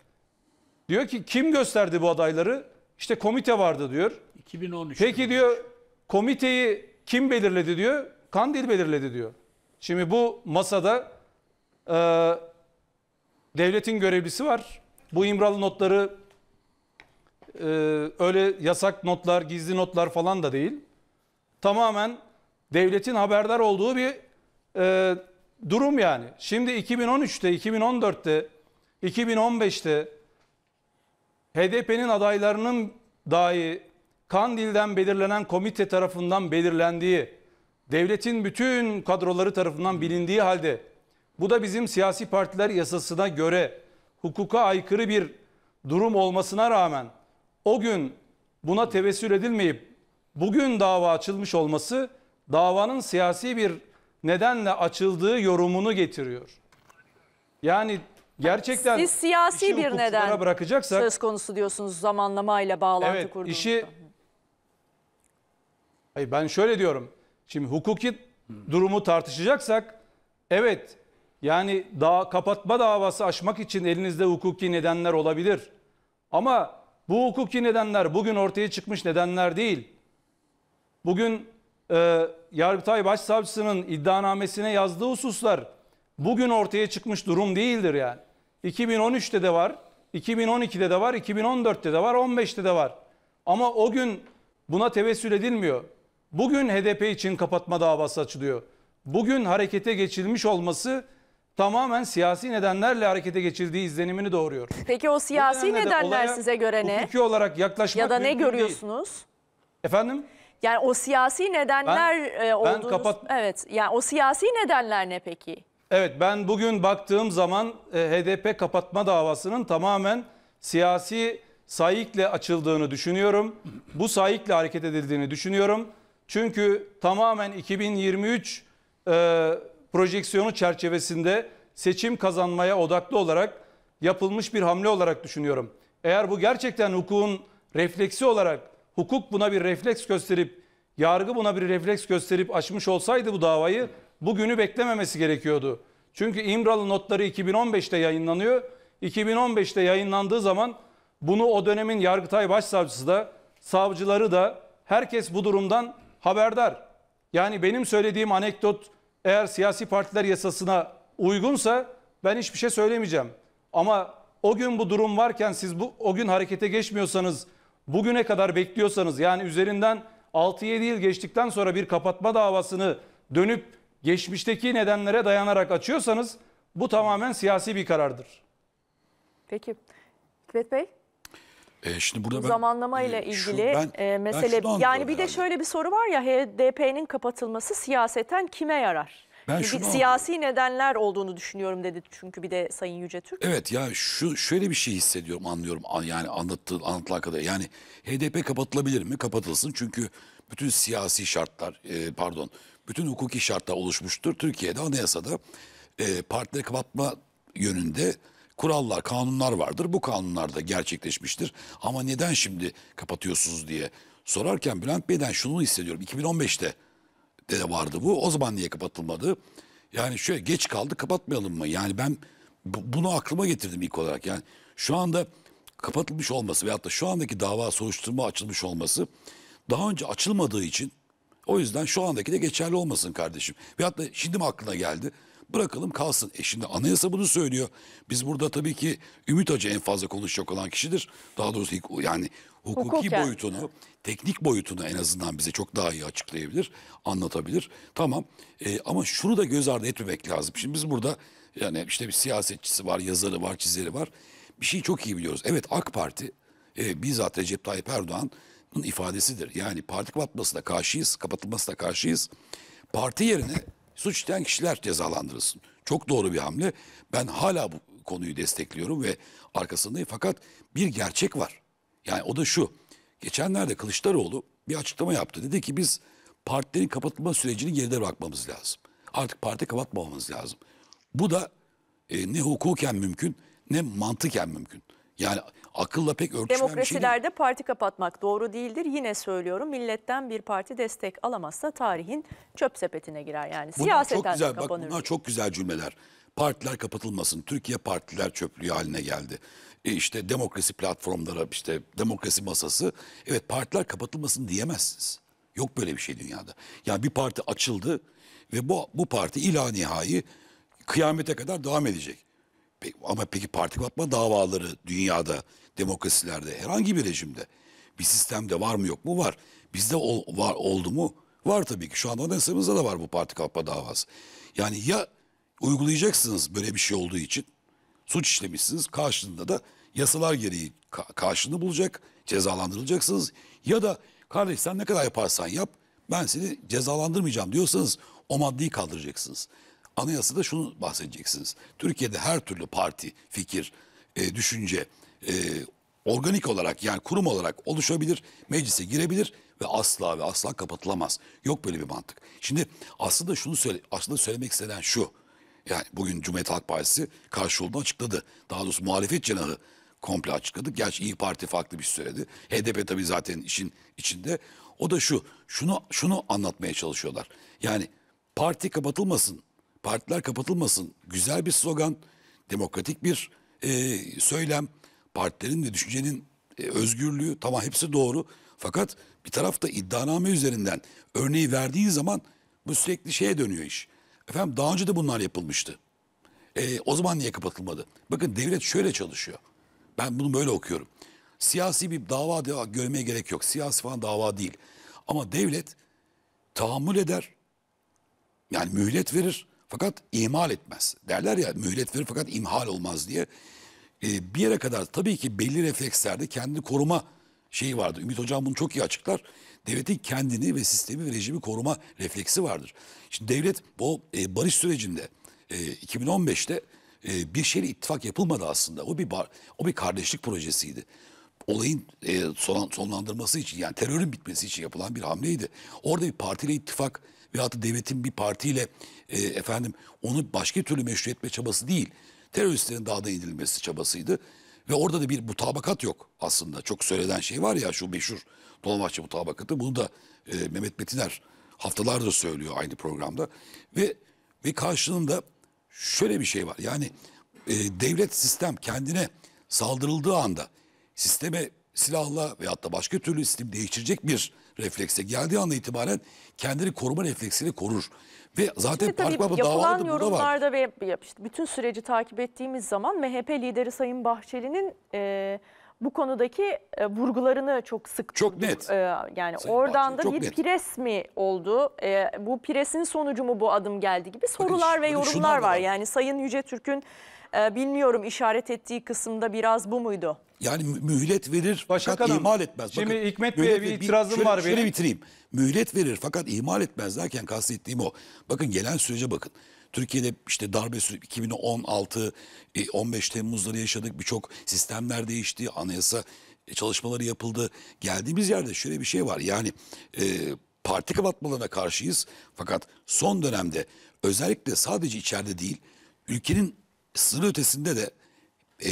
Diyor ki kim gösterdi bu adayları? İşte komite vardı diyor. 2013. Peki diyor komiteyi kim belirledi diyor? Kandil belirledi diyor. Şimdi bu masada e, devletin görevlisi var. Bu imralı notları e, öyle yasak notlar, gizli notlar falan da değil. Tamamen devletin haberdar olduğu bir e, durum yani. Şimdi 2013'te, 2014'te, 2015'te HDP'nin adaylarının dahi Kandil'den belirlenen komite tarafından belirlendiği, devletin bütün kadroları tarafından bilindiği halde bu da bizim siyasi partiler yasasına göre hukuka aykırı bir durum olmasına rağmen o gün buna tevessül edilmeyip bugün dava açılmış olması davanın siyasi bir nedenle açıldığı yorumunu getiriyor. Yani gerçekten Siz siyasi bir neden bırakacaksak, söz konusu diyorsunuz zamanlamayla bağlantı evet, kurduğunuzda. Işi, hayır ben şöyle diyorum. Şimdi hukuki durumu tartışacaksak evet yani daha kapatma davası açmak için elinizde hukuki nedenler olabilir. Ama bu hukuki nedenler bugün ortaya çıkmış nedenler değil. Bugün e, Yargıtay Başsavcısının iddianamesine yazdığı hususlar bugün ortaya çıkmış durum değildir yani. 2013'te de var, 2012'de de var, 2014'te de var, 15'te de var. Ama o gün buna tevessül edilmiyor. Bugün HDP için kapatma davası açılıyor. Bugün harekete geçilmiş olması tamamen siyasi nedenlerle harekete geçirdiği izlenimini doğuruyor. Peki o siyasi o nedenler size göre ne? Hukuki olarak yaklaşmak Ya da ne görüyorsunuz? Değil. Efendim? Yani o siyasi nedenler ben, e, olduğunuz... Ben kapat... Evet, yani o siyasi nedenler ne peki? Evet, ben bugün baktığım zaman e, HDP kapatma davasının tamamen siyasi sayıkla açıldığını düşünüyorum. Bu sayıkla hareket edildiğini düşünüyorum. Çünkü tamamen 2023 e, projeksiyonu çerçevesinde seçim kazanmaya odaklı olarak yapılmış bir hamle olarak düşünüyorum. Eğer bu gerçekten hukukun refleksi olarak hukuk buna bir refleks gösterip yargı buna bir refleks gösterip açmış olsaydı bu davayı bugünü beklememesi gerekiyordu. Çünkü İmralı notları 2015'te yayınlanıyor. 2015'te yayınlandığı zaman bunu o dönemin Yargıtay Başsavcısı da savcıları da herkes bu durumdan haberdar. Yani benim söylediğim anekdot eğer siyasi partiler yasasına uygunsa ben hiçbir şey söylemeyeceğim. Ama o gün bu durum varken siz bu o gün harekete geçmiyorsanız bugüne kadar bekliyorsanız yani üzerinden 6-7 yıl geçtikten sonra bir kapatma davasını dönüp geçmişteki nedenlere dayanarak açıyorsanız bu tamamen siyasi bir karardır. Peki. Hikmet Bey? Ee, şimdi burada ben, zamanlama ile ee, e, şu- ilgili ben- e, mesele şunu yani bir de şöyle bir soru var ya HDP'nin kapatılması siyaseten kime yarar? Ben Bir- şunu bir, siyasi nedenler olduğunu düşünüyorum dedi çünkü bir de Sayın Yüce Türk. Evet ya şu şöyle bir şey hissediyorum anlıyorum yani anlattığı anlatılan kadar. Yani HDP kapatılabilir mi? Kapatılsın çünkü bütün siyasi şartlar e, pardon bütün hukuki şartlar oluşmuştur. Türkiye'de anayasada e, partileri kapatma yönünde kurallar, kanunlar vardır. Bu kanunlar da gerçekleşmiştir. Ama neden şimdi kapatıyorsunuz diye sorarken Bülent Bey'den şunu hissediyorum. 2015'te de vardı bu. O zaman niye kapatılmadı? Yani şöyle geç kaldı kapatmayalım mı? Yani ben bunu aklıma getirdim ilk olarak. Yani şu anda kapatılmış olması veyahut da şu andaki dava soruşturma açılmış olması daha önce açılmadığı için o yüzden şu andaki de geçerli olmasın kardeşim. Veyahut da şimdi mi aklına geldi? Bırakalım kalsın. E şimdi anayasa bunu söylüyor. Biz burada tabii ki Ümit Hoca en fazla konuşacak olan kişidir. Daha doğrusu yani hukuki Hukuken. boyutunu, teknik boyutunu en azından bize çok daha iyi açıklayabilir, anlatabilir. Tamam e, ama şunu da göz ardı etmemek lazım. Şimdi biz burada yani işte bir siyasetçisi var, yazarı var, çizeri var. Bir şeyi çok iyi biliyoruz. Evet AK Parti e, bizzat Recep Tayyip Erdoğan ifadesidir. Yani parti kapatmasına karşıyız, kapatılmasına karşıyız. Parti yerine suç işleyen kişiler cezalandırılsın. Çok doğru bir hamle. Ben hala bu konuyu destekliyorum ve arkasındayım. Fakat bir gerçek var. Yani o da şu. Geçenlerde Kılıçdaroğlu bir açıklama yaptı. Dedi ki biz partilerin kapatılma sürecini geride bırakmamız lazım. Artık parti kapatmamamız lazım. Bu da e, ne hukuken mümkün ne mantıken mümkün. Yani akılla pek örtüşmeyen Demokrasilerde bir şey değil. parti kapatmak doğru değildir. Yine söylüyorum milletten bir parti destek alamazsa tarihin çöp sepetine girer. Yani bunlar siyaseten çok güzel, kapanır. Bak, bunlar çok güzel cümleler. Partiler kapatılmasın. Türkiye partiler çöplüğü haline geldi. E işte demokrasi platformları, işte demokrasi masası. Evet partiler kapatılmasın diyemezsiniz. Yok böyle bir şey dünyada. Yani bir parti açıldı ve bu, bu parti ila nihai kıyamete kadar devam edecek. ama peki parti kapatma davaları dünyada demokrasilerde, herhangi bir rejimde. Bir sistemde var mı yok mu? Var. Bizde ol, var oldu mu? Var tabii ki. Şu anda anayasamızda da var bu parti kalkma davası. Yani ya uygulayacaksınız böyle bir şey olduğu için suç işlemişsiniz. Karşılığında da yasalar gereği ka- karşılığını bulacak, cezalandırılacaksınız. Ya da kardeş sen ne kadar yaparsan yap ben seni cezalandırmayacağım diyorsanız o maddeyi kaldıracaksınız. Anayasada şunu bahsedeceksiniz. Türkiye'de her türlü parti, fikir, e, düşünce, e, organik olarak yani kurum olarak oluşabilir, meclise girebilir ve asla ve asla kapatılamaz. Yok böyle bir mantık. Şimdi aslında şunu söyle, aslında söylemek istenen şu. Yani bugün Cumhuriyet Halk Partisi karşı olduğunu açıkladı. Daha doğrusu muhalefet cenahı komple açıkladı. Gerçi İyi Parti farklı bir şey söyledi. HDP tabii zaten işin içinde. O da şu. Şunu şunu anlatmaya çalışıyorlar. Yani parti kapatılmasın. Partiler kapatılmasın. Güzel bir slogan, demokratik bir e, söylem partilerin de düşüncenin e, özgürlüğü tamam hepsi doğru. Fakat bir tarafta iddianame üzerinden örneği verdiği zaman bu sürekli şeye dönüyor iş. Efendim daha önce de bunlar yapılmıştı. E, o zaman niye kapatılmadı? Bakın devlet şöyle çalışıyor. Ben bunu böyle okuyorum. Siyasi bir dava, dava görmeye gerek yok. Siyasi falan dava değil. Ama devlet tahammül eder. Yani mühlet verir fakat ihmal etmez. Derler ya mühlet verir fakat imhal olmaz diye e, bir yere kadar tabii ki belli reflekslerde kendi koruma şeyi vardır. Ümit Hocam bunu çok iyi açıklar. Devletin kendini ve sistemi ve rejimi koruma refleksi vardır. Şimdi devlet bu e, barış sürecinde e, 2015'te e, bir şeyle ittifak yapılmadı aslında. O bir bar, o bir kardeşlik projesiydi. Olayın e, son, sonlandırması için yani terörün bitmesi için yapılan bir hamleydi. Orada bir partiyle ittifak veyahut da devletin bir partiyle e, efendim onu başka türlü meşru etme çabası değil teröristlerin dağda edilmesi çabasıydı. Ve orada da bir mutabakat yok aslında. Çok söylenen şey var ya şu meşhur Dolmabahçe mutabakatı. Bunu da e, Mehmet Metiner haftalardır söylüyor aynı programda. Ve ve karşılığında şöyle bir şey var. Yani e, devlet sistem kendine saldırıldığı anda sisteme silahla veyahut da başka türlü sistemi değiştirecek bir reflekse geldiği anda itibaren kendini koruma refleksini korur. Ve zaten Şimdi park babı yapılan davada burada var. yorumlarda ve işte bütün süreci takip ettiğimiz zaman MHP lideri Sayın Bahçeli'nin e, bu konudaki e, vurgularını çok sık Çok net. E, yani Sayın oradan Bahçeli, da bir net. pres mi oldu? E, bu presin sonucu mu bu adım geldi gibi sorular ve bugün yorumlar var. var. Yani Sayın Yüce Türk'ün ee, bilmiyorum işaret ettiği kısımda biraz bu muydu? Yani mühlet verir fakat Hanım, ihmal etmez. Şimdi Bakın, Hikmet Bey'e bir itirazım şöyle, var benim. Şöyle bitireyim. Mühlet verir fakat ihmal etmez derken kastettiğim o. Bakın gelen sürece bakın. Türkiye'de işte darbe 2016, 15 e, Temmuz'ları yaşadık. Birçok sistemler değişti, anayasa e, çalışmaları yapıldı. Geldiğimiz yerde şöyle bir şey var. Yani e, parti kapatmalarına karşıyız. Fakat son dönemde özellikle sadece içeride değil, ülkenin sınır ötesinde de e,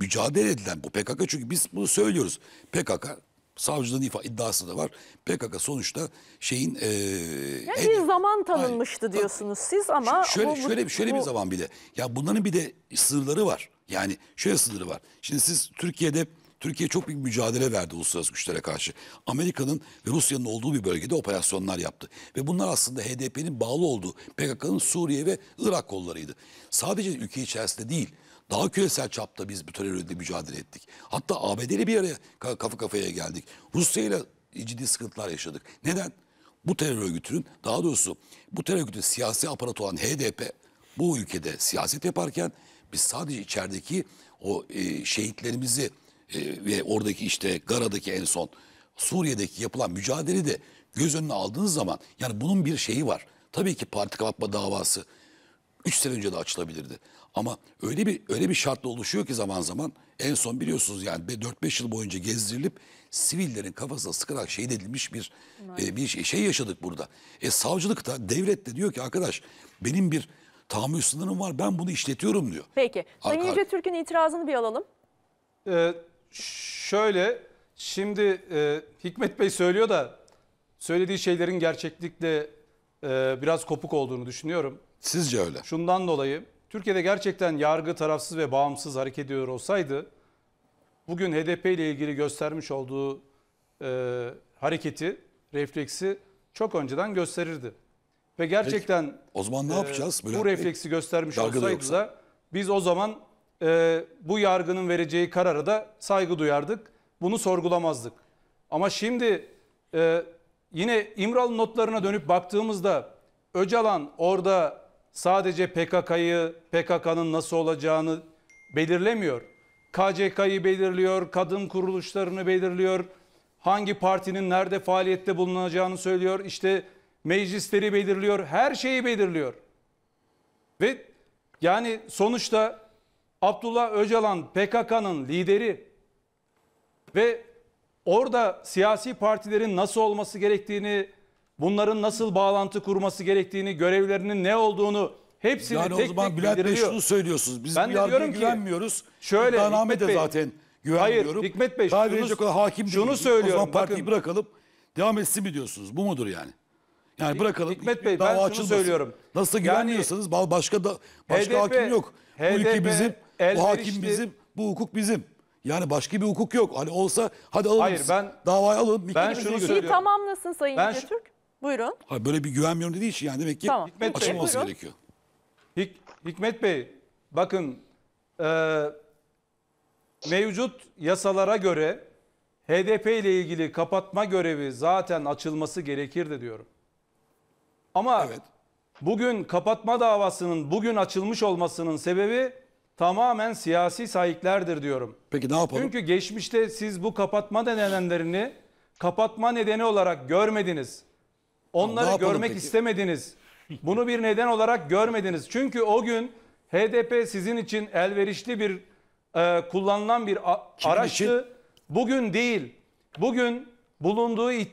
mücadele edilen bu PKK çünkü biz bunu söylüyoruz. PKK savcılığın ifa, iddiası da var. PKK sonuçta şeyin... E, yani en, bir zaman tanınmıştı hayır, diyorsunuz siz ama... Şöyle, bu, şöyle, bu, bir zaman bir de. Ya bunların bir de sınırları var. Yani şöyle sınırı var. Şimdi siz Türkiye'de Türkiye çok büyük mücadele verdi uluslararası güçlere karşı. Amerika'nın ve Rusya'nın olduğu bir bölgede operasyonlar yaptı. Ve bunlar aslında HDP'nin bağlı olduğu PKK'nın Suriye ve Irak kollarıydı. Sadece ülke içerisinde değil, daha küresel çapta biz bu terörle mücadele ettik. Hatta ABD'li bir araya kafa kafaya geldik. Rusya ile ciddi sıkıntılar yaşadık. Neden? Bu terör örgütünün daha doğrusu bu terör örgütü siyasi aparat olan HDP bu ülkede siyaset yaparken biz sadece içerideki o e, şehitlerimizi e, ve oradaki işte Gara'daki en son Suriye'deki yapılan mücadele de göz önüne aldığınız zaman yani bunun bir şeyi var. Tabii ki parti kapatma davası 3 sene önce de açılabilirdi. Ama öyle bir öyle bir şartla oluşuyor ki zaman zaman en son biliyorsunuz yani 4-5 yıl boyunca gezdirilip sivillerin kafasına sıkarak şehit edilmiş bir e, bir şey, şey yaşadık burada. E savcılıkta devlet de diyor ki arkadaş benim bir tahammül sınırım var ben bunu işletiyorum diyor. Peki. Sayın Yüce Türk'ün itirazını bir alalım. Ee, Şöyle şimdi e, Hikmet Bey söylüyor da söylediği şeylerin gerçeklikle e, biraz kopuk olduğunu düşünüyorum. Sizce öyle. Şundan dolayı Türkiye'de gerçekten yargı tarafsız ve bağımsız hareket ediyor olsaydı bugün HDP ile ilgili göstermiş olduğu e, hareketi, refleksi çok önceden gösterirdi. Ve gerçekten Peki, o zaman ne e, yapacağız? Bülent bu refleksi göstermiş Dargı olsaydı da biz o zaman e, bu yargının vereceği kararı da saygı duyardık. Bunu sorgulamazdık. Ama şimdi e, yine İmralı notlarına dönüp baktığımızda Öcalan orada sadece PKK'yı, PKK'nın nasıl olacağını belirlemiyor. KCK'yı belirliyor, kadın kuruluşlarını belirliyor, hangi partinin nerede faaliyette bulunacağını söylüyor. İşte meclisleri belirliyor, her şeyi belirliyor. Ve yani sonuçta Abdullah Öcalan PKK'nın lideri ve orada siyasi partilerin nasıl olması gerektiğini, bunların nasıl bağlantı kurması gerektiğini, görevlerinin ne olduğunu hepsini yani tek o zaman tek Bülent söylüyorsunuz. Biz ben bu yargıya ki, güvenmiyoruz. Şöyle İddianame de Bey, zaten güvenmiyorum. Hayır Hikmet Bey Daha şunu, kadar hakim şunu söylüyorum. O zaman partiyi bakın, bırakalım devam etsin mi diyorsunuz? Bu mudur yani? Yani bırakalım. Hikmet Bey ben şunu açılmasın. söylüyorum. Nasıl güvenmiyorsanız yani, başka da başka HDP, hakim yok. HDP, bu ülke bizim Elverişli... Bu hakim bizim, bu hukuk bizim. Yani başka bir hukuk yok. Hani olsa hadi alalım. Hayır ben davayı alalım. Ben şunu İlkiyi şey söylüyorum. tamamlasın Sayın ben Yüce Türk. Buyurun. Hayır, böyle bir güvenmiyorum dediği için yani demek ki tamam. açılması Bey, gerekiyor. Hik Hikmet Bey bakın e, mevcut yasalara göre HDP ile ilgili kapatma görevi zaten açılması gerekirdi diyorum. Ama evet. bugün kapatma davasının bugün açılmış olmasının sebebi tamamen siyasi sahiplerdir diyorum. Peki ne yapalım? Çünkü geçmişte siz bu kapatma nedenlerini kapatma nedeni olarak görmediniz. Onları görmek peki? istemediniz. Bunu bir neden olarak görmediniz. Çünkü o gün HDP sizin için elverişli bir e, kullanılan bir a, araçtı. için? Bugün değil. Bugün bulunduğu e,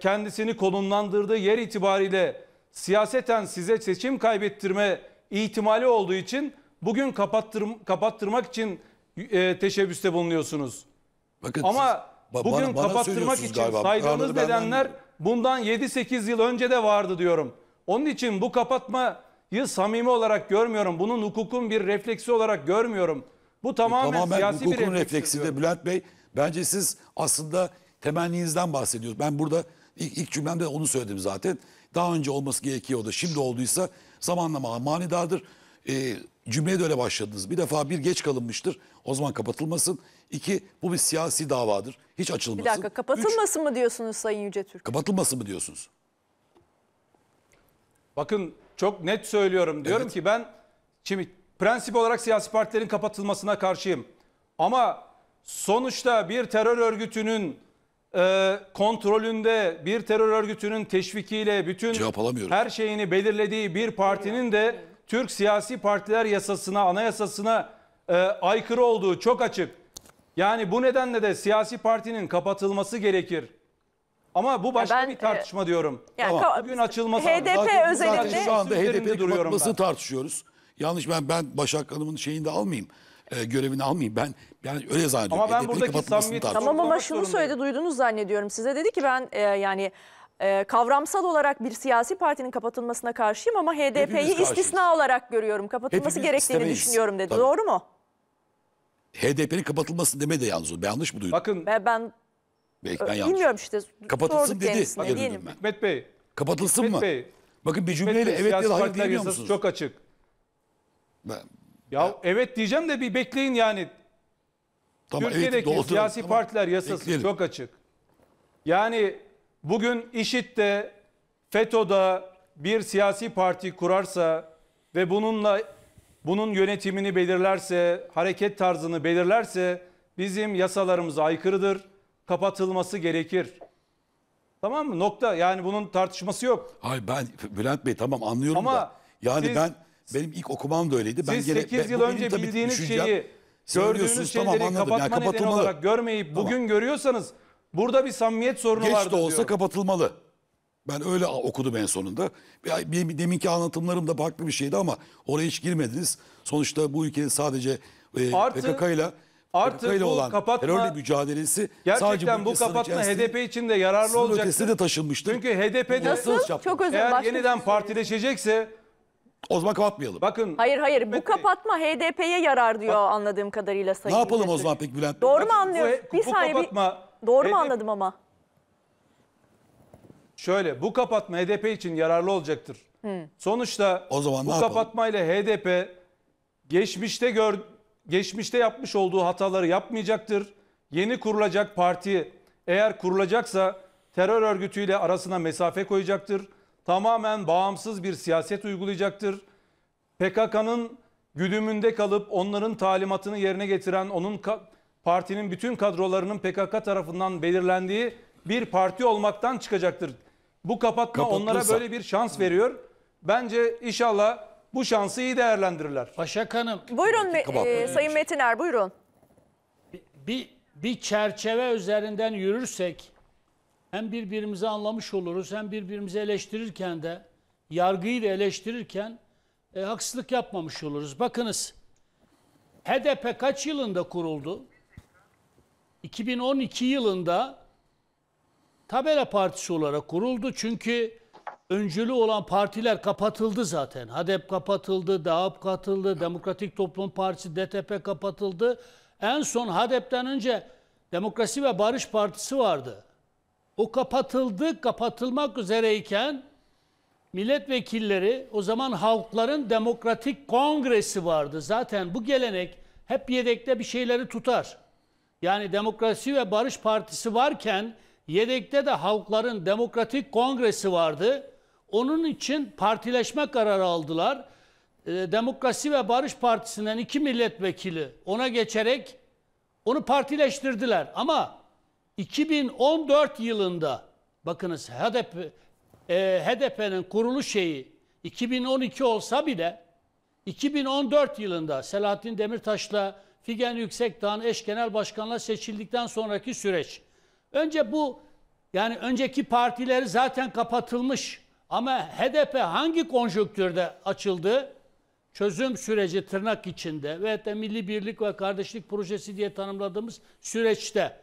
kendisini konumlandırdığı yer itibariyle siyaseten size seçim kaybettirme ihtimali olduğu için bugün kapattırm kapattırmak için e, teşebbüste bulunuyorsunuz. Bakın Ama siz, bugün bana, bana kapattırmak için galiba. saydığınız Anladım, nedenler bundan 7-8 yıl önce de vardı diyorum. Onun için bu kapatmayı samimi olarak görmüyorum. Bunun hukukun bir refleksi olarak görmüyorum. Bu e, tamamen, tamamen siyasi hukukun bir refleksi. refleksi de Bülent Bey bence siz aslında temenninizden bahsediyorsunuz. Ben burada ilk, ilk cümlemde onu söyledim zaten. Daha önce olması gerekiyordu. Şimdi olduysa zamanlama manidardır. Ee, cümleye de öyle başladınız. Bir defa bir geç kalınmıştır. O zaman kapatılmasın. İki bu bir siyasi davadır. Hiç açılmasın. Bir dakika kapatılmasın Üç, mı diyorsunuz Sayın Yüce Türk? Kapatılmasın mı diyorsunuz? Bakın çok net söylüyorum. Diyorum evet. ki ben şimdi prensip olarak siyasi partilerin kapatılmasına karşıyım. Ama sonuçta bir terör örgütünün e, kontrolünde bir terör örgütünün teşvikiyle bütün her şeyini belirlediği bir partinin de Türk siyasi partiler yasasına, anayasasına e, aykırı olduğu çok açık. Yani bu nedenle de siyasi partinin kapatılması gerekir. Ama bu başka ben, bir e, tartışma e, diyorum. Yani tamam. Bugün açılması HDP özelinde şu anda HDP kapatmasını tartışıyoruz. Yanlış ben ben Başak Hanım'ın şeyini de almayayım. E, görevini almayayım ben yani öyle zannediyorum. Ama ben HDP'nin buradaki samimiyet... Tamam ama şunu söyledi duydunuz zannediyorum. Size dedi ki ben e, yani ee, kavramsal olarak bir siyasi partinin kapatılmasına karşıyım ama HDP'yi istisna olarak görüyorum. Kapatılması Hepimiz gerektiğini istemeyiz. düşünüyorum dedi. Tabii. Doğru mu? HDP'nin kapatılması demedi yalnız. Ben yanlış mı duydum? Bakın Ben, ben Belki e, ben yanlış. bilmiyorum işte. Kapatılsın dedi. kendisine, Hikmet Bey, Kapatılsın Hikmet mı? Bey, Bakın bir cümleyle Bey evet ya da hayır diyemiyor musunuz? çok açık. Ben, Ya evet diyeceğim de bir bekleyin yani. tamam, Türkiye'deki doğru, siyasi tamam. partiler yasası Bekleyelim. çok açık. Yani bugün IŞİD'de, FETÖ'de bir siyasi parti kurarsa ve bununla bunun yönetimini belirlerse, hareket tarzını belirlerse bizim yasalarımız aykırıdır. Kapatılması gerekir. Tamam mı? Nokta. Yani bunun tartışması yok. Hayır ben Bülent Bey tamam anlıyorum Ama da. Yani siz, ben benim ilk okumam da öyleydi. Ben siz gene, yıl ben, önce bildiğiniz şeyi gördüğünüz şeyleri tamam, anladım. kapatma yani, nedeni olarak görmeyip tamam. bugün görüyorsanız Burada bir samimiyet sorunu var. Geç de olsa diyorum. kapatılmalı. Ben öyle okudum en sonunda. Deminki anlatımlarım da farklı bir şeydi ama oraya hiç girmediniz. Sonuçta bu ülkenin sadece e, artı, PKK ile Artı bu olan kapatma, terörle mücadelesi gerçekten bu, kapatma HDP için de yararlı olacak. Ötesi de taşınmıştır. Çünkü HDP'de Nasıl? Çok özür, eğer şey yeniden partileşecekse o zaman kapatmayalım. Bakın. Hayır hayır bu Bey. kapatma HDP'ye yarar diyor Bak, anladığım kadarıyla Sayın Ne yapalım Türk. o zaman pek Bülent Doğru mu anlıyoruz? Bu, e- bir bu saniye kapatma, bir Doğru mu anladım ama? Şöyle bu kapatma HDP için yararlı olacaktır. Sonuçta O zaman bu yapalım? kapatmayla HDP geçmişte gör geçmişte yapmış olduğu hataları yapmayacaktır. Yeni kurulacak parti eğer kurulacaksa terör örgütüyle arasına mesafe koyacaktır. Tamamen bağımsız bir siyaset uygulayacaktır. PKK'nın güdümünde kalıp onların talimatını yerine getiren, onun ka- partinin bütün kadrolarının PKK tarafından belirlendiği bir parti olmaktan çıkacaktır. Bu kapatma Kapatırsa. onlara böyle bir şans veriyor. Bence inşallah bu şansı iyi değerlendirirler. Başak Hanım. Buyurun me- e, Sayın Metiner buyurun. Bir, bir, bir çerçeve üzerinden yürürsek hem birbirimizi anlamış oluruz hem birbirimizi eleştirirken de yargıyı da eleştirirken e, haksızlık yapmamış oluruz. Bakınız HDP kaç yılında kuruldu? 2012 yılında tabela partisi olarak kuruldu. Çünkü öncülü olan partiler kapatıldı zaten. HADEP kapatıldı, DAP kapatıldı Demokratik Toplum Partisi, DTP kapatıldı. En son HADEP'ten önce Demokrasi ve Barış Partisi vardı. O kapatıldı, kapatılmak üzereyken milletvekilleri o zaman Halkların Demokratik Kongresi vardı. Zaten bu gelenek hep yedekte bir şeyleri tutar yani Demokrasi ve Barış Partisi varken yedekte de Halkların Demokratik Kongresi vardı. Onun için partileşme kararı aldılar. Ee, Demokrasi ve Barış Partisi'nden iki milletvekili ona geçerek onu partileştirdiler. Ama 2014 yılında bakınız HDP, e, HDP'nin kuruluş şeyi 2012 olsa bile 2014 yılında Selahattin Demirtaş'la Figen Yüksekdağ'ın eş genel başkanlığa seçildikten sonraki süreç. Önce bu yani önceki partileri zaten kapatılmış ama HDP hangi konjonktürde açıldı? Çözüm süreci tırnak içinde ve de milli birlik ve kardeşlik projesi diye tanımladığımız süreçte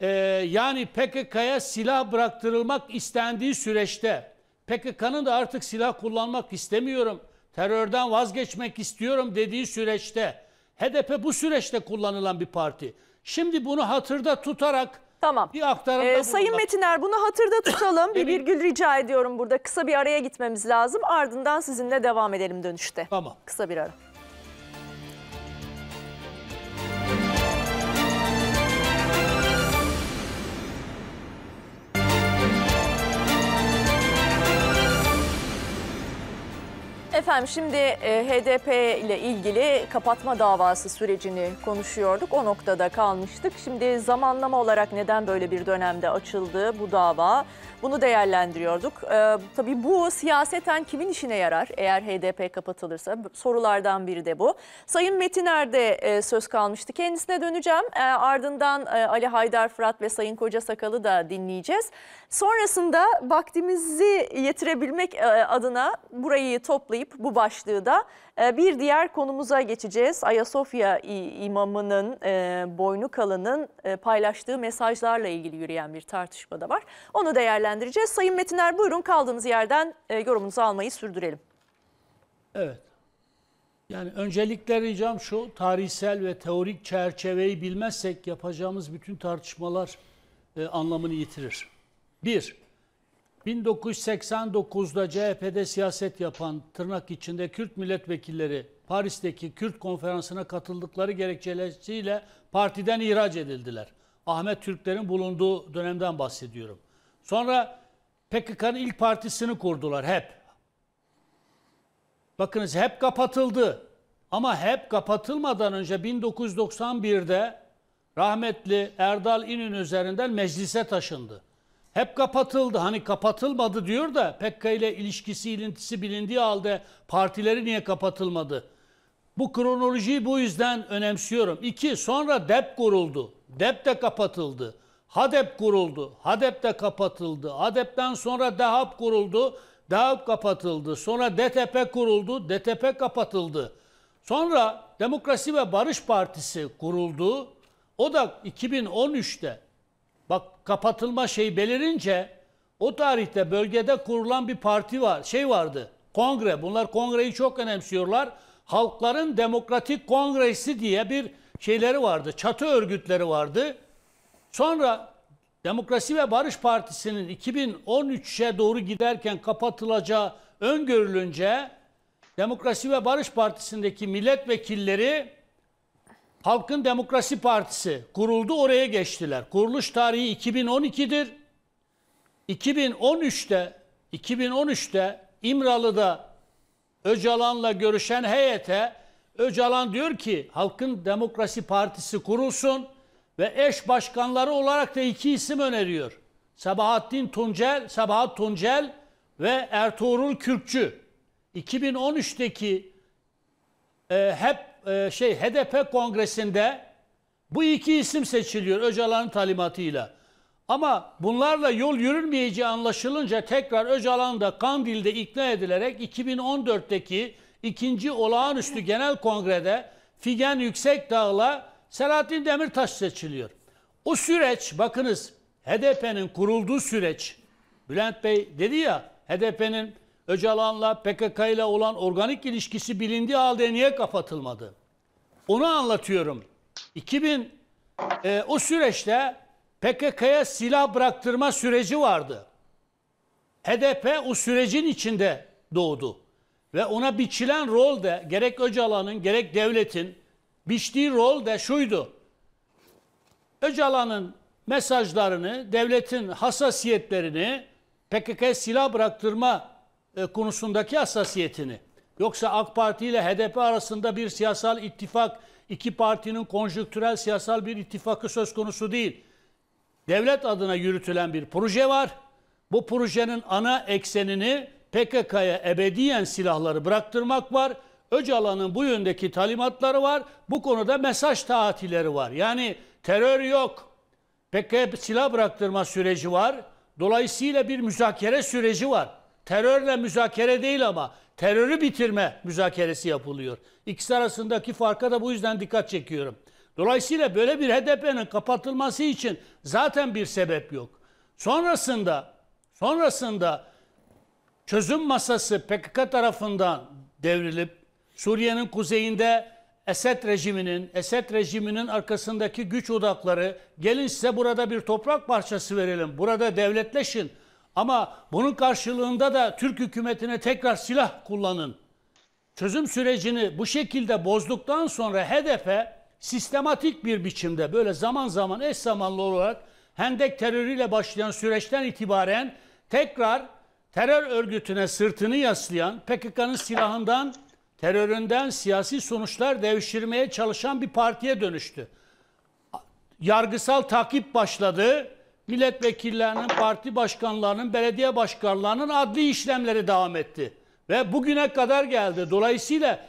ee, yani PKK'ya silah bıraktırılmak istendiği süreçte PKK'nın da artık silah kullanmak istemiyorum, terörden vazgeçmek istiyorum dediği süreçte HDP bu süreçte kullanılan bir parti. Şimdi bunu hatırda tutarak Tamam. Bir aktarımda ee, Sayın Metiner bunu hatırda tutalım. bir virgül rica ediyorum burada. Kısa bir araya gitmemiz lazım. Ardından sizinle devam edelim dönüşte. Tamam. Kısa bir ara. Efendim şimdi e, HDP ile ilgili kapatma davası sürecini konuşuyorduk. O noktada kalmıştık. Şimdi zamanlama olarak neden böyle bir dönemde açıldı bu dava? Bunu değerlendiriyorduk. Ee, tabii bu siyaseten kimin işine yarar eğer HDP kapatılırsa? Sorulardan biri de bu. Sayın Metin Erde e, söz kalmıştı. Kendisine döneceğim. E, ardından e, Ali Haydar Fırat ve Sayın Koca Sakal'ı da dinleyeceğiz. Sonrasında vaktimizi yetirebilmek e, adına burayı toplayıp bu başlığı da ee, bir diğer konumuza geçeceğiz. Ayasofya imamının e, boynu kalının e, paylaştığı mesajlarla ilgili yürüyen bir tartışma da var. Onu değerlendireceğiz. Sayın Metiner buyurun kaldığımız yerden e, yorumunuzu almayı sürdürelim. Evet. Yani öncelikle ricam şu, tarihsel ve teorik çerçeveyi bilmezsek yapacağımız bütün tartışmalar e, anlamını yitirir. Bir, 1989'da CHP'de siyaset yapan tırnak içinde Kürt milletvekilleri Paris'teki Kürt konferansına katıldıkları gerekçesiyle partiden ihraç edildiler. Ahmet Türklerin bulunduğu dönemden bahsediyorum. Sonra PKK'nın ilk partisini kurdular hep. Bakınız hep kapatıldı. Ama hep kapatılmadan önce 1991'de rahmetli Erdal İnün üzerinden meclise taşındı hep kapatıldı. Hani kapatılmadı diyor da pekka ile ilişkisi, ilintisi bilindiği halde partileri niye kapatılmadı? Bu kronolojiyi bu yüzden önemsiyorum. İki, sonra DEP kuruldu. DEP de kapatıldı. HADEP kuruldu. HADEP de kapatıldı. HADEP'ten sonra DEHAP kuruldu. DEHAP kapatıldı. Sonra DTP kuruldu. DTP kapatıldı. Sonra Demokrasi ve Barış Partisi kuruldu. O da 2013'te kapatılma şey belirince o tarihte bölgede kurulan bir parti var, şey vardı. Kongre. Bunlar kongreyi çok önemsiyorlar. Halkların Demokratik Kongresi diye bir şeyleri vardı. Çatı örgütleri vardı. Sonra Demokrasi ve Barış Partisi'nin 2013'e doğru giderken kapatılacağı öngörülünce Demokrasi ve Barış Partisi'ndeki milletvekilleri Halkın Demokrasi Partisi kuruldu oraya geçtiler. Kuruluş tarihi 2012'dir. 2013'te 2013'te İmralı'da Öcalan'la görüşen heyete Öcalan diyor ki Halkın Demokrasi Partisi kurulsun ve eş başkanları olarak da iki isim öneriyor. Sabahattin Tuncel, Sabahat Tuncel ve Ertuğrul Kürkçü. 2013'teki e, hep e, şey HDP kongresinde bu iki isim seçiliyor Öcalan'ın talimatıyla. Ama bunlarla yol yürünmeyeceği anlaşılınca tekrar Öcalan da Kandil'de ikna edilerek 2014'teki ikinci olağanüstü genel kongrede Figen Yüksekdağ'la Selahattin Demirtaş seçiliyor. O süreç bakınız HDP'nin kurulduğu süreç Bülent Bey dedi ya HDP'nin Öcalan'la PKK ile olan organik ilişkisi bilindiği halde niye kapatılmadı? Onu anlatıyorum. 2000 e, o süreçte PKK'ya silah bıraktırma süreci vardı. HDP o sürecin içinde doğdu. Ve ona biçilen rol de gerek Öcalan'ın gerek devletin biçtiği rol de şuydu. Öcalan'ın mesajlarını, devletin hassasiyetlerini PKK'ya silah bıraktırma e, konusundaki hassasiyetini. Yoksa AK Parti ile HDP arasında bir siyasal ittifak, iki partinin konjüktürel siyasal bir ittifakı söz konusu değil. Devlet adına yürütülen bir proje var. Bu projenin ana eksenini PKK'ya ebediyen silahları bıraktırmak var. Öcalan'ın bu yöndeki talimatları var. Bu konuda mesaj taatileri var. Yani terör yok. PKK'ya silah bıraktırma süreci var. Dolayısıyla bir müzakere süreci var terörle müzakere değil ama terörü bitirme müzakeresi yapılıyor. İkisi arasındaki farka da bu yüzden dikkat çekiyorum. Dolayısıyla böyle bir HDP'nin kapatılması için zaten bir sebep yok. Sonrasında sonrasında çözüm masası PKK tarafından devrilip Suriye'nin kuzeyinde Esed rejiminin, Esed rejiminin arkasındaki güç odakları gelin size burada bir toprak parçası verelim, burada devletleşin ama bunun karşılığında da Türk hükümetine tekrar silah kullanın. Çözüm sürecini bu şekilde bozduktan sonra hedefe sistematik bir biçimde böyle zaman zaman eş zamanlı olarak hendek terörüyle başlayan süreçten itibaren tekrar terör örgütüne sırtını yaslayan PKK'nın silahından teröründen siyasi sonuçlar devşirmeye çalışan bir partiye dönüştü. Yargısal takip başladı milletvekillerinin, parti başkanlarının, belediye başkanlarının adli işlemleri devam etti. Ve bugüne kadar geldi. Dolayısıyla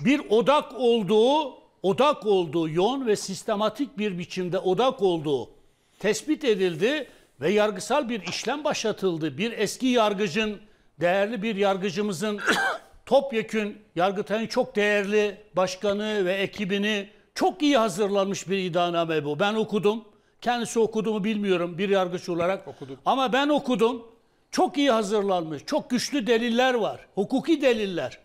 bir odak olduğu, odak olduğu, yoğun ve sistematik bir biçimde odak olduğu tespit edildi ve yargısal bir işlem başlatıldı. Bir eski yargıcın, değerli bir yargıcımızın topyekün Yargıtay'ın çok değerli başkanı ve ekibini çok iyi hazırlanmış bir iddianame bu. Ben okudum. Kendisi okudu mu bilmiyorum bir yargıç olarak. Okuduk. Ama ben okudum. Çok iyi hazırlanmış. Çok güçlü deliller var. Hukuki deliller.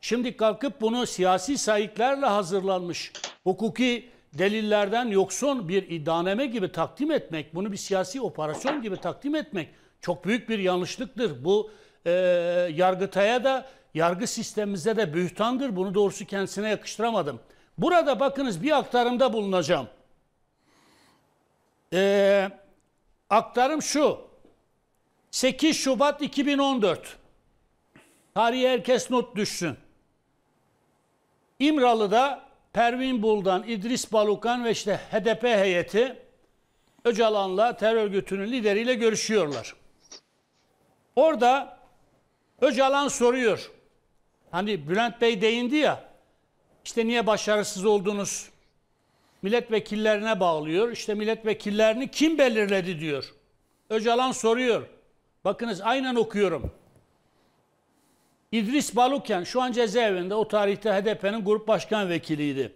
Şimdi kalkıp bunu siyasi sayıklarla hazırlanmış hukuki delillerden yoksun bir iddianame gibi takdim etmek, bunu bir siyasi operasyon gibi takdim etmek çok büyük bir yanlışlıktır. Bu e, yargıtaya da, yargı sistemimize de bühtandır. Bunu doğrusu kendisine yakıştıramadım. Burada bakınız bir aktarımda bulunacağım e, aktarım şu. 8 Şubat 2014. tarihi herkes not düşsün. İmralı'da Pervin Buldan, İdris Balukan ve işte HDP heyeti Öcalan'la terör örgütünün lideriyle görüşüyorlar. Orada Öcalan soruyor. Hani Bülent Bey değindi ya. İşte niye başarısız oldunuz? milletvekillerine bağlıyor. İşte milletvekillerini kim belirledi diyor. Öcalan soruyor. Bakınız aynen okuyorum. İdris Baluken şu an cezaevinde o tarihte HDP'nin grup başkan vekiliydi.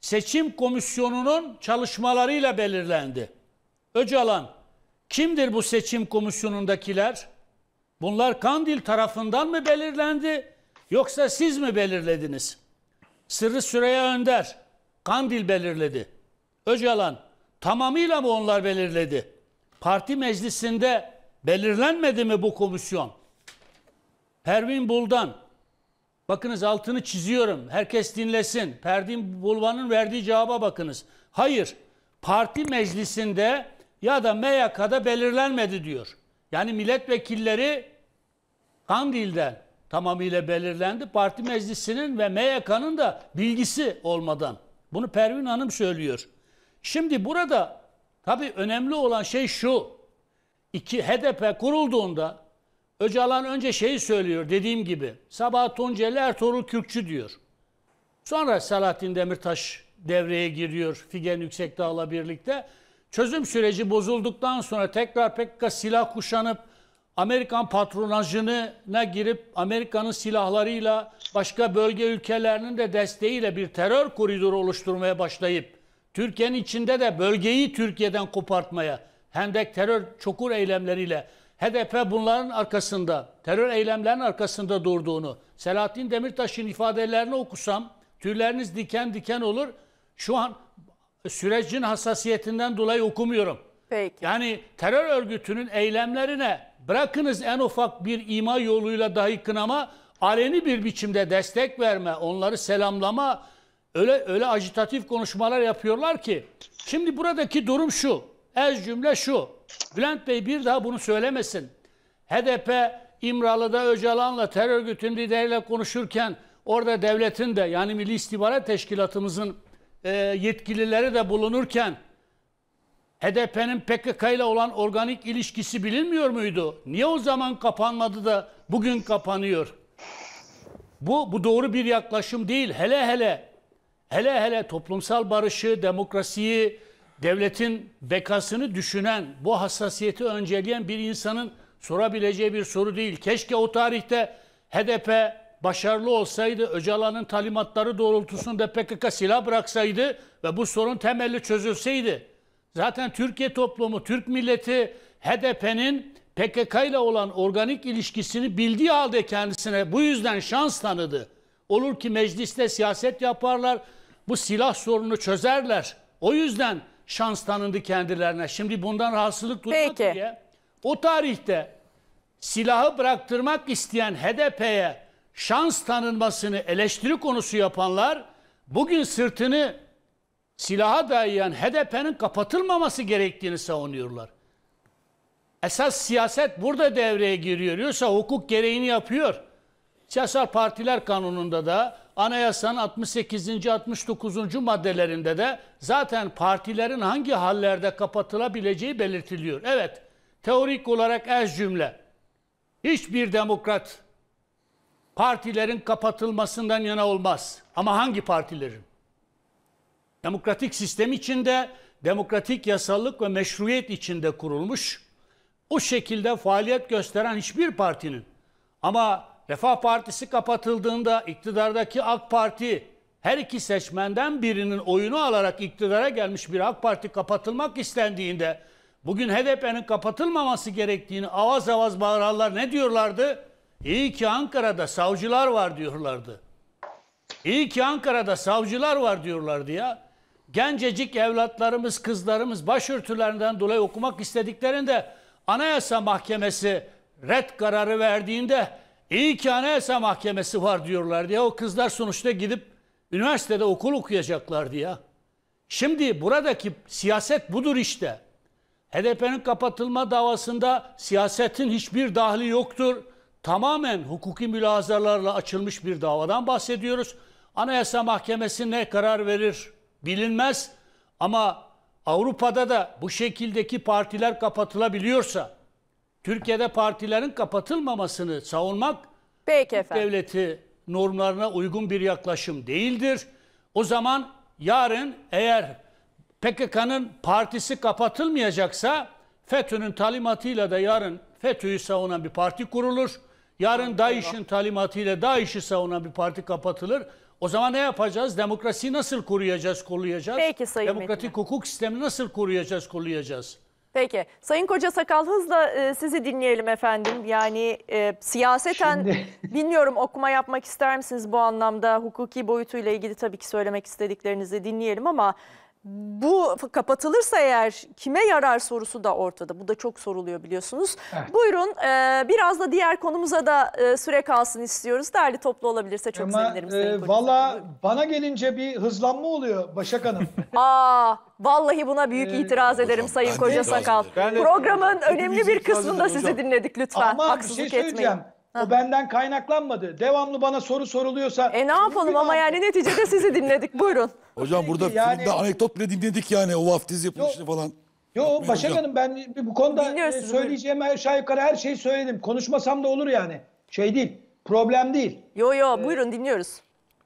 Seçim komisyonunun çalışmalarıyla belirlendi. Öcalan kimdir bu seçim komisyonundakiler? Bunlar Kandil tarafından mı belirlendi yoksa siz mi belirlediniz? Sırrı Süreyya Önder Kandil belirledi. Öcalan tamamıyla mı onlar belirledi? Parti meclisinde belirlenmedi mi bu komisyon? Pervin Buldan. Bakınız altını çiziyorum. Herkes dinlesin. Pervin Bulvan'ın verdiği cevaba bakınız. Hayır. Parti meclisinde ya da MYK'da belirlenmedi diyor. Yani milletvekilleri Kandil'den tamamıyla belirlendi. Parti meclisinin ve MYK'nın da bilgisi olmadan bunu Pervin Hanım söylüyor. Şimdi burada tabii önemli olan şey şu. İki HDP kurulduğunda Öcalan önce şeyi söylüyor dediğim gibi. Sabah Tunceli Ertuğrul Kürkçü diyor. Sonra Selahattin Demirtaş devreye giriyor Figen Yüksekdağ'la birlikte. Çözüm süreci bozulduktan sonra tekrar PKK silah kuşanıp Amerikan patronajına girip Amerika'nın silahlarıyla başka bölge ülkelerinin de desteğiyle bir terör koridoru oluşturmaya başlayıp Türkiye'nin içinde de bölgeyi Türkiye'den kopartmaya hendek terör çukur eylemleriyle HDP bunların arkasında terör eylemlerinin arkasında durduğunu Selahattin Demirtaş'ın ifadelerini okusam tüyleriniz diken diken olur. Şu an sürecin hassasiyetinden dolayı okumuyorum. Peki. Yani terör örgütünün eylemlerine bırakınız en ufak bir ima yoluyla dahi kınama, aleni bir biçimde destek verme, onları selamlama, öyle öyle ajitatif konuşmalar yapıyorlar ki. Şimdi buradaki durum şu, ez cümle şu. Bülent Bey bir daha bunu söylemesin. HDP İmralı'da Öcalan'la terör örgütünün lideriyle konuşurken orada devletin de yani Milli İstihbarat Teşkilatımızın e, yetkilileri de bulunurken HDP'nin PKK ile olan organik ilişkisi bilinmiyor muydu? Niye o zaman kapanmadı da bugün kapanıyor? Bu, bu doğru bir yaklaşım değil. Hele hele hele hele toplumsal barışı, demokrasiyi, devletin bekasını düşünen, bu hassasiyeti önceleyen bir insanın sorabileceği bir soru değil. Keşke o tarihte HDP başarılı olsaydı, Öcalan'ın talimatları doğrultusunda PKK silah bıraksaydı ve bu sorun temelli çözülseydi. Zaten Türkiye toplumu, Türk milleti HDP'nin PKK ile olan organik ilişkisini bildiği halde kendisine bu yüzden şans tanıdı. Olur ki mecliste siyaset yaparlar, bu silah sorunu çözerler. O yüzden şans tanındı kendilerine. Şimdi bundan rahatsızlık duymak Peki. diye o tarihte silahı bıraktırmak isteyen HDP'ye şans tanınmasını eleştiri konusu yapanlar bugün sırtını silaha dayayan HDP'nin kapatılmaması gerektiğini savunuyorlar. Esas siyaset burada devreye giriyor. Yoksa hukuk gereğini yapıyor. Siyasal Partiler Kanunu'nda da anayasanın 68. 69. maddelerinde de zaten partilerin hangi hallerde kapatılabileceği belirtiliyor. Evet, teorik olarak ez cümle. Hiçbir demokrat partilerin kapatılmasından yana olmaz. Ama hangi partilerin? Demokratik sistem içinde, demokratik yasallık ve meşruiyet içinde kurulmuş. O şekilde faaliyet gösteren hiçbir partinin ama Refah Partisi kapatıldığında iktidardaki AK Parti her iki seçmenden birinin oyunu alarak iktidara gelmiş bir AK Parti kapatılmak istendiğinde bugün HDP'nin kapatılmaması gerektiğini avaz avaz bağırarlar ne diyorlardı? İyi ki Ankara'da savcılar var diyorlardı. İyi ki Ankara'da savcılar var diyorlardı ya gencecik evlatlarımız, kızlarımız başörtülerinden dolayı okumak istediklerinde Anayasa Mahkemesi red kararı verdiğinde iyi ki Anayasa Mahkemesi var diyorlar diye o kızlar sonuçta gidip üniversitede okul okuyacaklar diye. Şimdi buradaki siyaset budur işte. HDP'nin kapatılma davasında siyasetin hiçbir dahli yoktur. Tamamen hukuki mülazalarla açılmış bir davadan bahsediyoruz. Anayasa Mahkemesi ne karar verir? bilinmez ama Avrupa'da da bu şekildeki partiler kapatılabiliyorsa Türkiye'de partilerin kapatılmamasını savunmak Peki efendim. devleti normlarına uygun bir yaklaşım değildir. O zaman yarın eğer PKK'nın partisi kapatılmayacaksa FETÖ'nün talimatıyla da yarın FETÖ'yü savunan bir parti kurulur. Yarın DAEŞ'in talimatıyla DAEŞ'i savunan bir parti kapatılır. O zaman ne yapacağız? Demokrasi nasıl koruyacağız, koruyacağız? Peki Sayın Demokratik Metin. hukuk sistemi nasıl koruyacağız, koruyacağız? Peki. Sayın Koca Sakal hızla e, sizi dinleyelim efendim. Yani e, siyaseten Şimdi... bilmiyorum okuma yapmak ister misiniz bu anlamda? Hukuki boyutuyla ilgili tabii ki söylemek istediklerinizi dinleyelim ama bu kapatılırsa eğer kime yarar sorusu da ortada. Bu da çok soruluyor biliyorsunuz. Evet. Buyurun e, biraz da diğer konumuza da e, süre kalsın istiyoruz. değerli toplu olabilirse çok Ama, sevinirim. E, Valla bana gelince bir hızlanma oluyor Başak Hanım. Aa, vallahi buna büyük e, itiraz ederim hocam, Sayın Koca Sakal. Programın önemli bir kısmında sizi dinledik lütfen. Ama Haksızlık bir şey söyleyeceğim. Etmeyin. O benden kaynaklanmadı. Devamlı bana soru soruluyorsa... E ne yapalım ama yani neticede sizi dinledik. Buyurun. Hocam burada Yani- anekdot bile dinledik yani o vaftiz yapılışını falan. Yo Yapmayın Başak hocam. Hanım ben bu konuda Dinliyoruz e, sizi, söyleyeceğim aşağı yukarı her şeyi söyledim. Konuşmasam da olur yani. Şey değil. Problem değil. Yo yo e, buyurun dinliyoruz.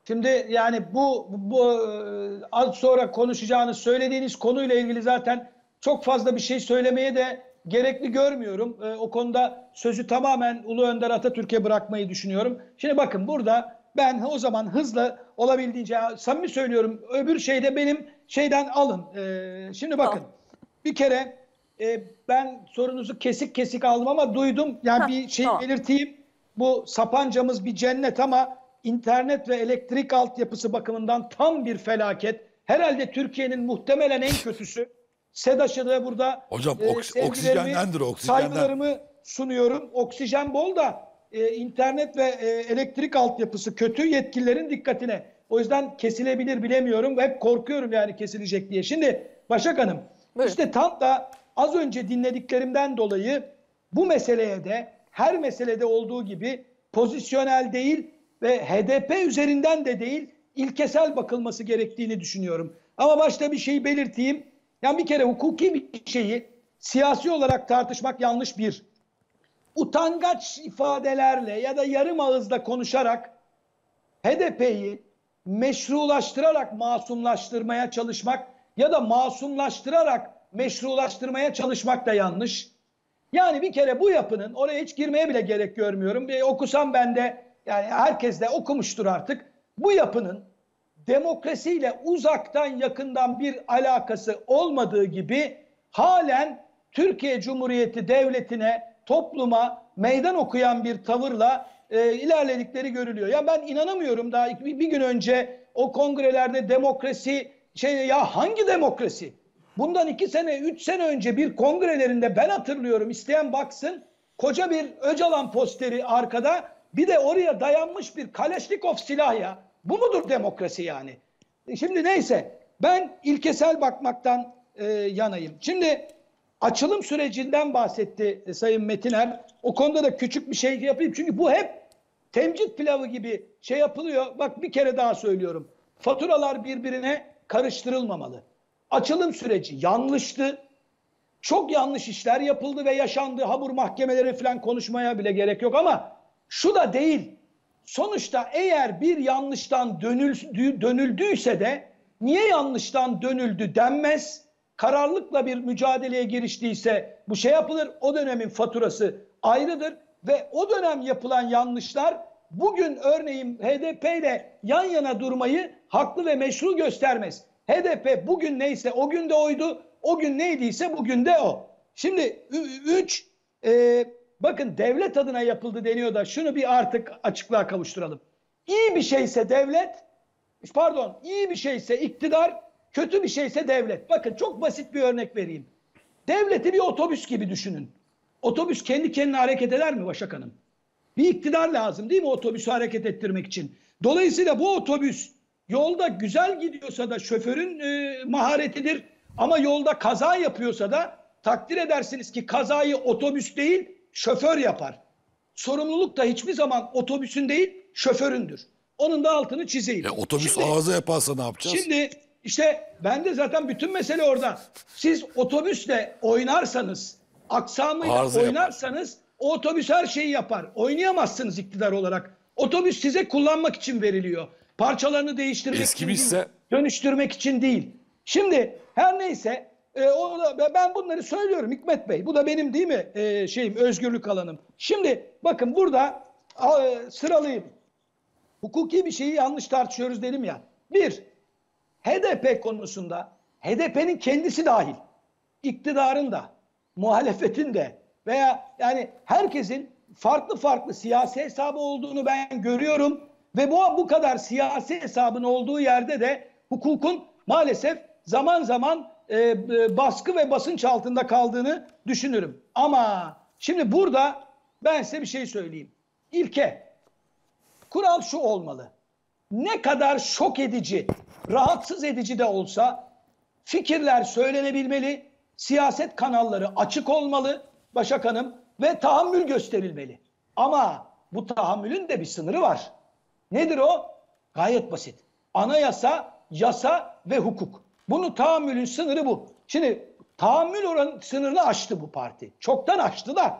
Şimdi yani bu, bu e, az sonra konuşacağınız söylediğiniz konuyla ilgili zaten çok fazla bir şey söylemeye de gerekli görmüyorum. E, o konuda sözü tamamen Ulu Önder Atatürk'e bırakmayı düşünüyorum. Şimdi bakın burada ben o zaman hızla olabildiğince samimi söylüyorum öbür şeyde benim şeyden alın. E, şimdi bakın bir kere e, ben sorunuzu kesik kesik aldım ama duydum. Yani bir şey belirteyim. Bu Sapanca'mız bir cennet ama internet ve elektrik altyapısı bakımından tam bir felaket. Herhalde Türkiye'nin muhtemelen en kötüsü. SEDAŞ'a da burada Hocam e, oks oksijendendir Saygılarımı sunuyorum. Oksijen bol da e, internet ve e, elektrik altyapısı kötü yetkililerin dikkatine. O yüzden kesilebilir bilemiyorum. Hep korkuyorum yani kesilecek diye. Şimdi Başak Hanım Buyurun. işte tam da az önce dinlediklerimden dolayı bu meseleye de her meselede olduğu gibi pozisyonel değil ve HDP üzerinden de değil ilkesel bakılması gerektiğini düşünüyorum. Ama başta bir şey belirteyim. Yani bir kere hukuki bir şeyi siyasi olarak tartışmak yanlış bir. Utangaç ifadelerle ya da yarım ağızla konuşarak HDP'yi meşrulaştırarak masumlaştırmaya çalışmak ya da masumlaştırarak meşrulaştırmaya çalışmak da yanlış. Yani bir kere bu yapının oraya hiç girmeye bile gerek görmüyorum. Bir okusam ben de yani herkes de okumuştur artık. Bu yapının demokrasiyle uzaktan yakından bir alakası olmadığı gibi halen Türkiye Cumhuriyeti Devleti'ne, topluma meydan okuyan bir tavırla e, ilerledikleri görülüyor. Ya ben inanamıyorum daha bir, bir gün önce o kongrelerde demokrasi şey ya hangi demokrasi? Bundan iki sene, üç sene önce bir kongrelerinde ben hatırlıyorum isteyen baksın koca bir Öcalan posteri arkada bir de oraya dayanmış bir Kaleşnikov silah ya. Bu mudur demokrasi yani? E, şimdi neyse ben ilkesel bakmaktan e, yanayım. Şimdi açılım sürecinden bahsetti e, Sayın Metiner. O konuda da küçük bir şey yapayım. Çünkü bu hep temcit pilavı gibi şey yapılıyor. Bak bir kere daha söylüyorum. Faturalar birbirine karıştırılmamalı. Açılım süreci yanlıştı. Çok yanlış işler yapıldı ve yaşandı. Habur mahkemeleri falan konuşmaya bile gerek yok ama şu da değil sonuçta eğer bir yanlıştan dönüldü, dönüldüyse de niye yanlıştan dönüldü denmez. Kararlılıkla bir mücadeleye giriştiyse bu şey yapılır. O dönemin faturası ayrıdır ve o dönem yapılan yanlışlar bugün örneğin HDP ile yan yana durmayı haklı ve meşru göstermez. HDP bugün neyse o gün de oydu, o gün neydiyse bugün de o. Şimdi üç, e, Bakın devlet adına yapıldı deniyor da şunu bir artık açıklığa kavuşturalım. İyi bir şeyse devlet, pardon iyi bir şeyse iktidar, kötü bir şeyse devlet. Bakın çok basit bir örnek vereyim. Devleti bir otobüs gibi düşünün. Otobüs kendi kendine hareket eder mi Başak Hanım? Bir iktidar lazım değil mi otobüsü hareket ettirmek için? Dolayısıyla bu otobüs yolda güzel gidiyorsa da şoförün e, maharetidir. Ama yolda kaza yapıyorsa da takdir edersiniz ki kazayı otobüs değil şoför yapar. Sorumluluk da hiçbir zaman otobüsün değil, şoföründür. Onun da altını çizeyim. Ya e, otobüs şimdi, arıza yaparsa ne yapacağız? Şimdi işte ben de zaten bütün mesele orada. Siz otobüsle oynarsanız, aksamıyla arıza oynarsanız yapar. o otobüs her şeyi yapar. Oynayamazsınız iktidar olarak. Otobüs size kullanmak için veriliyor. Parçalarını değiştirmek Eskimişse... için değil, dönüştürmek için değil. Şimdi her neyse e, orada, ben bunları söylüyorum Hikmet Bey. Bu da benim değil mi e, şeyim özgürlük alanım. Şimdi bakın burada e, sıralayayım. Hukuki bir şeyi yanlış tartışıyoruz dedim ya. Bir, HDP konusunda HDP'nin kendisi dahil, iktidarın da, muhalefetin de veya yani herkesin farklı farklı siyasi hesabı olduğunu ben görüyorum ve bu bu kadar siyasi hesabın olduğu yerde de hukukun maalesef zaman zaman e, e, baskı ve basınç altında kaldığını düşünürüm. Ama şimdi burada ben size bir şey söyleyeyim. İlke, kural şu olmalı. Ne kadar şok edici, rahatsız edici de olsa fikirler söylenebilmeli, siyaset kanalları açık olmalı Başak Hanım ve tahammül gösterilmeli. Ama bu tahammülün de bir sınırı var. Nedir o? Gayet basit. Anayasa, yasa ve hukuk. Bunu tahammülün sınırı bu. Şimdi tahammül oran sınırını aştı bu parti. Çoktan aştı da.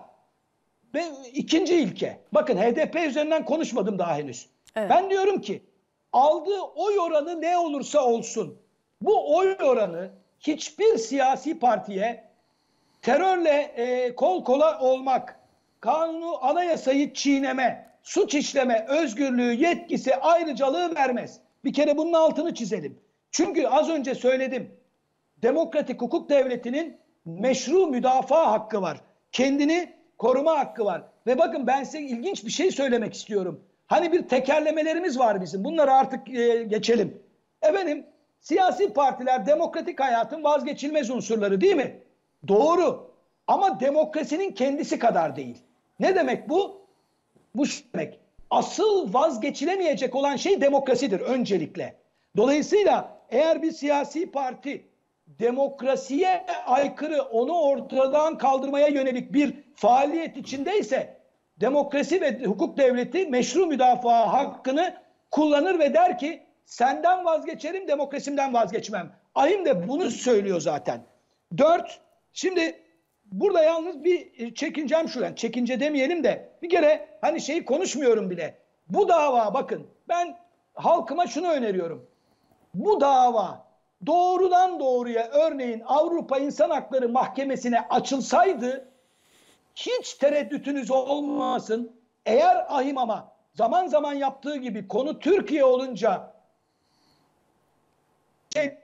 Ve ikinci ilke. Bakın HDP üzerinden konuşmadım daha henüz. Evet. Ben diyorum ki aldığı oy oranı ne olursa olsun bu oy oranı hiçbir siyasi partiye terörle e, kol kola olmak, kanunu anayasayı çiğneme, suç işleme, özgürlüğü, yetkisi, ayrıcalığı vermez. Bir kere bunun altını çizelim. Çünkü az önce söyledim. Demokratik hukuk devletinin meşru müdafaa hakkı var. Kendini koruma hakkı var. Ve bakın ben size ilginç bir şey söylemek istiyorum. Hani bir tekerlemelerimiz var bizim. Bunları artık e, geçelim. Efendim siyasi partiler demokratik hayatın vazgeçilmez unsurları değil mi? Doğru. Ama demokrasinin kendisi kadar değil. Ne demek bu? Bu demek. Asıl vazgeçilemeyecek olan şey demokrasidir öncelikle. Dolayısıyla eğer bir siyasi parti demokrasiye aykırı onu ortadan kaldırmaya yönelik bir faaliyet içindeyse demokrasi ve hukuk devleti meşru müdafaa hakkını kullanır ve der ki senden vazgeçerim demokrasimden vazgeçmem. Ahim de bunu söylüyor zaten. Dört, şimdi burada yalnız bir e, çekincem şu. Yani çekince demeyelim de bir kere hani şeyi konuşmuyorum bile. Bu dava bakın ben halkıma şunu öneriyorum bu dava doğrudan doğruya örneğin Avrupa İnsan Hakları Mahkemesi'ne açılsaydı hiç tereddütünüz olmasın. Eğer ahim ama zaman zaman yaptığı gibi konu Türkiye olunca şey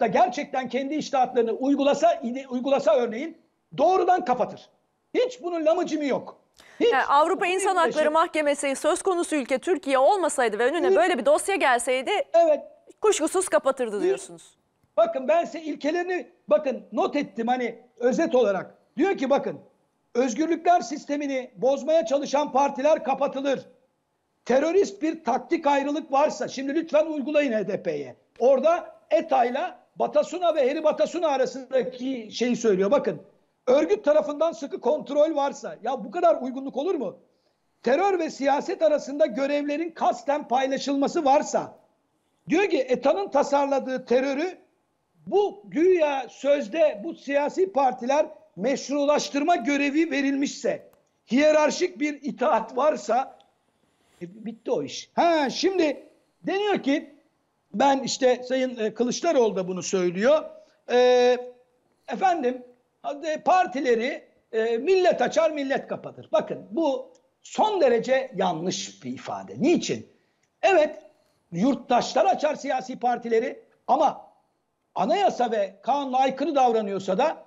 da gerçekten kendi iştahatlarını uygulasa uygulasa örneğin doğrudan kapatır. Hiç bunun lamıcımı yok. Yani ee, Avrupa İnsan Hakları Mahkemesi söz konusu ülke Türkiye olmasaydı ve önüne böyle bir dosya gelseydi evet. kuşkusuz kapatırdı diyorsunuz. Bakın ben size ilkelerini bakın not ettim hani özet olarak. Diyor ki bakın özgürlükler sistemini bozmaya çalışan partiler kapatılır. Terörist bir taktik ayrılık varsa şimdi lütfen uygulayın HDP'ye. Orada ETA'yla Batasuna ve Heri Batasuna arasındaki şeyi söylüyor. Bakın örgüt tarafından sıkı kontrol varsa ya bu kadar uygunluk olur mu? Terör ve siyaset arasında görevlerin kasten paylaşılması varsa diyor ki ETA'nın tasarladığı terörü bu güya sözde bu siyasi partiler meşrulaştırma görevi verilmişse hiyerarşik bir itaat varsa e, bitti o iş. Ha şimdi deniyor ki ben işte Sayın e, Kılıçdaroğlu da bunu söylüyor. E, efendim partileri e, millet açar millet kapatır. Bakın bu son derece yanlış bir ifade. Niçin? Evet yurttaşlar açar siyasi partileri ama anayasa ve kanuna aykırı davranıyorsa da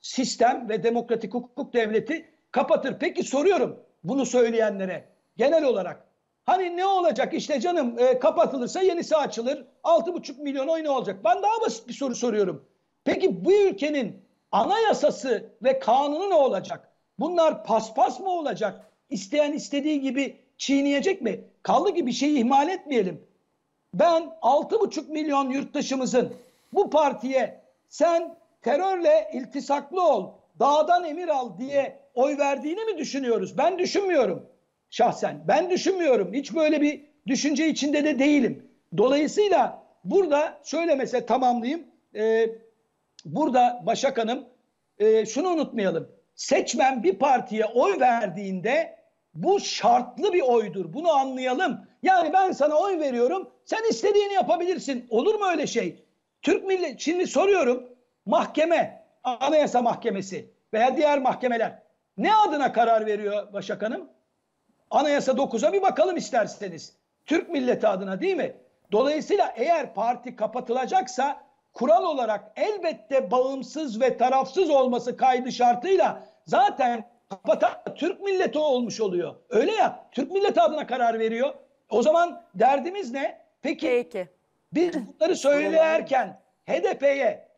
sistem ve demokratik hukuk devleti kapatır. Peki soruyorum bunu söyleyenlere genel olarak. Hani ne olacak işte canım e, kapatılırsa yenisi açılır. 6,5 milyon oy ne olacak? Ben daha basit bir soru soruyorum. Peki bu ülkenin Anayasası ve kanunu ne olacak? Bunlar paspas mı olacak? İsteyen istediği gibi çiğneyecek mi? Kaldı ki bir şeyi ihmal etmeyelim. Ben 6,5 milyon yurttaşımızın bu partiye sen terörle iltisaklı ol, dağdan emir al diye oy verdiğini mi düşünüyoruz? Ben düşünmüyorum şahsen. Ben düşünmüyorum. Hiç böyle bir düşünce içinde de değilim. Dolayısıyla burada şöyle mesela tamamlayayım. Ee, burada Başak Hanım e, şunu unutmayalım. Seçmen bir partiye oy verdiğinde bu şartlı bir oydur. Bunu anlayalım. Yani ben sana oy veriyorum. Sen istediğini yapabilirsin. Olur mu öyle şey? Türk millet şimdi soruyorum. Mahkeme, Anayasa Mahkemesi veya diğer mahkemeler ne adına karar veriyor Başak Hanım? Anayasa 9'a bir bakalım isterseniz. Türk milleti adına değil mi? Dolayısıyla eğer parti kapatılacaksa kural olarak elbette bağımsız ve tarafsız olması kaydı şartıyla zaten kapatan Türk milleti olmuş oluyor. Öyle ya Türk milleti adına karar veriyor. O zaman derdimiz ne? Peki, Peki. biz bunları söylerken HDP'ye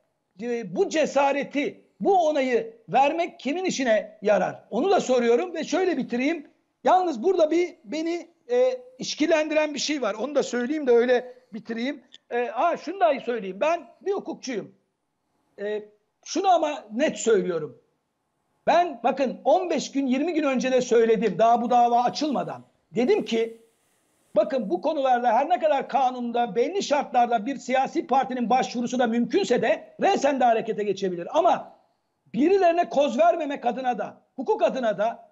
e, bu cesareti, bu onayı vermek kimin işine yarar? Onu da soruyorum ve şöyle bitireyim. Yalnız burada bir beni e, işkilendiren bir şey var. Onu da söyleyeyim de öyle bitireyim. E, aa şunu da söyleyeyim. Ben bir hukukçuyum. E, şunu ama net söylüyorum. Ben bakın 15 gün 20 gün önce de söyledim daha bu dava açılmadan. Dedim ki bakın bu konularda her ne kadar kanunda belli şartlarda bir siyasi partinin başvurusu da mümkünse de resen de harekete geçebilir. Ama birilerine koz vermemek adına da hukuk adına da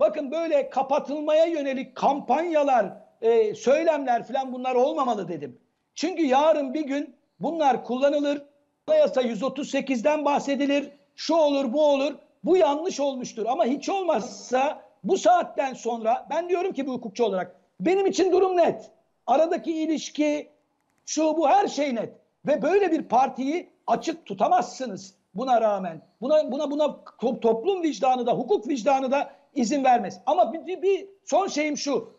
bakın böyle kapatılmaya yönelik kampanyalar, e, söylemler falan bunlar olmamalı dedim. Çünkü yarın bir gün bunlar kullanılır. Anayasa 138'den bahsedilir. Şu olur bu olur. Bu yanlış olmuştur. Ama hiç olmazsa bu saatten sonra ben diyorum ki bu hukukçu olarak benim için durum net. Aradaki ilişki şu bu her şey net. Ve böyle bir partiyi açık tutamazsınız buna rağmen. Buna buna buna toplum vicdanı da hukuk vicdanı da izin vermez. Ama bir, bir son şeyim şu.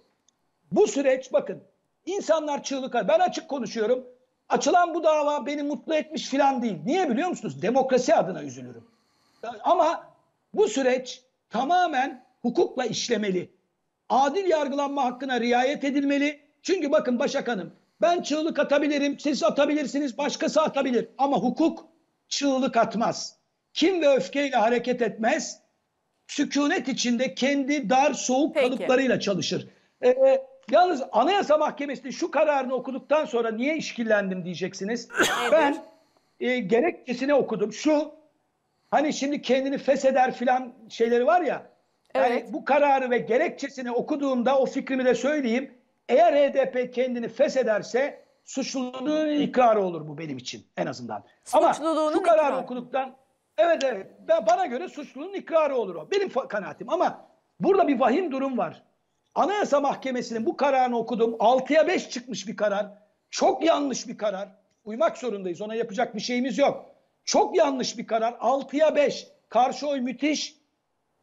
Bu süreç bakın İnsanlar çığlık Ben açık konuşuyorum. Açılan bu dava beni mutlu etmiş filan değil. Niye biliyor musunuz? Demokrasi adına üzülürüm. Ama bu süreç tamamen hukukla işlemeli. Adil yargılanma hakkına riayet edilmeli. Çünkü bakın Başak Hanım ben çığlık atabilirim, siz atabilirsiniz, başkası atabilir. Ama hukuk çığlık atmaz. Kim ve öfkeyle hareket etmez. Sükunet içinde kendi dar soğuk Peki. kalıplarıyla çalışır. Ee, Yalnız Anayasa Mahkemesi'nin şu kararını okuduktan sonra niye işkillendim diyeceksiniz. Ben e, gerekçesini okudum. Şu hani şimdi kendini fesheder filan şeyleri var ya. Evet. Yani bu kararı ve gerekçesini okuduğumda o fikrimi de söyleyeyim. Eğer HDP kendini feshederse suçluluğunun ikrarı olur bu benim için en azından. Ama şu kararı okuduktan evet evet bana göre suçluluğun ikrarı olur o. Benim kanaatim ama burada bir vahim durum var. Anayasa Mahkemesi'nin bu kararını okudum. 6'ya 5 çıkmış bir karar. Çok yanlış bir karar. Uymak zorundayız. Ona yapacak bir şeyimiz yok. Çok yanlış bir karar. 6'ya 5. Karşı oy müthiş.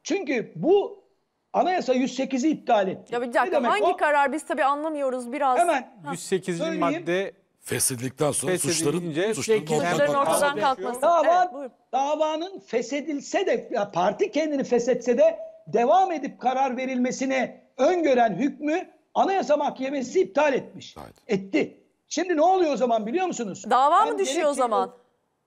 Çünkü bu anayasa 108'i iptal etti. Ya bir dakika ne demek hangi o? karar biz tabii anlamıyoruz biraz. Hemen 108. Ha. madde Feshedildikten sonra suçların, suçların, ortadan, ortadan kalkması. Dava, evet, davanın feshedilse de parti kendini feshetse de devam edip karar verilmesine öngören hükmü Anayasa Mahkemesi iptal etmiş. Evet. Etti. Şimdi ne oluyor o zaman biliyor musunuz? Dava ben mı düşüyor o zaman?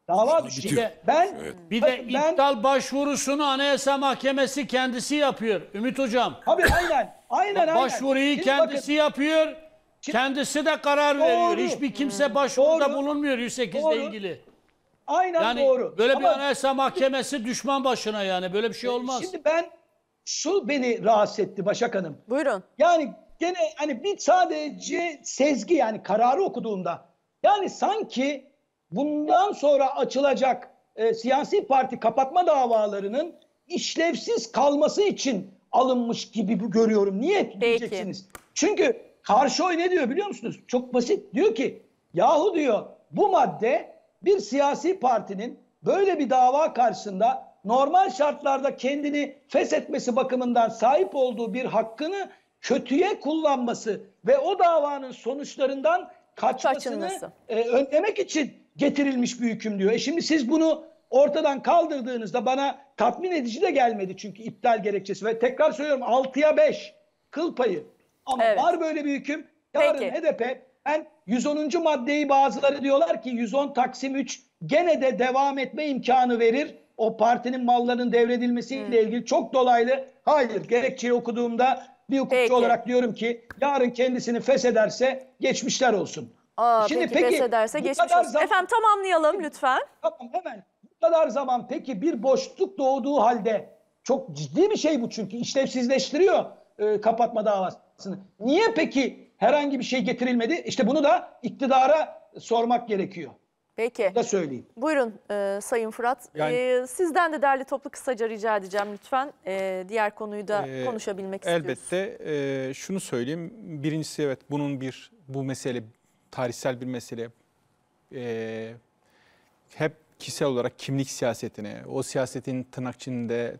Dava düşüyor. Ben evet. bir de ben, iptal başvurusunu Anayasa Mahkemesi kendisi yapıyor Ümit hocam. Abi aynen. Aynen Başvuruyu Şimdi kendisi bakın. yapıyor. Şimdi, kendisi de karar doğru. veriyor. Hiçbir hmm. kimse başvuruda doğru. bulunmuyor 108 ile ilgili. Aynen yani doğru. Böyle Ama, bir Anayasa Mahkemesi düşman başına yani böyle bir şey olmaz. Şimdi ben şu beni rahatsız etti Başak Hanım. Buyurun. Yani gene hani bir sadece sezgi yani kararı okuduğumda yani sanki bundan sonra açılacak e, siyasi parti kapatma davalarının işlevsiz kalması için alınmış gibi görüyorum. Niye diyeceksiniz? Çünkü karşı oy ne diyor biliyor musunuz? Çok basit. Diyor ki yahu diyor bu madde bir siyasi partinin böyle bir dava karşısında normal şartlarda kendini feshetmesi bakımından sahip olduğu bir hakkını kötüye kullanması ve o davanın sonuçlarından kaçmasını e, önlemek için getirilmiş bir hüküm diyor. E şimdi siz bunu ortadan kaldırdığınızda bana tatmin edici de gelmedi çünkü iptal gerekçesi ve tekrar söylüyorum 6'ya 5 kıl payı. Ama evet. var böyle bir hüküm. Yarın Peki. HDP ben 110. maddeyi bazıları diyorlar ki 110 Taksim 3 gene de devam etme imkanı verir o partinin mallarının devredilmesiyle hmm. ilgili çok dolaylı hayır gerekçeyi okuduğumda bir hukukçu peki. olarak diyorum ki yarın kendisini feshederse geçmişler olsun. Aa, Şimdi peki, peki feshederse geçmiş olsun. Zaman, Efendim tamamlayalım lütfen. Tamam hemen. Bu kadar zaman peki bir boşluk doğduğu halde çok ciddi bir şey bu çünkü işlevsizleştiriyor e, kapatma davasını. Niye peki herhangi bir şey getirilmedi? İşte bunu da iktidara sormak gerekiyor. Peki. Bunu da söyleyeyim. Buyurun e, Sayın Fırat. E, yani, e, sizden de derli toplu kısaca rica edeceğim lütfen. E, diğer konuyu da e, konuşabilmek elbette, istiyoruz. Elbette e, şunu söyleyeyim. Birincisi evet bunun bir bu mesele tarihsel bir mesele. E, hep kişisel olarak kimlik siyasetine, o siyasetin tırnak içinde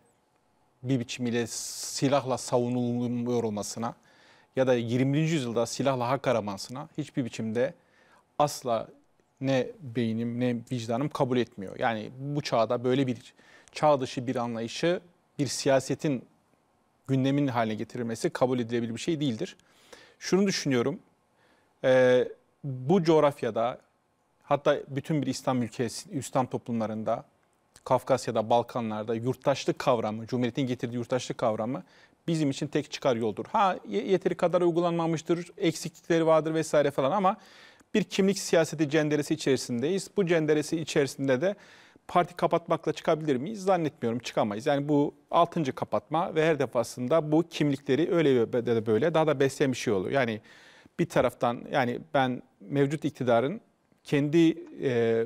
bir biçimiyle silahla savunulmuyor olmasına ya da 20. yüzyılda silahla hak aramasına hiçbir biçimde asla ne beynim ne vicdanım kabul etmiyor. Yani bu çağda böyle bir çağ dışı bir anlayışı bir siyasetin gündemin haline getirilmesi kabul edilebilir bir şey değildir. Şunu düşünüyorum. E, bu coğrafyada hatta bütün bir İslam ülkesi, İslam toplumlarında Kafkasya'da, Balkanlar'da yurttaşlık kavramı, Cumhuriyet'in getirdiği yurttaşlık kavramı bizim için tek çıkar yoldur. Ha yeteri kadar uygulanmamıştır, eksiklikleri vardır vesaire falan ama bir kimlik siyaseti cenderesi içerisindeyiz. Bu cenderesi içerisinde de parti kapatmakla çıkabilir miyiz? Zannetmiyorum çıkamayız. Yani bu altıncı kapatma ve her defasında bu kimlikleri öyle de böyle daha da beslemiş bir şey oluyor. Yani bir taraftan yani ben mevcut iktidarın kendi e,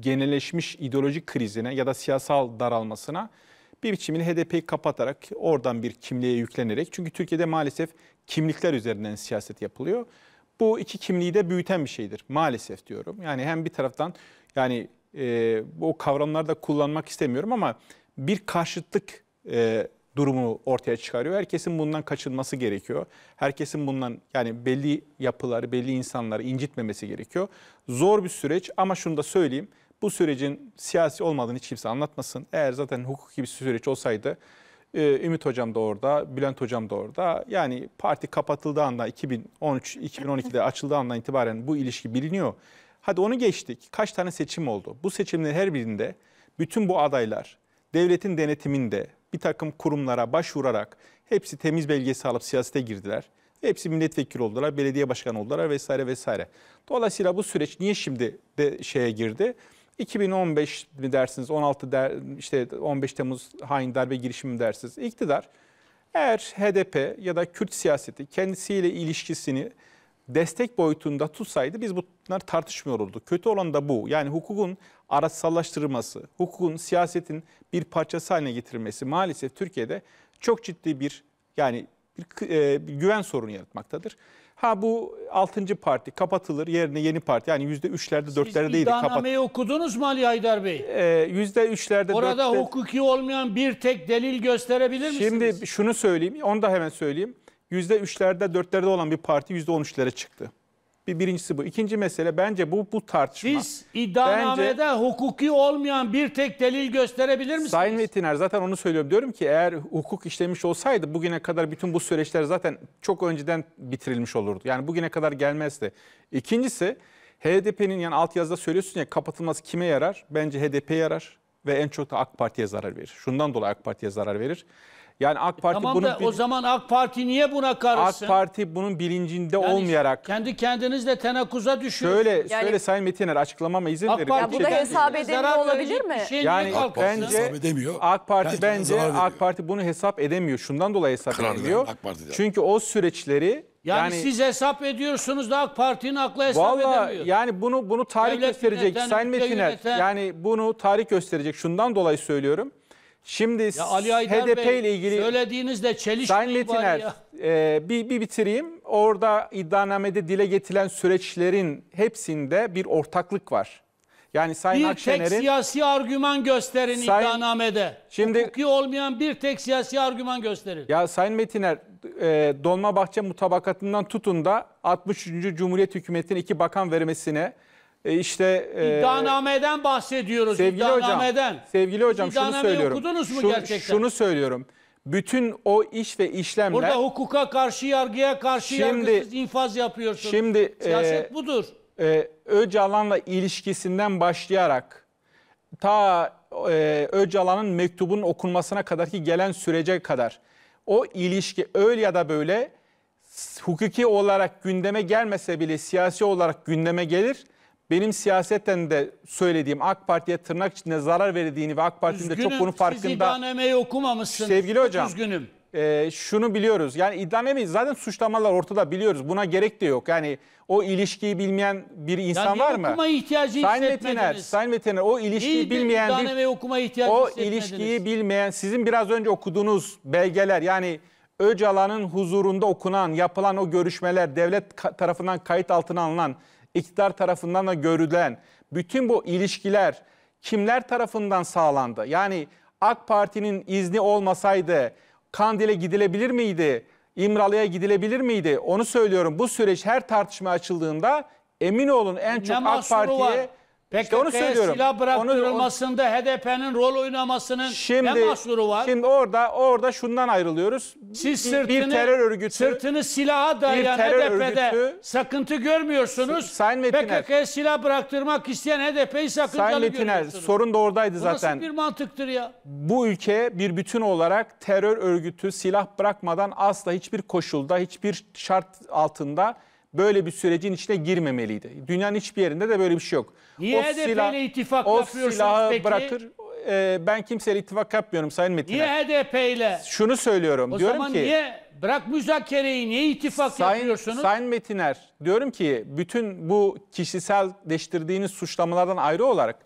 genelleşmiş ideolojik krizine ya da siyasal daralmasına bir biçimini HDP'yi kapatarak oradan bir kimliğe yüklenerek çünkü Türkiye'de maalesef kimlikler üzerinden siyaset yapılıyor bu iki kimliği de büyüten bir şeydir maalesef diyorum. Yani hem bir taraftan yani e, o kavramları da kullanmak istemiyorum ama bir karşıtlık e, durumu ortaya çıkarıyor. Herkesin bundan kaçınması gerekiyor. Herkesin bundan yani belli yapıları, belli insanları incitmemesi gerekiyor. Zor bir süreç ama şunu da söyleyeyim. Bu sürecin siyasi olmadığını hiç kimse anlatmasın. Eğer zaten hukuki bir süreç olsaydı ee, Ümit Hocam da orada, Bülent Hocam da orada. Yani parti kapatıldığı anda 2013-2012'de açıldığı andan itibaren bu ilişki biliniyor. Hadi onu geçtik. Kaç tane seçim oldu? Bu seçimlerin her birinde bütün bu adaylar devletin denetiminde bir takım kurumlara başvurarak hepsi temiz belgesi alıp siyasete girdiler. Hepsi milletvekili oldular, belediye başkanı oldular vesaire vesaire. Dolayısıyla bu süreç niye şimdi de şeye girdi? 2015 mi dersiniz, 16 der, işte 15 Temmuz hain darbe girişimi mi dersiniz? İktidar eğer HDP ya da Kürt siyaseti kendisiyle ilişkisini destek boyutunda tutsaydı biz bunlar tartışmıyor olurdu. Kötü olan da bu. Yani hukukun araçsallaştırılması, hukukun siyasetin bir parçası haline getirilmesi maalesef Türkiye'de çok ciddi bir yani bir, e, bir güven sorunu yaratmaktadır. Ha bu 6. parti kapatılır yerine yeni parti. Yani %3'lerde 4'lerde değil. Siz iddianameyi okudunuz mu Ali Haydar Bey? Ee, %3'lerde Orada 4'te... hukuki olmayan bir tek delil gösterebilir misiniz? Şimdi şunu söyleyeyim onu da hemen söyleyeyim. %3'lerde 4'lerde olan bir parti %13'lere çıktı. Bir birincisi bu. İkinci mesele bence bu bu tartışma. Siz iddianamede bence, hukuki olmayan bir tek delil gösterebilir misiniz? Sayın Vetiner zaten onu söylüyorum. Diyorum ki eğer hukuk işlemiş olsaydı bugüne kadar bütün bu süreçler zaten çok önceden bitirilmiş olurdu. Yani bugüne kadar gelmezdi. İkincisi HDP'nin yani alt yazıda söylüyorsun ya kapatılması kime yarar? Bence HDP yarar ve en çok da AK Parti'ye zarar verir. Şundan dolayı AK Parti'ye zarar verir. Yani AK Parti tamam bunun da o zaman AK Parti niye buna karışsın? AK Parti bunun bilincinde yani olmayarak kendi kendinizle tenakkuza düşüyorsunuz. Şöyle yani, şöyle Sayın Metiner açıklamama izin AK verin. Parti bu da hesap edemiyor olabilir mi? Şey yani AK bence hesap edemiyor. AK Parti bence, bence AK Parti bunu hesap edemiyor. Şundan dolayı hesap Karar edemiyor. Çünkü o süreçleri yani, yani siz hesap ediyorsunuz da AK Parti'nin aklı hesap vallahi, edemiyor. Yani bunu bunu tarih Devlet gösterecek. Sayın Metiner yani bunu tarih gösterecek. Şundan dolayı söylüyorum. Şimdi ya Ali HDP Bey, ile ilgili söylediğinizle çelişmiyor Sayın Metiner e, bir, bir bitireyim. Orada iddianamede dile getirilen süreçlerin hepsinde bir ortaklık var. Yani Sayın bir Akşener'in... Bir tek siyasi argüman gösterin Sayın, iddianamede. Şimdi, Hukuki olmayan bir tek siyasi argüman gösterin. Ya Sayın Metiner, e, Dolmabahçe mutabakatından tutun da 63. Cumhuriyet Hükümeti'nin iki bakan vermesine e işte e, iddianameden bahsediyoruz. Sevgili iddianameden. hocam, sevgili hocam şunu söylüyorum. okudunuz mu Şu- gerçekten? Şunu söylüyorum. Bütün o iş ve işlemler Burada hukuka karşı yargıya karşı Şimdi- yargısız infaz yapıyorsunuz. Şimdi, e, siyaset e, budur. e, Öcalan'la ilişkisinden başlayarak ta e, Öcalan'ın mektubun okunmasına kadar ki gelen sürece kadar o ilişki öyle ya da böyle hukuki olarak gündeme gelmese bile siyasi olarak gündeme gelir benim siyasetten de söylediğim AK Parti'ye tırnak içinde zarar verdiğini ve AK Parti'nin de çok bunun farkında. Siz iddianameyi okumamışsınız. Sevgili hocam. Üzgünüm. E, şunu biliyoruz. Yani iddianame zaten suçlamalar ortada biliyoruz. Buna gerek de yok. Yani o ilişkiyi bilmeyen bir insan yani var mı? Okuma ihtiyacı Sayın Veteriner, Sayın Veteriner o ilişkiyi İyi, bilmeyen bir, okuma ihtiyacı o ilişkiyi bilmeyen sizin biraz önce okuduğunuz belgeler yani Öcalan'ın huzurunda okunan, yapılan o görüşmeler, devlet tarafından kayıt altına alınan iktidar tarafından da görülen bütün bu ilişkiler kimler tarafından sağlandı? Yani AK Parti'nin izni olmasaydı Kandil'e gidilebilir miydi? İmralı'ya gidilebilir miydi? Onu söylüyorum. Bu süreç her tartışma açıldığında emin olun en çok AK Parti'ye PKK'ya işte onu söylüyorum. silah bıraktırılmasında onu, HDP'nin rol oynamasının şimdi, ne mahsuru var? Şimdi orada orada şundan ayrılıyoruz. Siz sırtını, bir terör örgütü, sırtını silaha dayayan HDP'de örgütü, sakıntı görmüyorsunuz. PKK'ya silah bıraktırmak isteyen HDP'yi sakıncalı Sayın Metiner, sorun da oradaydı zaten. Bu nasıl bir mantıktır ya? Bu ülke bir bütün olarak terör örgütü silah bırakmadan asla hiçbir koşulda, hiçbir şart altında böyle bir sürecin içine girmemeliydi. Dünyanın hiçbir yerinde de böyle bir şey yok. Niye o ittifak o yapıyorsunuz silahı peki? bırakır. E, ben kimseyle ittifak yapmıyorum Sayın Metin. Niye HDP Şunu söylüyorum. O diyorum zaman ki, niye bırak müzakereyi niye ittifak Sayın, yapıyorsunuz? Sayın Metiner diyorum ki bütün bu kişisel kişiselleştirdiğiniz suçlamalardan ayrı olarak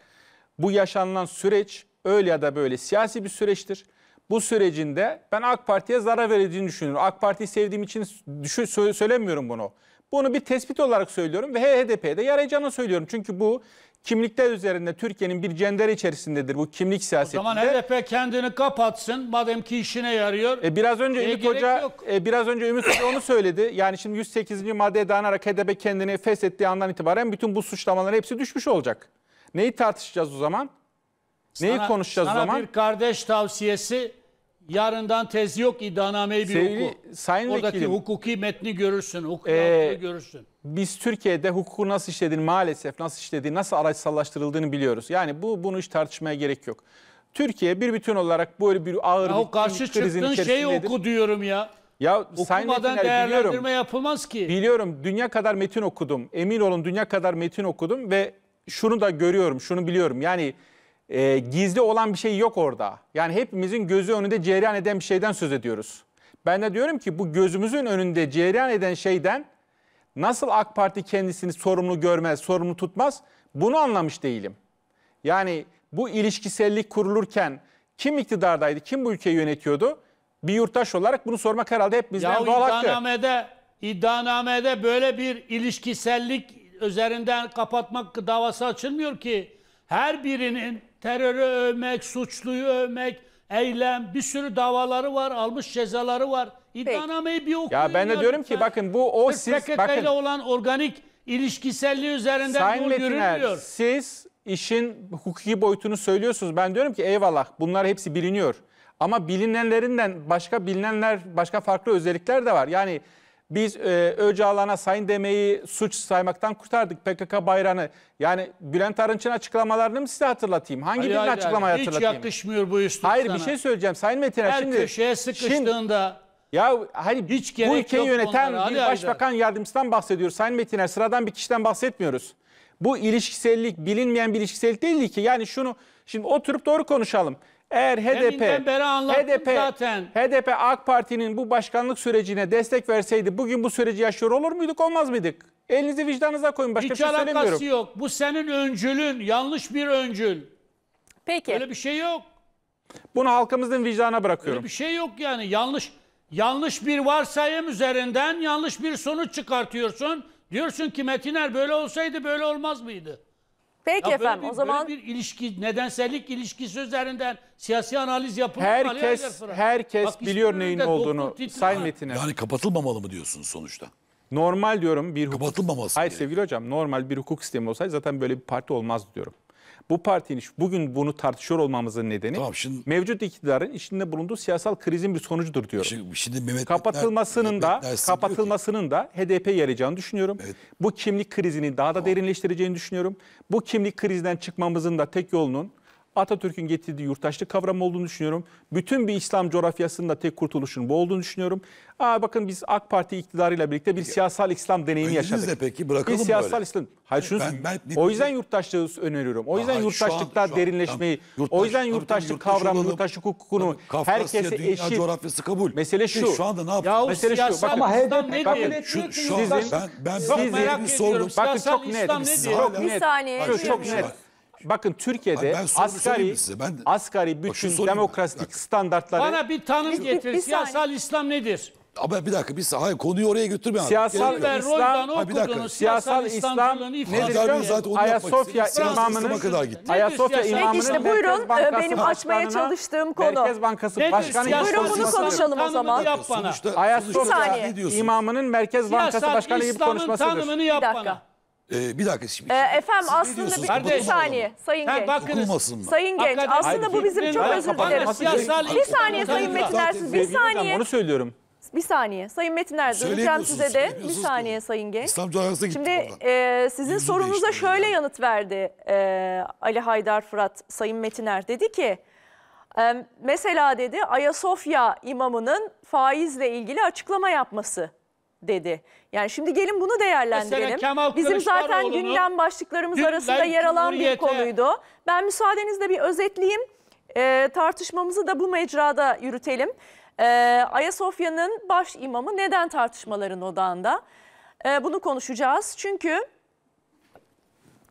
bu yaşanılan süreç öyle ya da böyle siyasi bir süreçtir bu sürecinde ben AK Parti'ye zarar vereceğini düşünüyorum. AK Parti'yi sevdiğim için düşün, söylemiyorum bunu. Bunu bir tespit olarak söylüyorum ve HDP'ye de yarayacağını söylüyorum. Çünkü bu kimlikler üzerinde Türkiye'nin bir cender içerisindedir bu kimlik siyaseti. O zaman HDP kendini kapatsın madem ki işine yarıyor. E, biraz önce Ümit Hoca e, biraz önce Ümit Hoca onu söyledi. Yani şimdi 108. maddeye dayanarak HDP kendini feshettiği andan itibaren bütün bu suçlamaların hepsi düşmüş olacak. Neyi tartışacağız o zaman? Neyi konuşacağız sana o zaman? Sana bir kardeş tavsiyesi yarından tez yok iddianameyi bir Sevgili oku. Sayın Oradaki Vekilim, hukuki metni görürsün, hukuki ee, görürsün. Biz Türkiye'de hukuku nasıl işlediğini maalesef nasıl işlediğini, nasıl araçsallaştırıldığını biliyoruz. Yani bu bunu hiç tartışmaya gerek yok. Türkiye bir bütün olarak böyle bir ağır ya bir karşı krizin çıktığın şeyi oku diyorum ya. Ya Okumadan metinler, değerlendirme biliyorum, yapılmaz ki. Biliyorum dünya kadar metin okudum. Emin olun dünya kadar metin okudum ve şunu da görüyorum, şunu biliyorum. Yani e, gizli olan bir şey yok orada. Yani hepimizin gözü önünde cereyan eden bir şeyden söz ediyoruz. Ben de diyorum ki bu gözümüzün önünde cereyan eden şeyden nasıl AK Parti kendisini sorumlu görmez, sorumlu tutmaz bunu anlamış değilim. Yani bu ilişkisellik kurulurken kim iktidardaydı, kim bu ülkeyi yönetiyordu? Bir yurttaş olarak bunu sormak herhalde hepimizden ya doğal hakkı. Iddianamede, iddianamede böyle bir ilişkisellik üzerinden kapatmak davası açılmıyor ki. Her birinin terörü övmek, suçluyu övmek, eylem, bir sürü davaları var, almış cezaları var. İddianameyi bir okuyun. Ya ben de diyorum ki bakın bu o siz bakın. olan organik ilişkiselliği üzerinden Sayın yol Metiner, siz işin hukuki boyutunu söylüyorsunuz. Ben diyorum ki eyvallah bunlar hepsi biliniyor. Ama bilinenlerinden başka bilinenler, başka farklı özellikler de var. Yani biz e, Öcalan'a sayın demeyi suç saymaktan kurtardık PKK bayrağını. Yani Bülent Arınç'ın açıklamalarını mı size hatırlatayım? Hangi hayır, birinin hayır, açıklamayı hayır. hatırlatayım? Hiç yakışmıyor bu üslup Hayır sana. bir şey söyleyeceğim. Sayın Metin Her şimdi... köşeye sıkıştığında... Şimdi, ya hani Hiç bu ülkeyi yöneten bunlara, bir hayır, başbakan hayır. yardımcısından bahsediyoruz. Sayın Metiner sıradan bir kişiden bahsetmiyoruz. Bu ilişkisellik bilinmeyen bir ilişkisellik değil ki. Yani şunu şimdi oturup doğru konuşalım. Eğer HDP HDP zaten. HDP AK Parti'nin bu başkanlık sürecine destek verseydi bugün bu süreci yaşıyor olur muyduk olmaz mıydık? Elinizi vicdanınıza koyun başka Hiç bir şey söylemiyorum. Hiç yok. Bu senin öncülün. Yanlış bir öncül. Peki. Öyle bir şey yok. Bunu halkımızın vicdanına bırakıyorum. Öyle bir şey yok yani. Yanlış yanlış bir varsayım üzerinden yanlış bir sonuç çıkartıyorsun. Diyorsun ki Metiner böyle olsaydı böyle olmaz mıydı? Peki Ya böyle bir- o böyle zaman bir ilişki, nedensellik ilişkisi üzerinden siyasi analiz yapılır Herkes herkes Bak, biliyor neyin olduğunu. Sayın Metin'e. Yani kapatılmamalı mı diyorsunuz sonuçta? Normal diyorum bir hukuk. Kapatılmaması Hayır gerekiyor. sevgili hocam normal bir hukuk sistemi olsaydı zaten böyle bir parti olmaz diyorum bu partinin bugün bunu tartışıyor olmamızın nedeni tamam, şimdi, mevcut iktidarın içinde bulunduğu siyasal krizin bir sonucudur diyorum. Şimdi, şimdi Mehmet kapatılmasının Mehmet da Mehmet kapatılmasının da HDP yarayacağını düşünüyorum. Evet. Bu kimlik krizini daha da tamam. derinleştireceğini düşünüyorum. Bu kimlik krizinden çıkmamızın da tek yolunun Atatürk'ün getirdiği yurttaşlık kavramı olduğunu düşünüyorum. Bütün bir İslam coğrafyasında tek kurtuluşun bu olduğunu düşünüyorum. Aa bakın biz AK Parti iktidarıyla birlikte bir siyasal İslam deneyimi yaşadık. De peki bırakalım bir siyasal böyle. İslam. Hayır şunu, ben, ben, ben, o yüzden yurttaşlığı öneriyorum. O yüzden Aha, yurttaşlıkta derinleşmeyi, an, yurttaş, o yüzden yurttaşlık yurttaş kavramını, olalım, yurttaşlık hukukunu tabii, herkese eşit. coğrafyası kabul. Mesele şu. Peki, şu anda ne yapıyor? Ya, mesele şu. Bakın, ama HDP ne bakın, Şu, şu sizin, ben, ben sizin, merak ediyorum. Bakın çok net. bir saniye. Çok net. Şey Bakın Türkiye'de Ben soru asgari size. Ben- asgari bütün sorayım ben. demokratik standartları Bana bir tanım getir. Siyasal İslam nedir? Ama bir dakika bir saniye. Hayır, konuyu oraya götürme abi. Siyasal ve İslam- bir dakika. siyasal İslam nedir? zaten Ayasofya imamının Siyasal İslam'a imamının kadar gitti. Ayasofya imamının işte buyurun, Merkez Bankası benim açmaya çalıştığım konu. Merkez Bankası Nedir Başkanı siyasal Buyurun bunu konuşalım. o zaman. Yap bana. Sonuçta, sonuçta imamının Merkez Bankası Siyasal Başkanı gibi İslam'ın tanımını yap bana. Ee, bir dakika şimdi. Ee, efendim aslında bir, bir saniye Sayın Genç. Bakınız. mı? Sayın Genç Hakikaten aslında bu bizim çok özür dileriz. Bir saniye Sayın Metin Ersiz bir saniye. Onu söylüyorum. Bir saniye. Sayın Metin Erdoğan lütfen size de bir saniye Sayın Genç. Şimdi e, sizin Yüzü sorunuza şöyle yani. yanıt verdi e, Ali Haydar Fırat Sayın Metin Er Dedi ki e, mesela dedi Ayasofya imamının faizle ilgili açıklama yapması dedi. Yani şimdi gelin bunu değerlendirelim. Bizim zaten gündem başlıklarımız dün, arasında yer alan bir konuydu. Ben müsaadenizle bir özetleyeyim. E, tartışmamızı da bu mecrada yürütelim. E, Ayasofya'nın baş imamı neden tartışmaların odağında? E, bunu konuşacağız. Çünkü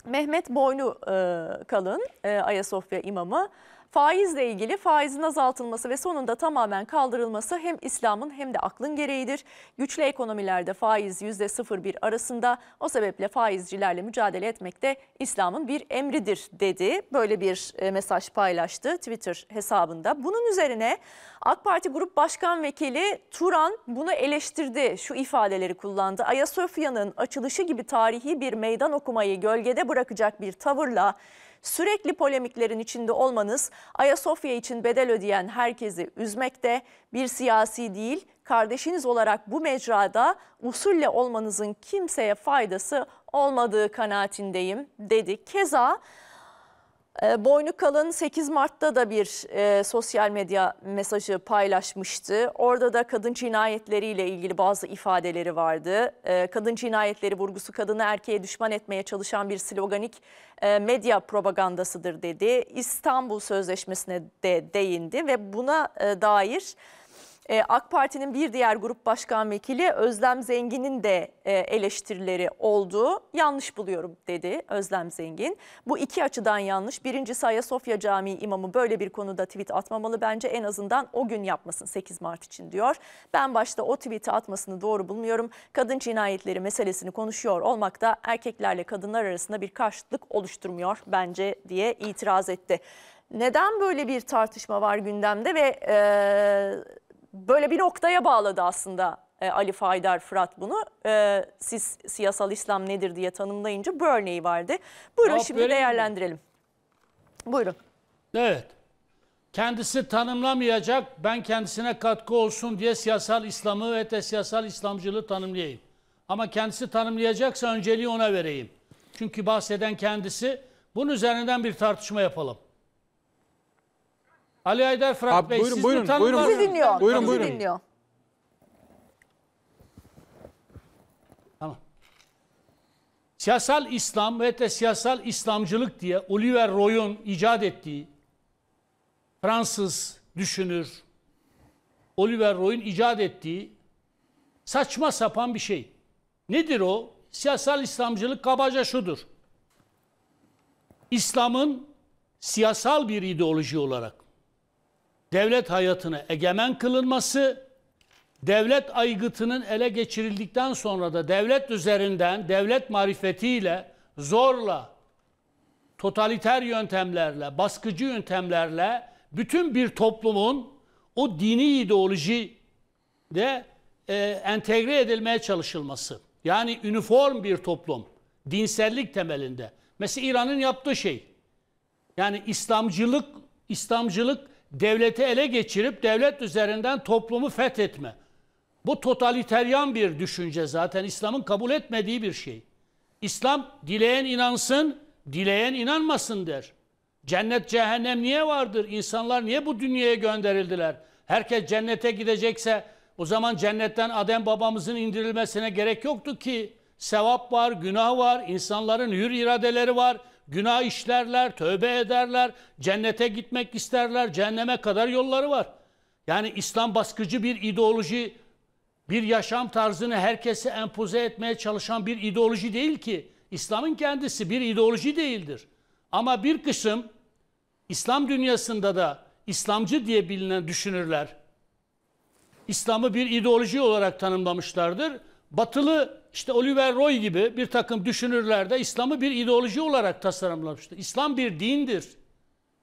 Mehmet Boynu e, Kalın, e, Ayasofya imamı Faizle ilgili faizin azaltılması ve sonunda tamamen kaldırılması hem İslam'ın hem de aklın gereğidir. Güçlü ekonomilerde faiz %01 arasında o sebeple faizcilerle mücadele etmek de İslam'ın bir emridir dedi. Böyle bir e, mesaj paylaştı Twitter hesabında. Bunun üzerine AK Parti Grup Başkan Vekili Turan bunu eleştirdi. Şu ifadeleri kullandı. Ayasofya'nın açılışı gibi tarihi bir meydan okumayı gölgede bırakacak bir tavırla Sürekli polemiklerin içinde olmanız Ayasofya için bedel ödeyen herkesi üzmekte bir siyasi değil kardeşiniz olarak bu mecrada usulle olmanızın kimseye faydası olmadığı kanaatindeyim dedi. Keza ee, boynu Kalın 8 Mart'ta da bir e, sosyal medya mesajı paylaşmıştı. Orada da kadın cinayetleriyle ilgili bazı ifadeleri vardı. E, kadın cinayetleri vurgusu kadını erkeğe düşman etmeye çalışan bir sloganik e, medya propagandasıdır dedi. İstanbul Sözleşmesi'ne de değindi ve buna e, dair ee, AK Parti'nin bir diğer grup başkan vekili Özlem Zengin'in de e, eleştirileri oldu. Yanlış buluyorum dedi Özlem Zengin. Bu iki açıdan yanlış. Birincisi Ayasofya Camii imamı böyle bir konuda tweet atmamalı bence en azından o gün yapmasın 8 Mart için diyor. Ben başta o tweet'i atmasını doğru bulmuyorum. Kadın cinayetleri meselesini konuşuyor olmak da erkeklerle kadınlar arasında bir karşıtlık oluşturmuyor bence diye itiraz etti. Neden böyle bir tartışma var gündemde ve e, böyle bir noktaya bağladı aslında e, Ali Faydar Fırat bunu. E, siz siyasal İslam nedir diye tanımlayınca bu örneği vardı. Buyurun Cevap şimdi değerlendirelim. Mi? Buyurun. Evet. Kendisi tanımlamayacak, ben kendisine katkı olsun diye siyasal İslam'ı ve de siyasal İslamcılığı tanımlayayım. Ama kendisi tanımlayacaksa önceliği ona vereyim. Çünkü bahseden kendisi. Bunun üzerinden bir tartışma yapalım. Ali Aydar Fırat Abi, Bey buyurun, siz buyurun, tanımlar buyurun, Sizi dinliyor. Buyurun, Sizi buyurun. dinliyor. Tamam. Siyasal İslam ve de siyasal İslamcılık diye Oliver Roy'un icat ettiği Fransız düşünür Oliver Roy'un icat ettiği saçma sapan bir şey. Nedir o? Siyasal İslamcılık kabaca şudur. İslam'ın siyasal bir ideoloji olarak devlet hayatını egemen kılınması, devlet aygıtının ele geçirildikten sonra da devlet üzerinden, devlet marifetiyle, zorla, totaliter yöntemlerle, baskıcı yöntemlerle bütün bir toplumun o dini ideoloji de e, entegre edilmeye çalışılması. Yani üniform bir toplum, dinsellik temelinde. Mesela İran'ın yaptığı şey. Yani İslamcılık, İslamcılık devleti ele geçirip devlet üzerinden toplumu fethetme. Bu totaliteryan bir düşünce zaten İslam'ın kabul etmediği bir şey. İslam dileyen inansın, dileyen inanmasın der. Cennet cehennem niye vardır? İnsanlar niye bu dünyaya gönderildiler? Herkes cennete gidecekse o zaman cennetten Adem babamızın indirilmesine gerek yoktu ki. Sevap var, günah var, insanların hür iradeleri var günah işlerler, tövbe ederler, cennete gitmek isterler, cehenneme kadar yolları var. Yani İslam baskıcı bir ideoloji, bir yaşam tarzını herkese empoze etmeye çalışan bir ideoloji değil ki. İslam'ın kendisi bir ideoloji değildir. Ama bir kısım İslam dünyasında da İslamcı diye bilinen düşünürler. İslam'ı bir ideoloji olarak tanımlamışlardır batılı işte Oliver Roy gibi bir takım düşünürler de İslam'ı bir ideoloji olarak tasarımlamıştı. İslam bir dindir.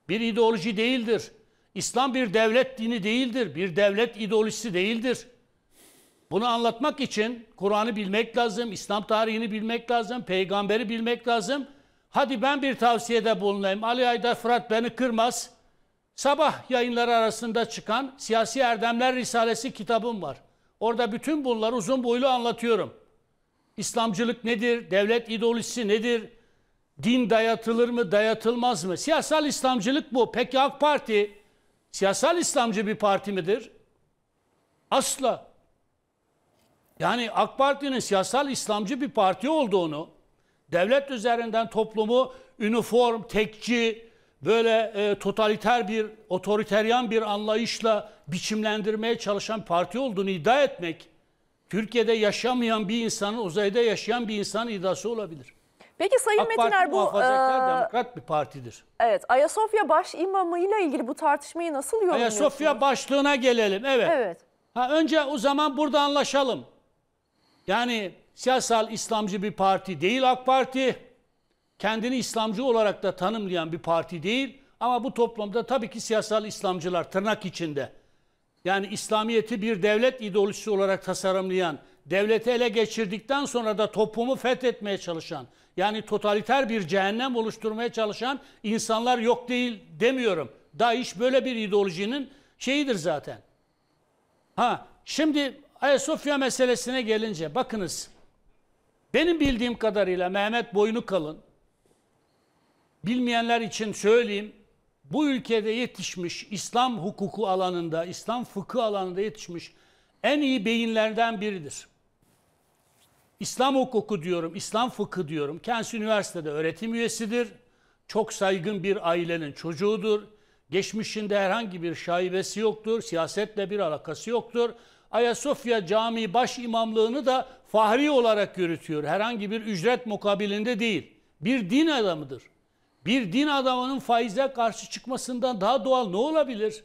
Bir ideoloji değildir. İslam bir devlet dini değildir. Bir devlet ideolojisi değildir. Bunu anlatmak için Kur'an'ı bilmek lazım, İslam tarihini bilmek lazım, peygamberi bilmek lazım. Hadi ben bir tavsiyede bulunayım. Ali Aydar Fırat beni kırmaz. Sabah yayınları arasında çıkan Siyasi Erdemler Risalesi kitabım var. Orada bütün bunları uzun boylu anlatıyorum. İslamcılık nedir? Devlet ideolojisi nedir? Din dayatılır mı, dayatılmaz mı? Siyasal İslamcılık bu. Peki AK Parti siyasal İslamcı bir parti midir? Asla. Yani AK Parti'nin siyasal İslamcı bir parti olduğunu, devlet üzerinden toplumu üniform, tekçi, böyle e, totaliter bir, otoriteryan bir anlayışla biçimlendirmeye çalışan parti olduğunu iddia etmek, Türkiye'de yaşamayan bir insanın uzayda yaşayan bir insanın iddiası olabilir. Peki Sayın AK Metiner Parti, er, bu muhafazakar e, demokrat bir partidir. Evet Ayasofya baş imamı ile ilgili bu tartışmayı nasıl yorumluyorsunuz? Ayasofya başlığına gelelim evet. Evet. Ha, önce o zaman burada anlaşalım. Yani siyasal İslamcı bir parti değil AK Parti kendini İslamcı olarak da tanımlayan bir parti değil ama bu toplumda tabii ki siyasal İslamcılar tırnak içinde. Yani İslamiyet'i bir devlet ideolojisi olarak tasarımlayan, devleti ele geçirdikten sonra da toplumu fethetmeye çalışan, yani totaliter bir cehennem oluşturmaya çalışan insanlar yok değil demiyorum. DAEŞ böyle bir ideolojinin şeyidir zaten. Ha, şimdi Ayasofya meselesine gelince bakınız. Benim bildiğim kadarıyla Mehmet Boynu Kalın Bilmeyenler için söyleyeyim. Bu ülkede yetişmiş İslam hukuku alanında, İslam fıkı alanında yetişmiş en iyi beyinlerden biridir. İslam hukuku diyorum, İslam fıkı diyorum. Kendisi üniversitede öğretim üyesidir. Çok saygın bir ailenin çocuğudur. Geçmişinde herhangi bir şaibesi yoktur. Siyasetle bir alakası yoktur. Ayasofya Camii baş imamlığını da fahri olarak yürütüyor. Herhangi bir ücret mukabilinde değil. Bir din adamıdır bir din adamının faize karşı çıkmasından daha doğal ne olabilir?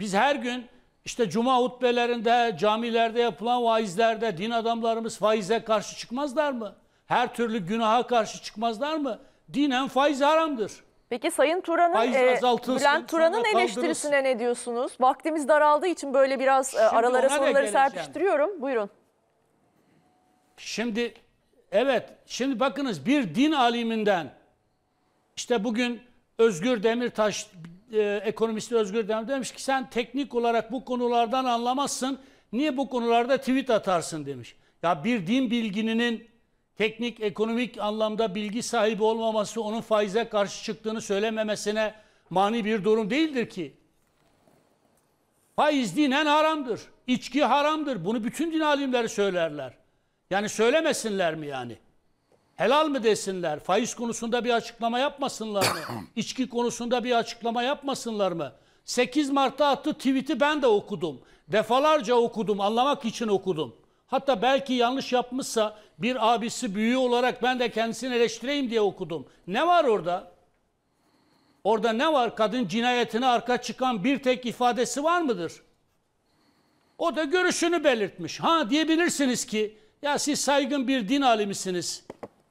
Biz her gün işte cuma hutbelerinde, camilerde yapılan vaizlerde din adamlarımız faize karşı çıkmazlar mı? Her türlü günaha karşı çıkmazlar mı? Dinen faiz haramdır. Peki Sayın Turan'ın, e, Bülent Turan'ın eleştirisine ne diyorsunuz? Vaktimiz daraldığı için böyle biraz e, Şimdi aralara soruları serpiştiriyorum. Buyurun. Şimdi evet, şimdi bakınız bir din aliminden işte bugün Özgür Demirtaş, e, ekonomist Özgür Demirtaş demiş ki sen teknik olarak bu konulardan anlamazsın. Niye bu konularda tweet atarsın demiş. Ya bir din bilgininin teknik, ekonomik anlamda bilgi sahibi olmaması onun faize karşı çıktığını söylememesine mani bir durum değildir ki. Faiz dinen haramdır. İçki haramdır. Bunu bütün din alimleri söylerler. Yani söylemesinler mi yani? helal mı desinler? Faiz konusunda bir açıklama yapmasınlar mı? İçki konusunda bir açıklama yapmasınlar mı? 8 Mart'ta attı tweet'i ben de okudum. Defalarca okudum, anlamak için okudum. Hatta belki yanlış yapmışsa bir abisi büyüğü olarak ben de kendisini eleştireyim diye okudum. Ne var orada? Orada ne var? Kadın cinayetine arka çıkan bir tek ifadesi var mıdır? O da görüşünü belirtmiş. Ha diyebilirsiniz ki ya siz saygın bir din alimisiniz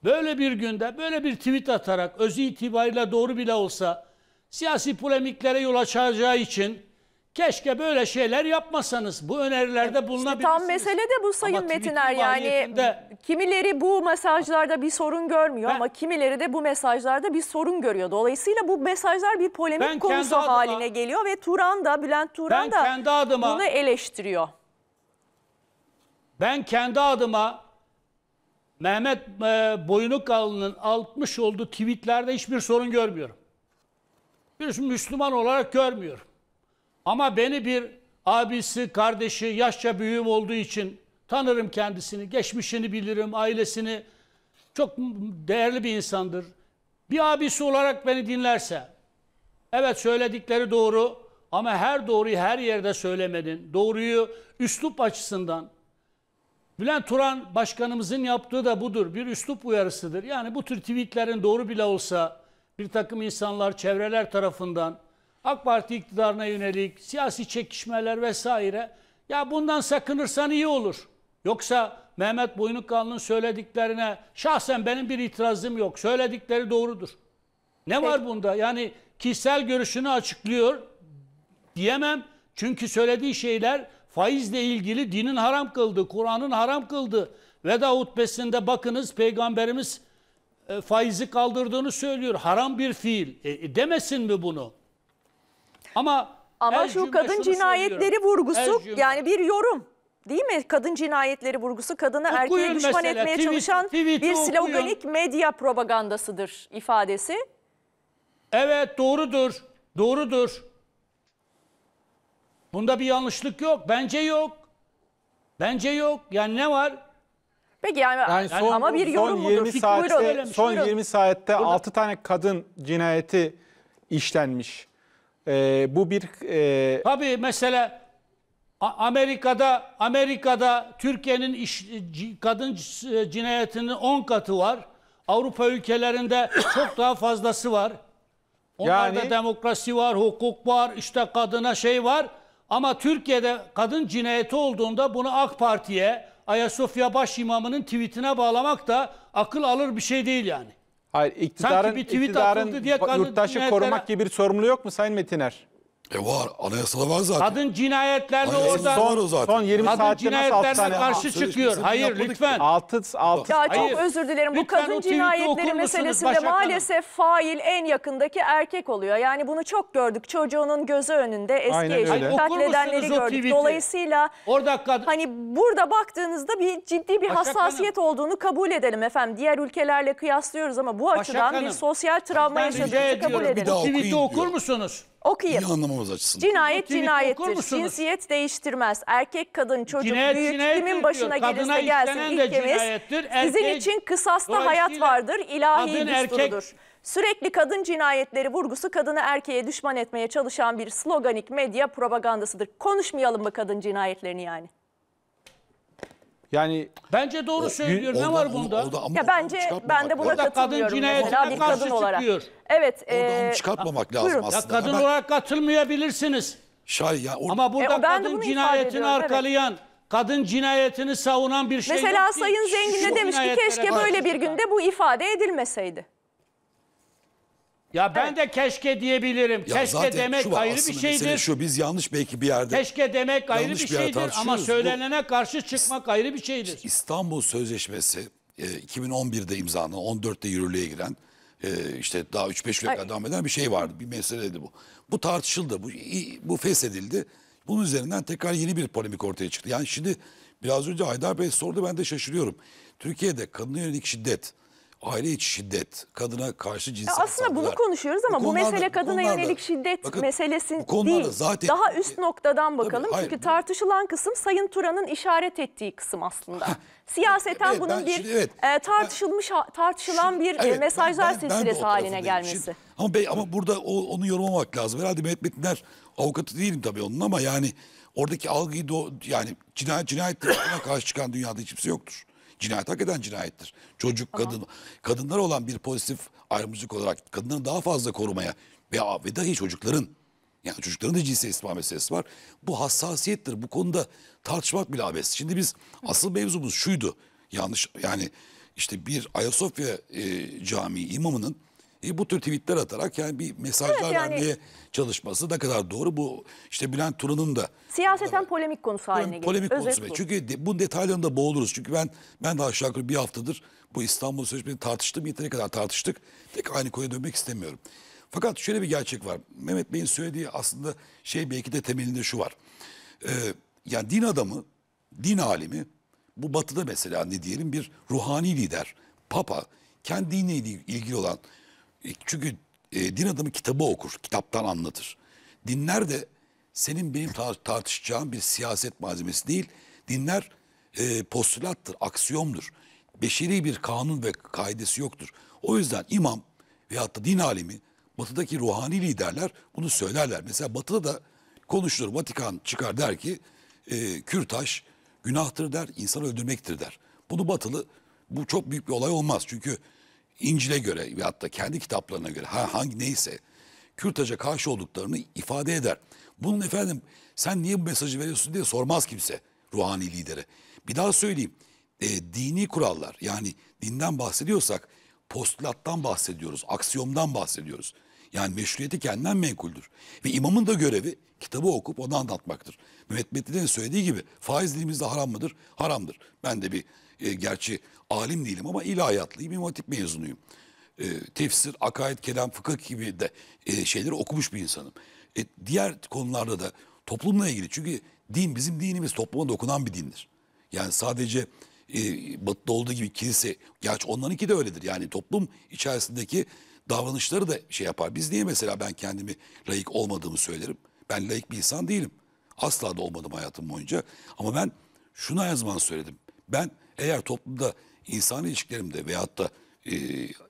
böyle bir günde böyle bir tweet atarak özü itibariyle doğru bile olsa siyasi polemiklere yol açacağı için keşke böyle şeyler yapmasanız. Bu önerilerde bulunabilirsiniz. İşte tam mesele de bu Sayın ama Metiner yani kimileri bu mesajlarda bir sorun görmüyor ben, ama kimileri de bu mesajlarda bir sorun görüyor. Dolayısıyla bu mesajlar bir polemik konusu adıma, haline geliyor ve Turan da Bülent Turan da adıma, bunu eleştiriyor. Ben kendi adıma Mehmet e, Boynukalı'nın altmış olduğu tweetlerde hiçbir sorun görmüyorum. Bir Müslüman olarak görmüyorum. Ama beni bir abisi, kardeşi, yaşça büyüğüm olduğu için tanırım kendisini, geçmişini bilirim, ailesini. Çok değerli bir insandır. Bir abisi olarak beni dinlerse, evet söyledikleri doğru ama her doğruyu her yerde söylemedin. doğruyu üslup açısından, Bülent Turan başkanımızın yaptığı da budur. Bir üslup uyarısıdır. Yani bu tür tweetlerin doğru bile olsa bir takım insanlar çevreler tarafından AK Parti iktidarına yönelik siyasi çekişmeler vesaire ya bundan sakınırsan iyi olur. Yoksa Mehmet Boynukalın'ın söylediklerine şahsen benim bir itirazım yok. Söyledikleri doğrudur. Ne Peki. var bunda? Yani kişisel görüşünü açıklıyor diyemem. Çünkü söylediği şeyler faizle ilgili dinin haram kıldı, Kur'an'ın haram kıldı. Veda hutbesinde bakınız peygamberimiz e, faizi kaldırdığını söylüyor. Haram bir fiil. E, e demesin mi bunu? Ama ama şu kadın cinayetleri vurgusu yani bir yorum. Değil mi? Kadın cinayetleri vurgusu kadını okuyun erkeğe düşman mesela, etmeye tweet, çalışan tweet, bir sloganik okuyun. medya propagandasıdır ifadesi. Evet doğrudur. Doğrudur. Bunda bir yanlışlık yok. Bence yok. Bence yok. Yani ne var? Peki yani, yani son, ama bir yorum son 20 mudur? Saatte, buyurun, son buyurun. 20 saatte Burada. 6 tane kadın cinayeti e, işlenmiş. Ee, bu bir... E... Tabii mesela Amerika'da Amerika'da Türkiye'nin iş, e, kadın e, cinayetinin 10 katı var. Avrupa ülkelerinde çok daha fazlası var. Onlarda yani, demokrasi var, hukuk var, işte kadına şey var. Ama Türkiye'de kadın cinayeti olduğunda bunu AK Parti'ye, Ayasofya Baş Başimamı'nın tweetine bağlamak da akıl alır bir şey değil yani. Hayır iktidarın, Sanki bir tweet iktidarın diye yurttaşı korumak gibi bir sorumluluğu yok mu Sayın Metiner? E var. Anayasada var zaten. Kadın cinayetlerle Anayasada oradan o zaten. Son 20 kadın saatte nasıl 6 tane karşı çıkıyor. Hayır lütfen. 6 altı. Ya Hayır. çok özür dilerim. Bu Lütfen o kadın cinayetleri meselesinde Başak Hanım? maalesef fail en yakındaki erkek oluyor. Yani bunu çok gördük. Çocuğunun gözü önünde eski eşi öyle. Ay, katledenleri gördük. Dolayısıyla Orada kadın... hani burada baktığınızda bir ciddi bir Başak hassasiyet olduğunu kabul edelim efendim. Diğer ülkelerle kıyaslıyoruz ama bu açıdan bir Hanım, sosyal travma ben kabul ediyorum. Bir edelim. daha okuyun okur musunuz? Okuyayım. İyi anlamamız açısından. Cinayet cinayettir. Cinsiyet değiştirmez. Erkek, kadın, çocuk, Cinayet büyük cinayettir kimin başına diyor. Kadına gelirse gelsin işlenen de ilkemiz. cinayettir. Sizin için kısasta hayat vardır. İlahi kadın, erkek- Sürekli kadın cinayetleri vurgusu kadını erkeğe düşman etmeye çalışan bir sloganik medya propagandasıdır. Konuşmayalım mı kadın cinayetlerini yani? Yani bence doğru söylüyor. Ne var bunda? ya bence ben de buna Orada kadın cinayetine bir karşı olarak. çıkıyor. Evet. Oradan e, çıkartmamak lazım buyurun. Ya kadın Hemen- olarak katılmayabilirsiniz. Şay ya. o- Ama burada E, kadın cinayetini ediyorum, evet. arkalayan, kadın cinayetini savunan bir şey Mesela yok Mesela Sayın Zengin ne demiş ki keşke böyle bir günde bu ifade edilmeseydi. Ya ben de keşke diyebilirim. Ya keşke demek şu ayrı bir şeydir. Şu biz yanlış belki bir yerde Keşke demek ayrı bir bir şeydir ama tartışıyoruz. Bu- söylenene karşı çıkmak ayrı bir şeydir. İstanbul Sözleşmesi e, 2011'de imzalanan, 14'te yürürlüğe giren e, işte daha 3-5 yıl kadar devam eden bir şey vardı. Bir meseleydi bu. Bu tartışıldı, bu, i- bu feshedildi. Bunun üzerinden tekrar yeni bir polemik ortaya çıktı. Yani şimdi biraz önce Haydar Bey sordu ben de şaşırıyorum. Türkiye'de kadına yönelik şiddet aile içi şiddet, kadına karşı cinsel ya Aslında bunu konuşuyoruz ama bu, bu mesele kadına bu yönelik şiddet bakın, meselesi değil. Zaten, Daha üst noktadan bakalım. Tabii, hayır, Çünkü bu... tartışılan kısım Sayın Turan'ın işaret ettiği kısım aslında. Siyaseten evet, bunun ben, bir şimdi, evet, e, tartışılmış e, ben, tartışılan bir evet, mesajlar ben, silsilesi haline gelmesi. Şimdi, ama, be, ama burada o, onu yorumlamak lazım. Herhalde Mehmet Metinler avukatı değilim tabii onun ama yani oradaki algıyı do, yani cinayet cinayet karşı çıkan dünyada hiç kimse şey yoktur. Cinayet hak eden cinayettir. Çocuk, tamam. kadın, kadınlar olan bir pozitif ayrımcılık olarak kadınları daha fazla korumaya ve, ve dahi çocukların yani çocukların da cinsel istismar meselesi var. Bu hassasiyettir. Bu konuda tartışmak bile abes. Şimdi biz asıl mevzumuz şuydu. Yanlış yani işte bir Ayasofya e, Camii imamının e, bu tür tweetler atarak yani bir mesajlar evet, yani, vermeye çalışması da kadar doğru bu işte Bülent Turan'ın da siyaseten da, polemik konusu haline geliyor. Polemik Özet konusu. Bu. Çünkü de, bu detaylarında boğuluruz. Çünkü ben ben daha aşağı yukarı bir haftadır bu İstanbul Sözleşmesi'ni tartıştım. Yeteri kadar tartıştık. Tek aynı konuya dönmek istemiyorum. Fakat şöyle bir gerçek var. Mehmet Bey'in söylediği aslında şey belki de temelinde şu var. Ee, yani din adamı, din alimi bu batıda mesela ne diyelim bir ruhani lider, papa kendi diniyle ilgili olan e, çünkü e, din adamı kitabı okur, kitaptan anlatır. Dinler de senin benim tar tartışacağım bir siyaset malzemesi değil. Dinler e, postulattır, aksiyomdur. Beşeri bir kanun ve kaidesi yoktur. O yüzden imam veyahut da din alimi, batıdaki ruhani liderler bunu söylerler. Mesela batıda da konuşulur. Vatikan çıkar der ki e, kürtaş günahtır der, insan öldürmektir der. Bunu batılı, bu çok büyük bir olay olmaz. Çünkü İncil'e göre ve hatta kendi kitaplarına göre ha, hangi neyse Kürtaca karşı olduklarını ifade eder. Bunun efendim sen niye bu mesajı veriyorsun diye sormaz kimse ruhani lidere. Bir daha söyleyeyim e, dini kurallar yani dinden bahsediyorsak postulattan bahsediyoruz, aksiyomdan bahsediyoruz. Yani meşruiyeti kendinden menkuldür. Ve imamın da görevi kitabı okup onu anlatmaktır. Mehmet Metin'in söylediği gibi faiz dilimizde haram mıdır? Haramdır. Ben de bir e, gerçi alim değilim ama ilahiyatlıyım, imam hatip mezunuyum. E, tefsir, akayet, kelam, fıkıh gibi de e, şeyleri okumuş bir insanım. E, diğer konularda da toplumla ilgili çünkü din bizim dinimiz topluma dokunan bir dindir. Yani sadece e, batıda olduğu gibi kilise, gerçi onlarınki de öyledir. Yani toplum içerisindeki davranışları da şey yapar. Biz niye mesela ben kendimi layık olmadığımı söylerim. Ben layık bir insan değilim. Asla da olmadım hayatım boyunca. Ama ben şunu her zaman söyledim. Ben eğer toplumda insan ilişkilerimde veyahut da e,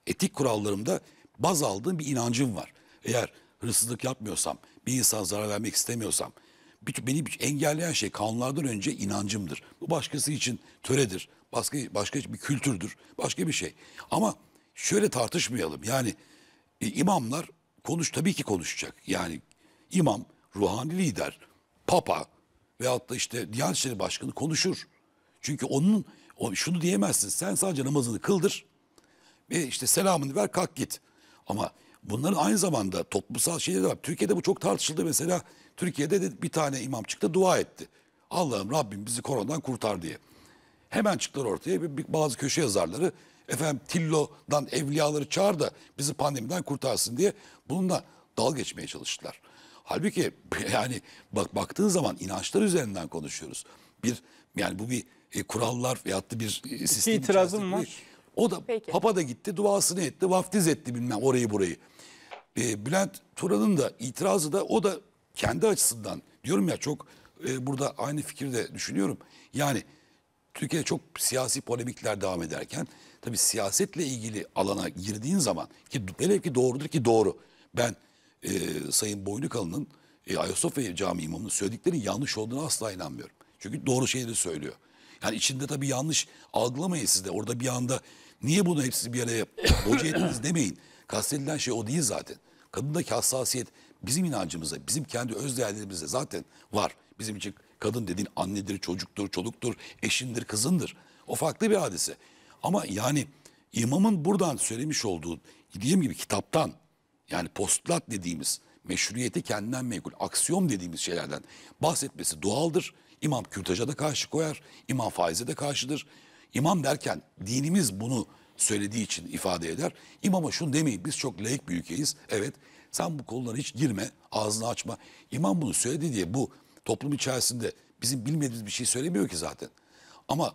etik kurallarımda baz aldığım bir inancım var. Eğer hırsızlık yapmıyorsam, bir insan zarar vermek istemiyorsam, bütün beni engelleyen şey kanunlardan önce inancımdır. Bu başkası için töredir, başka, başka bir kültürdür, başka bir şey. Ama şöyle tartışmayalım yani e, imamlar konuş tabii ki konuşacak. Yani imam, ruhani lider, papa veyahut da işte Diyanet İşleri Başkanı konuşur. Çünkü onun o şunu diyemezsin. Sen sadece namazını kıldır ve işte selamını ver kalk git. Ama bunların aynı zamanda toplumsal şeyleri var. Türkiye'de bu çok tartışıldı mesela. Türkiye'de de bir tane imam çıktı dua etti. Allah'ım Rabbim bizi koronadan kurtar diye. Hemen çıktılar ortaya Bir bazı köşe yazarları efendim Tillo'dan evliyaları çağır da bizi pandemiden kurtarsın diye bununla dal geçmeye çalıştılar. Halbuki yani bak baktığın zaman inançlar üzerinden konuşuyoruz. Bir yani bu bir e, kurallar veyahut da bir e, sistem itirazım var. O da Peki. papa da gitti duasını etti vaftiz etti bilmem orayı burayı. E, Bülent Turan'ın da itirazı da o da kendi açısından diyorum ya çok e, burada aynı fikirde düşünüyorum. Yani Türkiye'de çok siyasi polemikler devam ederken tabi siyasetle ilgili alana girdiğin zaman ki hele ki doğrudur ki doğru. Ben e, Sayın Boylukalı'nın e, Ayasofya Camii imamının söylediklerinin yanlış olduğunu asla inanmıyorum. Çünkü doğru şeyleri söylüyor. Yani içinde tabii yanlış algılamayın siz de. Orada bir anda niye bunu hepsi bir araya hoca ettiniz demeyin. Kastedilen şey o değil zaten. Kadındaki hassasiyet bizim inancımıza, bizim kendi öz değerlerimize zaten var. Bizim için kadın dediğin annedir, çocuktur, çoluktur, eşindir, kızındır. O farklı bir hadise. Ama yani imamın buradan söylemiş olduğu, dediğim gibi kitaptan, yani postulat dediğimiz, meşruiyeti kendinden mevkul, aksiyom dediğimiz şeylerden bahsetmesi doğaldır. İmam kürtaja da karşı koyar, imam faize de karşıdır. İmam derken dinimiz bunu söylediği için ifade eder. İmama şunu demeyin biz çok laik bir ülkeyiz. Evet sen bu konulara hiç girme ağzını açma. İmam bunu söyledi diye bu toplum içerisinde bizim bilmediğimiz bir şey söylemiyor ki zaten. Ama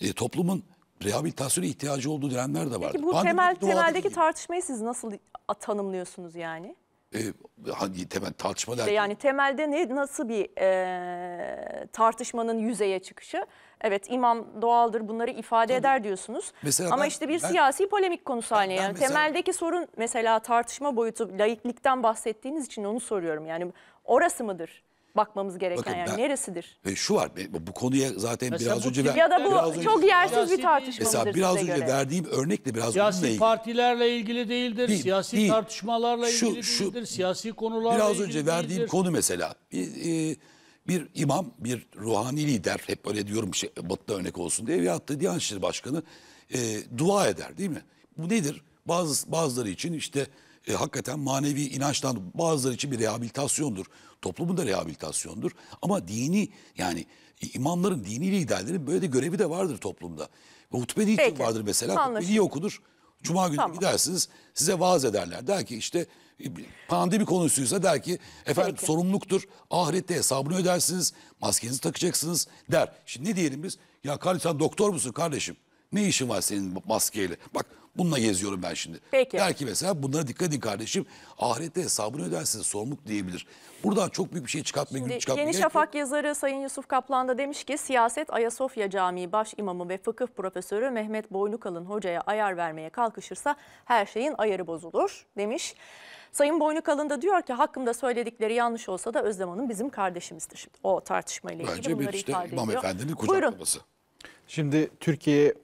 e, toplumun rehabilitasyona ihtiyacı olduğu dönemler de vardı. Peki bu temel, temeldeki gibi. tartışmayı siz nasıl tanımlıyorsunuz yani? e, hangi temel tartışmalar? İşte yani temelde ne nasıl bir e, tartışmanın yüzeye çıkışı? Evet imam doğaldır bunları ifade Tabii. eder diyorsunuz. Mesela Ama ben, işte bir ben, siyasi polemik konusu haline yani mesela, temeldeki sorun mesela tartışma boyutu laiklikten bahsettiğiniz için onu soruyorum. Yani orası mıdır? bakmamız gereken Bakın yer ben- neresidir? E, şu var bu konuya zaten Mesela biraz bu önce kim- Ya da bu biraz önce- çok yersiz bir tartışma. mesela biraz size önce göre. verdiğim örnekle biraz bununla Siyasi ilgili. partilerle ilgili değildir, Değil, siyasi değil. tartışmalarla Şu- ilgili şu- değildir, siyasi konularla Biraz ilgili önce verdiğim değildir. konu mesela bir, e, bir imam, bir ruhani lider hep öyle diyorum şey, batıda örnek olsun diye veyahut da Diyanet İşleri Başkanı e, dua eder değil mi? Bu nedir? Bazı, bazıları için işte e, hakikaten manevi inançtan bazıları için bir rehabilitasyondur. Toplumun da rehabilitasyondur. Ama dini yani imamların, dini liderlerin böyle de görevi de vardır toplumda. Ve hutbe diyecek Peki. vardır mesela. Anlaşıldı. İyi okunur. Cuma günü tamam. gidersiniz size vaaz ederler. Der ki işte pandemi konusuysa der ki efendim Peki. sorumluluktur. Ahirette hesabını ödersiniz. Maskenizi takacaksınız der. Şimdi ne diyelim biz? Ya kardeşim sen doktor musun kardeşim? Ne işin var senin maskeyle? Bak Bununla geziyorum ben şimdi. Peki. Der ki mesela bunlara dikkat edin kardeşim. Ahirette hesabını ödersiniz sorumluluk diyebilir. Buradan çok büyük bir şey çıkartmaya güç çıkartmak. Yeni Şafak yok. yazarı Sayın Yusuf Kaplan da demiş ki siyaset Ayasofya Camii baş imamı ve fıkıh profesörü Mehmet Boynukalın hocaya ayar vermeye kalkışırsa her şeyin ayarı bozulur demiş. Sayın Boynukalın da diyor ki hakkımda söyledikleri yanlış olsa da Özlem Hanım bizim kardeşimizdir. Şimdi o tartışmayla ilgili Bence bunları işte ifade ediyor. İmam Efendi'nin kucaklaması. Buyurun. Şimdi Türkiye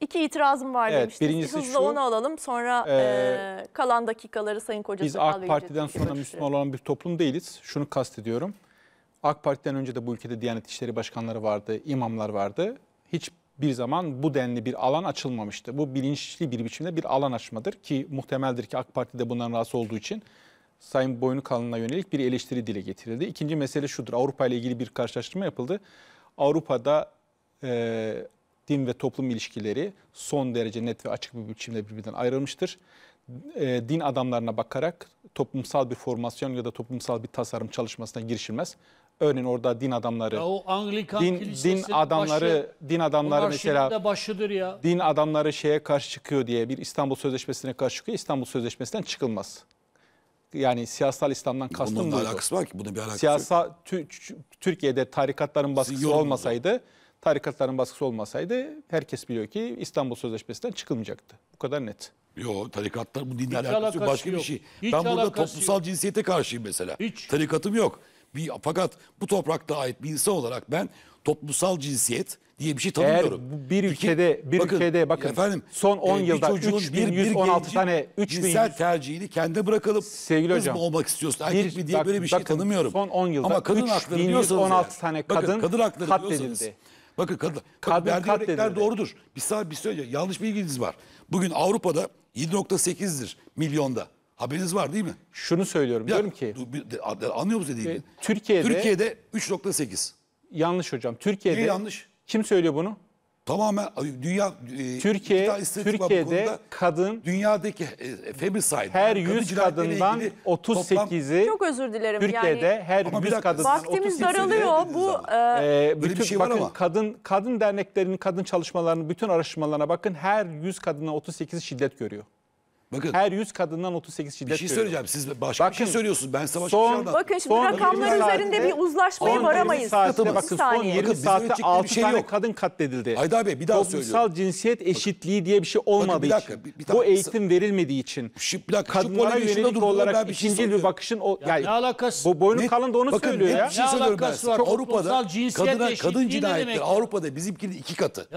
İki itirazım var evet, demiştiniz. Birincisi Hızla şu, onu alalım sonra e, e kalan dakikaları Sayın Koca Biz AK Parti'den sonra Müslüman olan bir toplum değiliz. Şunu kastediyorum. AK Parti'den önce de bu ülkede Diyanet İşleri Başkanları vardı, imamlar vardı. Hiçbir zaman bu denli bir alan açılmamıştı. Bu bilinçli bir biçimde bir alan açmadır ki muhtemeldir ki AK Parti de bundan rahatsız olduğu için Sayın Boynu Kalın'a yönelik bir eleştiri dile getirildi. İkinci mesele şudur. Avrupa ile ilgili bir karşılaştırma yapıldı. Avrupa'da e, din ve toplum ilişkileri son derece net ve açık bir biçimde birbirinden ayrılmıştır. E, din adamlarına bakarak toplumsal bir formasyon ya da toplumsal bir tasarım çalışmasına girişilmez. Örneğin orada din adamları, ya o Anglikan din, din adamları, başı, din adamları mesela başıdır ya. din adamları şeye karşı çıkıyor diye bir İstanbul Sözleşmesi'ne karşı çıkıyor. İstanbul Sözleşmesi'nden çıkılmaz yani siyasal İslam'dan kastım Bununla buydu. alakası var ki. Bunun bir alakası Siyasa, yok. Türkiye'de tarikatların baskısı olmasaydı tarikatların baskısı olmasaydı herkes biliyor ki İstanbul Sözleşmesi'nden çıkılmayacaktı. Bu kadar net. Yo tarikatlar bu dinle Hiç alakası yok. Başka yok. bir şey. Hiç ben burada toplumsal yok. cinsiyete karşıyım mesela. Hiç. Tarikatım yok. Bir, fakat bu toprakta ait bir insan olarak ben toplumsal cinsiyet diye bir şey tanımıyorum. Eğer bir ülkede bir bakın, ülkede bakın efendim, son 10 e, yılda 3116 tane 3100 cinsel tercihini kendi bırakalım. Sevgili kız hocam, mı olmak istiyorsun erkek bir, mi diye bak, böyle bir şey bakın, şey tanımıyorum. Son 10 yılda Ama kadın hakları 3116 yani. tane kadın, bakın, kadın hakları katledildi. Bakın kadın, kadın verdiği örnekler doğrudur. Bir sağ bir söyle yanlış bilginiz var. Bugün Avrupa'da 7.8'dir milyonda. Haberiniz var değil mi? Şunu söylüyorum. Bir diyorum ki anlıyor musunuz dediğimi? E, Türkiye'de Türkiye'de 3.8. Yanlış hocam. Türkiye'de Niye yanlış? Kim söylüyor bunu? Tamamen dünya e, Türkiye Türkiye'de konuda, kadın dünyadaki e, e femicide her 100 kadından 38'i çok özür dilerim Türkiye'de yani, her 100 kadından vaktimiz daralıyor bu e, e, bütün şey bakın ama. kadın kadın derneklerinin kadın çalışmalarının bütün araştırmalarına bakın her 100 kadından 38'i şiddet görüyor. Bakın, her 100 kadından 38 şiddet Bir şey söyleyeceğim. Siz başka bakın, bir şey söylüyorsunuz. Ben size son, bir Bakın şimdi son rakamlar üzerinde bir uzlaşmaya varamayız. Saatte, bakın, son 20 bakın, saatte 6 şey tane yok. kadın katledildi. Hayda Bey bir daha Toplumsal söylüyorum. Toplumsal cinsiyet eşitliği diye bir şey olmadığı bakın, bir dakika, için. Bir, bir bu eğitim verilmediği için. Şu, bir dakika, kadınlara yönelik olarak şey ikinci bir bakışın. Yani, ne alakası? Bu boynu kalın da onu söylüyor ya. Şey ne alakası var? Avrupa'da kadın cinayetleri Avrupa'da bizimkinin iki katı.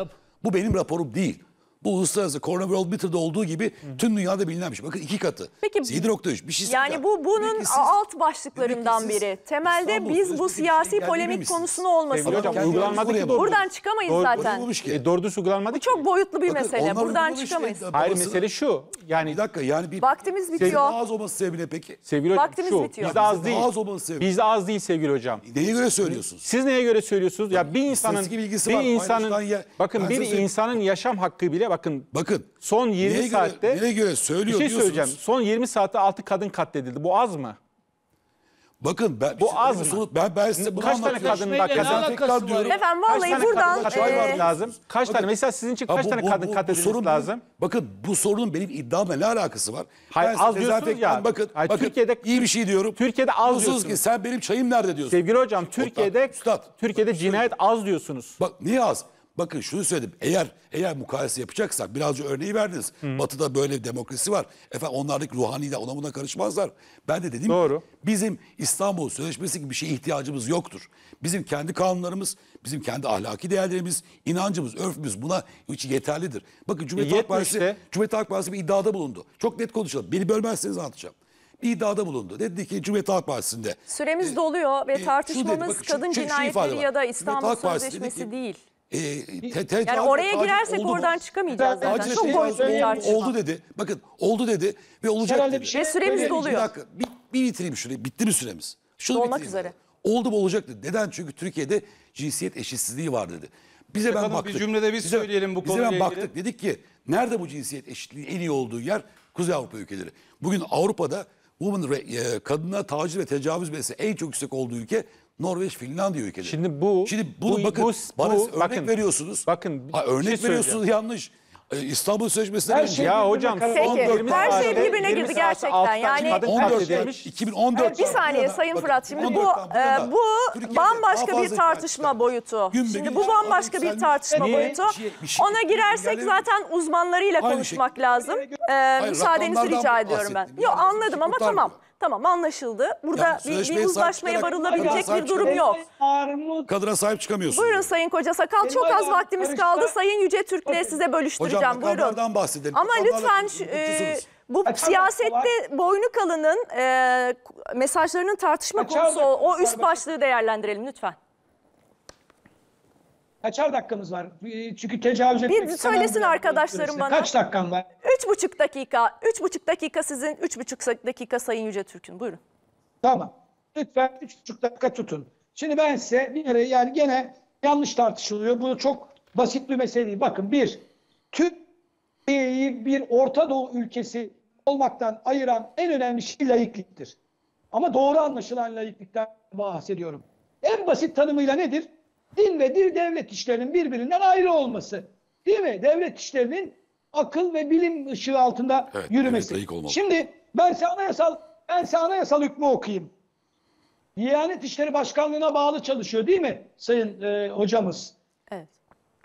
Bu benim raporum değil. Bu uluslararası Corona World Meter'da olduğu gibi Hı. tüm dünyada bilinen bir şey. Bakın iki katı. Peki 7.3 bir şey. Yani bu bunun siz, alt başlıklarından biri. Temelde İstanbul, biz bu siyasi polemik konusunu olmasın. hocam uygulanmadı ki doğru. Buradan çıkamayız doğru, zaten. E, doğrusu uygulanmadı Bu çok boyutlu bir Bakın, mesele. Buradan çıkamayız. Şey, Hayır mesele şu. Yani bir dakika yani bir vaktimiz bitiyor. az olması sebebiyle peki. Sevgili hocam vaktimiz şu. Bitiyor. Bizde az değil. Az olması sebebiyle. Bizde az değil sevgili hocam. Neye göre söylüyorsunuz? Siz neye göre söylüyorsunuz? Ya bir insanın bir insanın bakın bir insanın yaşam hakkı bile bakın. Bakın. Son 20 neye saatte. Göre, neye göre söylüyor bir şey söyleyeceğim. Son 20 saatte 6 kadın katledildi. Bu az mı? Bakın ben bu az mı? Soru, ben ben size bunu kaç tane kadın dakikadan tekrar diyorum. Efendim vallahi kaç buradan ee, kaç tane ee... lazım? Kaç bakın, tane mesela sizin için kaç bu, tane kadın katledilmesi lazım? bakın bu sorunun benim iddiamla ne alakası var? Hayır ben az diyorsunuz ya. Bakın, hayır, bakın Türkiye'de iyi bir şey diyorum. Türkiye'de az diyorsunuz. ki sen benim çayım nerede diyorsun. Sevgili hocam Türkiye'de Türkiye'de cinayet az diyorsunuz. Bak niye az? Bakın şunu söyledim. Eğer eğer mukayese yapacaksak birazcık örneği verdiniz. Hı. Batı'da böyle bir demokrasi var. Efendim onlardaki ruhani de ona buna karışmazlar. Ben de dedim Doğru. Ki, bizim İstanbul Sözleşmesi gibi bir şeye ihtiyacımız yoktur. Bizim kendi kanunlarımız, bizim kendi ahlaki değerlerimiz, inancımız, örfümüz buna hiç yeterlidir. Bakın Cumhuriyet Halk Partisi, Cumhuriyet Halk Partisi bir iddiada bulundu. Çok net konuşalım. Beni bölmezseniz anlatacağım bir iddiada bulundu. Dedi ki Cumhuriyet Halk Partisi'nde. Süremiz e, doluyor ve e, tartışmamız dedi, bakın, kadın şu, şey, şu, şu cinayetleri ya da İstanbul Sözleşmesi ki, değil. E, ee, te, te, yani oraya girersek oldu, oradan çıkamayacağız zaten. Çok şey boyutlu bir tartışma. Oldu dedi. Bakın oldu dedi ve olacak Herhalde dedi. Bir şey, ve süremiz böyle, doluyor. Bir dakika bir, bir bitireyim şurayı. Bitti mi süremiz? Şunu Dolmak bitireyim. üzere. Oldu mu olacak dedi. Neden? Çünkü Türkiye'de cinsiyet eşitsizliği var dedi. Bize Efendim, ben baktık. Bir cümlede biz bize, söyleyelim bu bize konuyla Bize ben baktık dedik ki nerede bu cinsiyet eşitliği en iyi olduğu yer? Kuzey Avrupa ülkeleri. Bugün Avrupa'da woman e, kadına tacir ve tecavüz meselesi en çok yüksek olduğu ülke Norveç, Finlandiya ülkeleri. Şimdi bu Şimdi bunu bu, bakın bu, bana bu, örnek bakın, veriyorsunuz. Bakın ha, örnek şey veriyorsunuz yanlış. E, İstanbul Sözleşmesi'ne her şey ya hocam Peki, her şey birbirine girdi gerçekten. Yani 14 2014 bir saniye Sayın bakın, Fırat şimdi bu e, bu bambaşka bir tartışma yani. boyutu. Gün şimdi gün bu bambaşka bir tartışma niye? boyutu. Şey- şey- Ona şey girersek zaten uzmanlarıyla konuşmak şey. lazım. Ee, müsaadenizi rica ediyorum ben. Yok anladım ama tamam. Tamam anlaşıldı. Burada Yani bir, bir uzlaşmaya çıkarak- varılabilecek bir durum yok. Armut. Kadına sahip çıkamıyorsun. Buyurun Sayın Koca Sakal. Benim Çok az adamım vaktimiz karıştı. kaldı. Sayın Yüce Bakın. Türk'le size Hocam bölüştüreceğim. Buyurun. makamlardan bahsedelim. Ama Makamlarla lütfen e, bu Açar siyasette boynu kalının e, mesajlarının tartışma Açar konusu o, o üst başlığı değerlendirelim lütfen. Kaçar dakikamız var? Ee, çünkü tecavüz etmek Bir söylesin arkadaşlarım bana. Kaç dakikam var? Üç buçuk dakika. Üç buçuk dakika sizin. Üç buçuk dakika Sayın Yüce Türk'ün. Buyurun. Tamam. Lütfen üç buçuk dakika tutun. Şimdi ben size bir kere yani gene yanlış tartışılıyor. Bu çok basit bir mesele değil. Bakın bir, Türkiye'yi bir Orta Doğu ülkesi olmaktan ayıran en önemli şey laikliktir. Ama doğru anlaşılan laiklikten bahsediyorum. En basit tanımıyla nedir? din ve devlet işlerinin birbirinden ayrı olması. Değil mi? Devlet işlerinin akıl ve bilim ışığı altında evet, yürümesi. Evet, Şimdi ben size anayasal ben size anayasal hükmü okuyayım. Diyanet İşleri Başkanlığı'na bağlı çalışıyor değil mi sayın e, hocamız? Evet.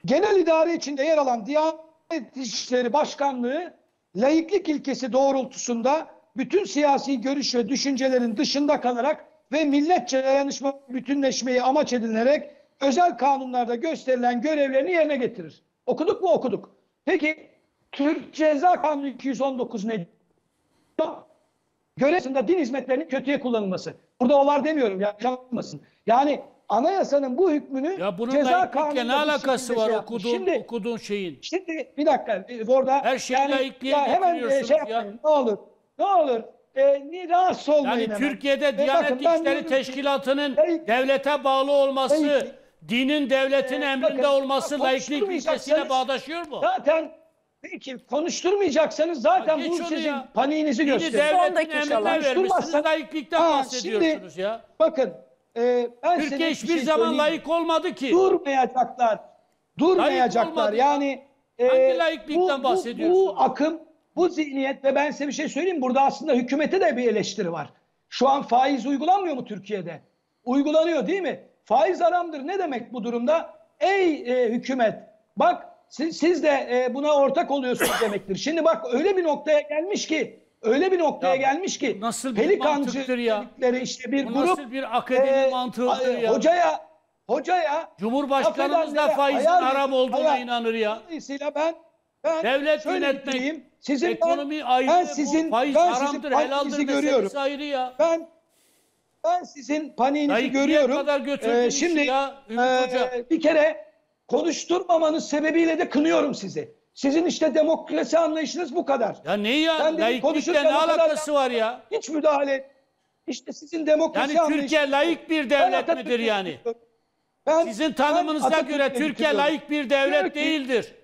Genel idare içinde yer alan Diyanet İşleri Başkanlığı laiklik ilkesi doğrultusunda bütün siyasi görüş ve düşüncelerin dışında kalarak ve milletçe dayanışma bütünleşmeyi amaç edinerek özel kanunlarda gösterilen görevlerini yerine getirir. Okuduk mu? Okuduk. Peki Türk Ceza Kanunu 219 ne? Görevsinde din hizmetlerinin kötüye kullanılması. Burada o var demiyorum ya. Yapmasın. Yani anayasanın bu hükmünü ya bunun ceza Kanunu ne alakası var şey okuduğun, şimdi, okuduğun şeyin? Şimdi bir dakika orada her şeyi yani, layıklığa ya hemen e, şey ya. ne olur. Ne olur e, niye rahatsız olmayın Yani hemen. Türkiye'de Diyanet e, bakın, İşleri Teşkilatı'nın devlete bağlı olması, dinin devletin ee, emrinde bakın, olması laiklik ilkesine bağdaşıyor mu? Zaten peki konuşturmayacaksanız zaten bu sizin ya. paniğinizi dini gösterir. Dini devletin emrinde vermişsiniz laiklikten ha, bahsediyorsunuz şimdi, ya. Bakın e, ben Türkiye hiçbir şey zaman layık olmadı ki. Durmayacaklar. Durmayacaklar. Yani e, hangi laiklikten bu, bahsediyorsunuz? Bu, bu akım, bu zihniyet ve ben size bir şey söyleyeyim. Burada aslında hükümete de bir eleştiri var. Şu an faiz uygulanmıyor mu Türkiye'de? Uygulanıyor değil mi? Faiz haramdır ne demek bu durumda? Ey e, hükümet bak siz, siz de e, buna ortak oluyorsunuz demektir. Şimdi bak öyle bir noktaya gelmiş ki öyle bir noktaya ya, gelmiş ki nasıl bir pelikancı ya? işte bir bu grup nasıl bir akademi e, mantığıdır ya? Hocaya hocaya Cumhurbaşkanımız da faizin hayal, haram olduğuna hayal, inanır ya. Dolayısıyla ben ben devlet yönetmek, sizin ekonomi ben, ayrı, ben sizin, faiz ben haramdır, sizin helaldir görüyorum. ayrı ya. Ben ben sizin paniğinizi Dayı görüyorum. kadar götürdün ee, şimdi ya Ümit e, Hoca. bir kere konuşturmamanız sebebiyle de kınıyorum sizi. Sizin işte demokrasi anlayışınız bu kadar. Ya ne ya? Sen Laiklikle ne alakası var ya? Hiç müdahale İşte sizin demokrasi Yani Türkiye laik bir devlet ben midir yani? Ben, sizin tanımınıza ben göre Türkiye laik bir devlet değildir.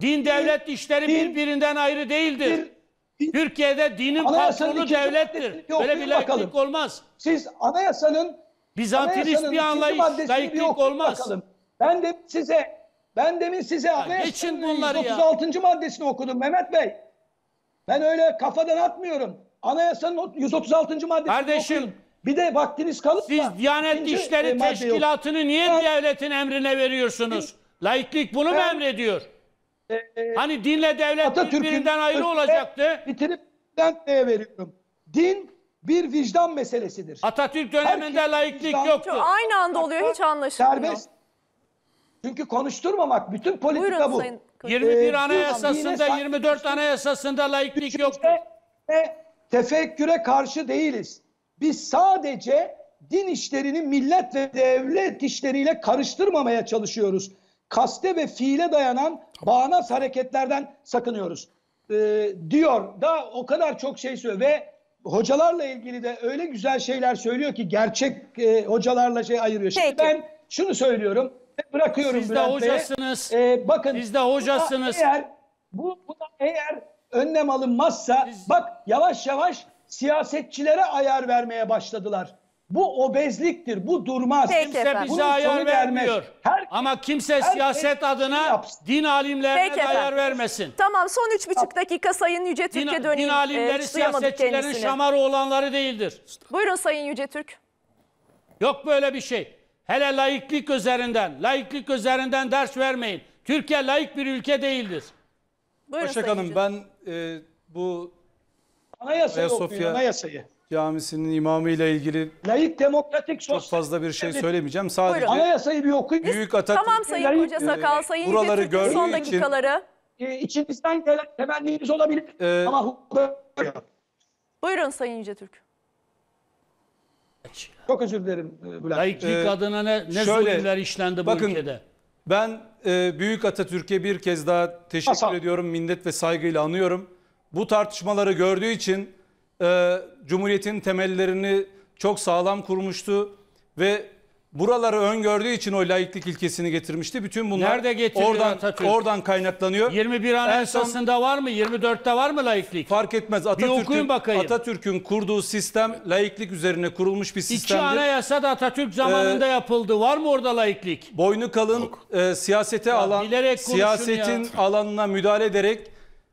Din devlet işleri din, birbirinden ayrı değildir. Bir, Türkiye'de dinin patronu devlettir. Böyle bir laiklik olmaz. Siz anayasanın Bizantinist bir anlayış, laiklik olmaz. Bakalım. Ben de size ben demin size ya anayasanın 136. Ya. maddesini okudum Mehmet Bey. Ben öyle kafadan atmıyorum. Anayasanın 136. maddesini Kardeşim, okuyun. Bir de vaktiniz kalırsa. Siz Diyanet İşleri e, Teşkilatı'nı yok. niye devletin emrine veriyorsunuz? Laiklik bunu mu emrediyor? Ee, hani dinle devlet birbirinden ayrı olacaktı. Bitirip Bülent Bey'e veriyorum. Din bir vicdan meselesidir. Atatürk döneminde Herkes laiklik vicdan, yoktu. Aynı anda oluyor hiç anlaşılmıyor. Serbest. Çünkü konuşturmamak bütün politika Buyurun, bu. Sayın... 21 ee, anayasasında 24 anayasasında laiklik yoktu. Ve tefekküre karşı değiliz. Biz sadece din işlerini millet ve devlet işleriyle karıştırmamaya çalışıyoruz. Kaste ve fiile dayanan bağnaz hareketlerden sakınıyoruz e, diyor da o kadar çok şey söylüyor ve hocalarla ilgili de öyle güzel şeyler söylüyor ki gerçek e, hocalarla şey ayırıyor. Şimdi Peki. ben şunu söylüyorum bırakıyorum Siz de Bülent hocasınız. E, bakın Siz de hocasınız. Eğer bu buna eğer önlem alınmazsa Siz... bak yavaş yavaş siyasetçilere ayar vermeye başladılar. Bu obezliktir. Bu durmaz. Peki kimse efendim. bize Bunun ayar sonu vermez. vermiyor. Her, Ama kimse her siyaset şey adına yapsın. din alimlerine Peki de efendim. ayar vermesin. Tamam son üç buçuk dakika Sayın Yüce Din, Türk'e döneyim. din ee, alimleri tutuyamadık siyasetçilerin kendisini. olanları değildir. Buyurun Sayın Yüce Türk. Yok böyle bir şey. Hele laiklik üzerinden, laiklik üzerinden ders vermeyin. Türkiye laik bir ülke değildir. Buyurun Başak Sayın Hanım Yüce. ben e, bu Anayasayı Ayasofya- okuyun anayasayı. Camisi'nin imamı ile ilgili Layık demokratik çok fazla bir şey söylemeyeceğim. Sadece Buyurun. Anayasayı bir okuyun. Büyük Atatürk tamam Sayın Layık, Koca Sakal, Sayın buraları Göktürk'ün son gördüğü için- dakikaları. e, içimizden gelen temennimiz olabilir. Ee, Ama hukuk- Buyurun Sayın Yüce Türk. çok özür dilerim e, Bülent. Laiklik Ee, adına ne, ne zulümler işlendi bu bakın, ülkede. Ben e, Büyük Atatürk'e bir kez daha teşekkür Hasan. ediyorum, minnet ve saygıyla anıyorum. Bu tartışmaları gördüğü için e, Cumhuriyet'in temellerini çok sağlam kurmuştu ve buraları öngördüğü için o laiklik ilkesini getirmişti. Bütün bunlar Nerede oradan Atatürk? oradan kaynaklanıyor. 21 Anayasası'nda var mı? 24'te var mı laiklik? Fark etmez. Atatürk'ün Atatürk'ün kurduğu sistem laiklik üzerine kurulmuş bir sistemdi. İki anayasa da Atatürk zamanında ee, yapıldı. Var mı orada laiklik? Boynu kalın e, siyasete ya, alan siyasetin ya. alanına müdahale ederek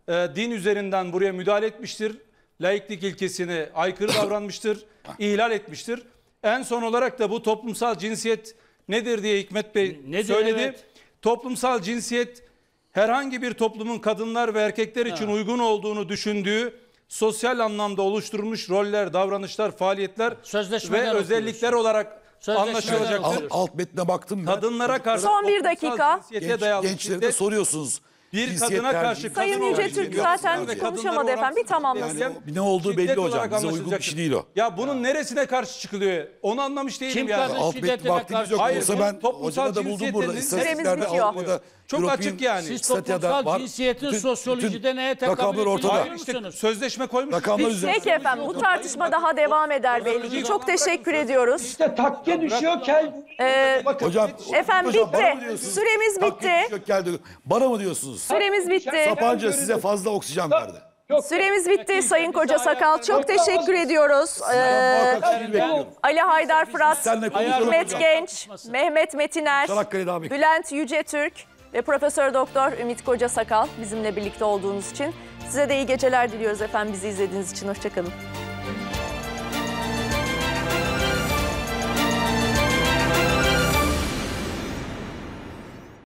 e, din üzerinden buraya müdahale etmiştir laiklik ilkesine aykırı davranmıştır, ihlal etmiştir. En son olarak da bu toplumsal cinsiyet nedir diye Hikmet Bey nedir, söyledi. Evet. Toplumsal cinsiyet herhangi bir toplumun kadınlar ve erkekler için ha. uygun olduğunu düşündüğü sosyal anlamda oluşturulmuş roller, davranışlar, faaliyetler ve özellikler olarak anlaşılacaktır. Alt, alt metne baktım ben. Kadınlara karşı Son bir dakika. Genç, gençlere de soruyorsunuz. Bir kadına karşı kadın Sayın olarak Yüce Türk şiddet zaten ve konuşamadı efendim. Bir şey tamamlasın. Yani ne olduğu belli şiddet hocam. Bize uygun bir şey değil o. Ya bunun neresine karşı çıkılıyor? Onu anlamış değilim Kim yani. kadın- şiddetine yok. karşı- Hayır, Olsa ben toplumsal da buldum burada. süremiz bitiyor. Çok açık yani. Siz Statüde toplumsal cinsiyetin Bütün- sosyolojide neye tekabül rakamlar ortada. biliyor Hayır işte sözleşme koymuş. Rakamlar üzerine. Peki efendim bu tartışma daha devam eder belli ki. Çok teşekkür ediyoruz. İşte takke düşüyor kel. Ee, Bakın, Hocam, Efendim hocam, bitti. Süremiz bitti. Bana mı diyorsunuz? musunuz? Süremiz bitti. Sapanca size fazla oksijen verdi. Yok. Süremiz bitti Sayın Koca Sakal. Çok teşekkür ediyoruz. Ee, Ali Haydar Fırat, Senle Hikmet Genç, Mehmet Metiner, Bülent Yücetürk ve Profesör Doktor Ümit Koca Sakal bizimle birlikte olduğunuz için. Size de iyi geceler diliyoruz efendim bizi izlediğiniz için. Hoşçakalın.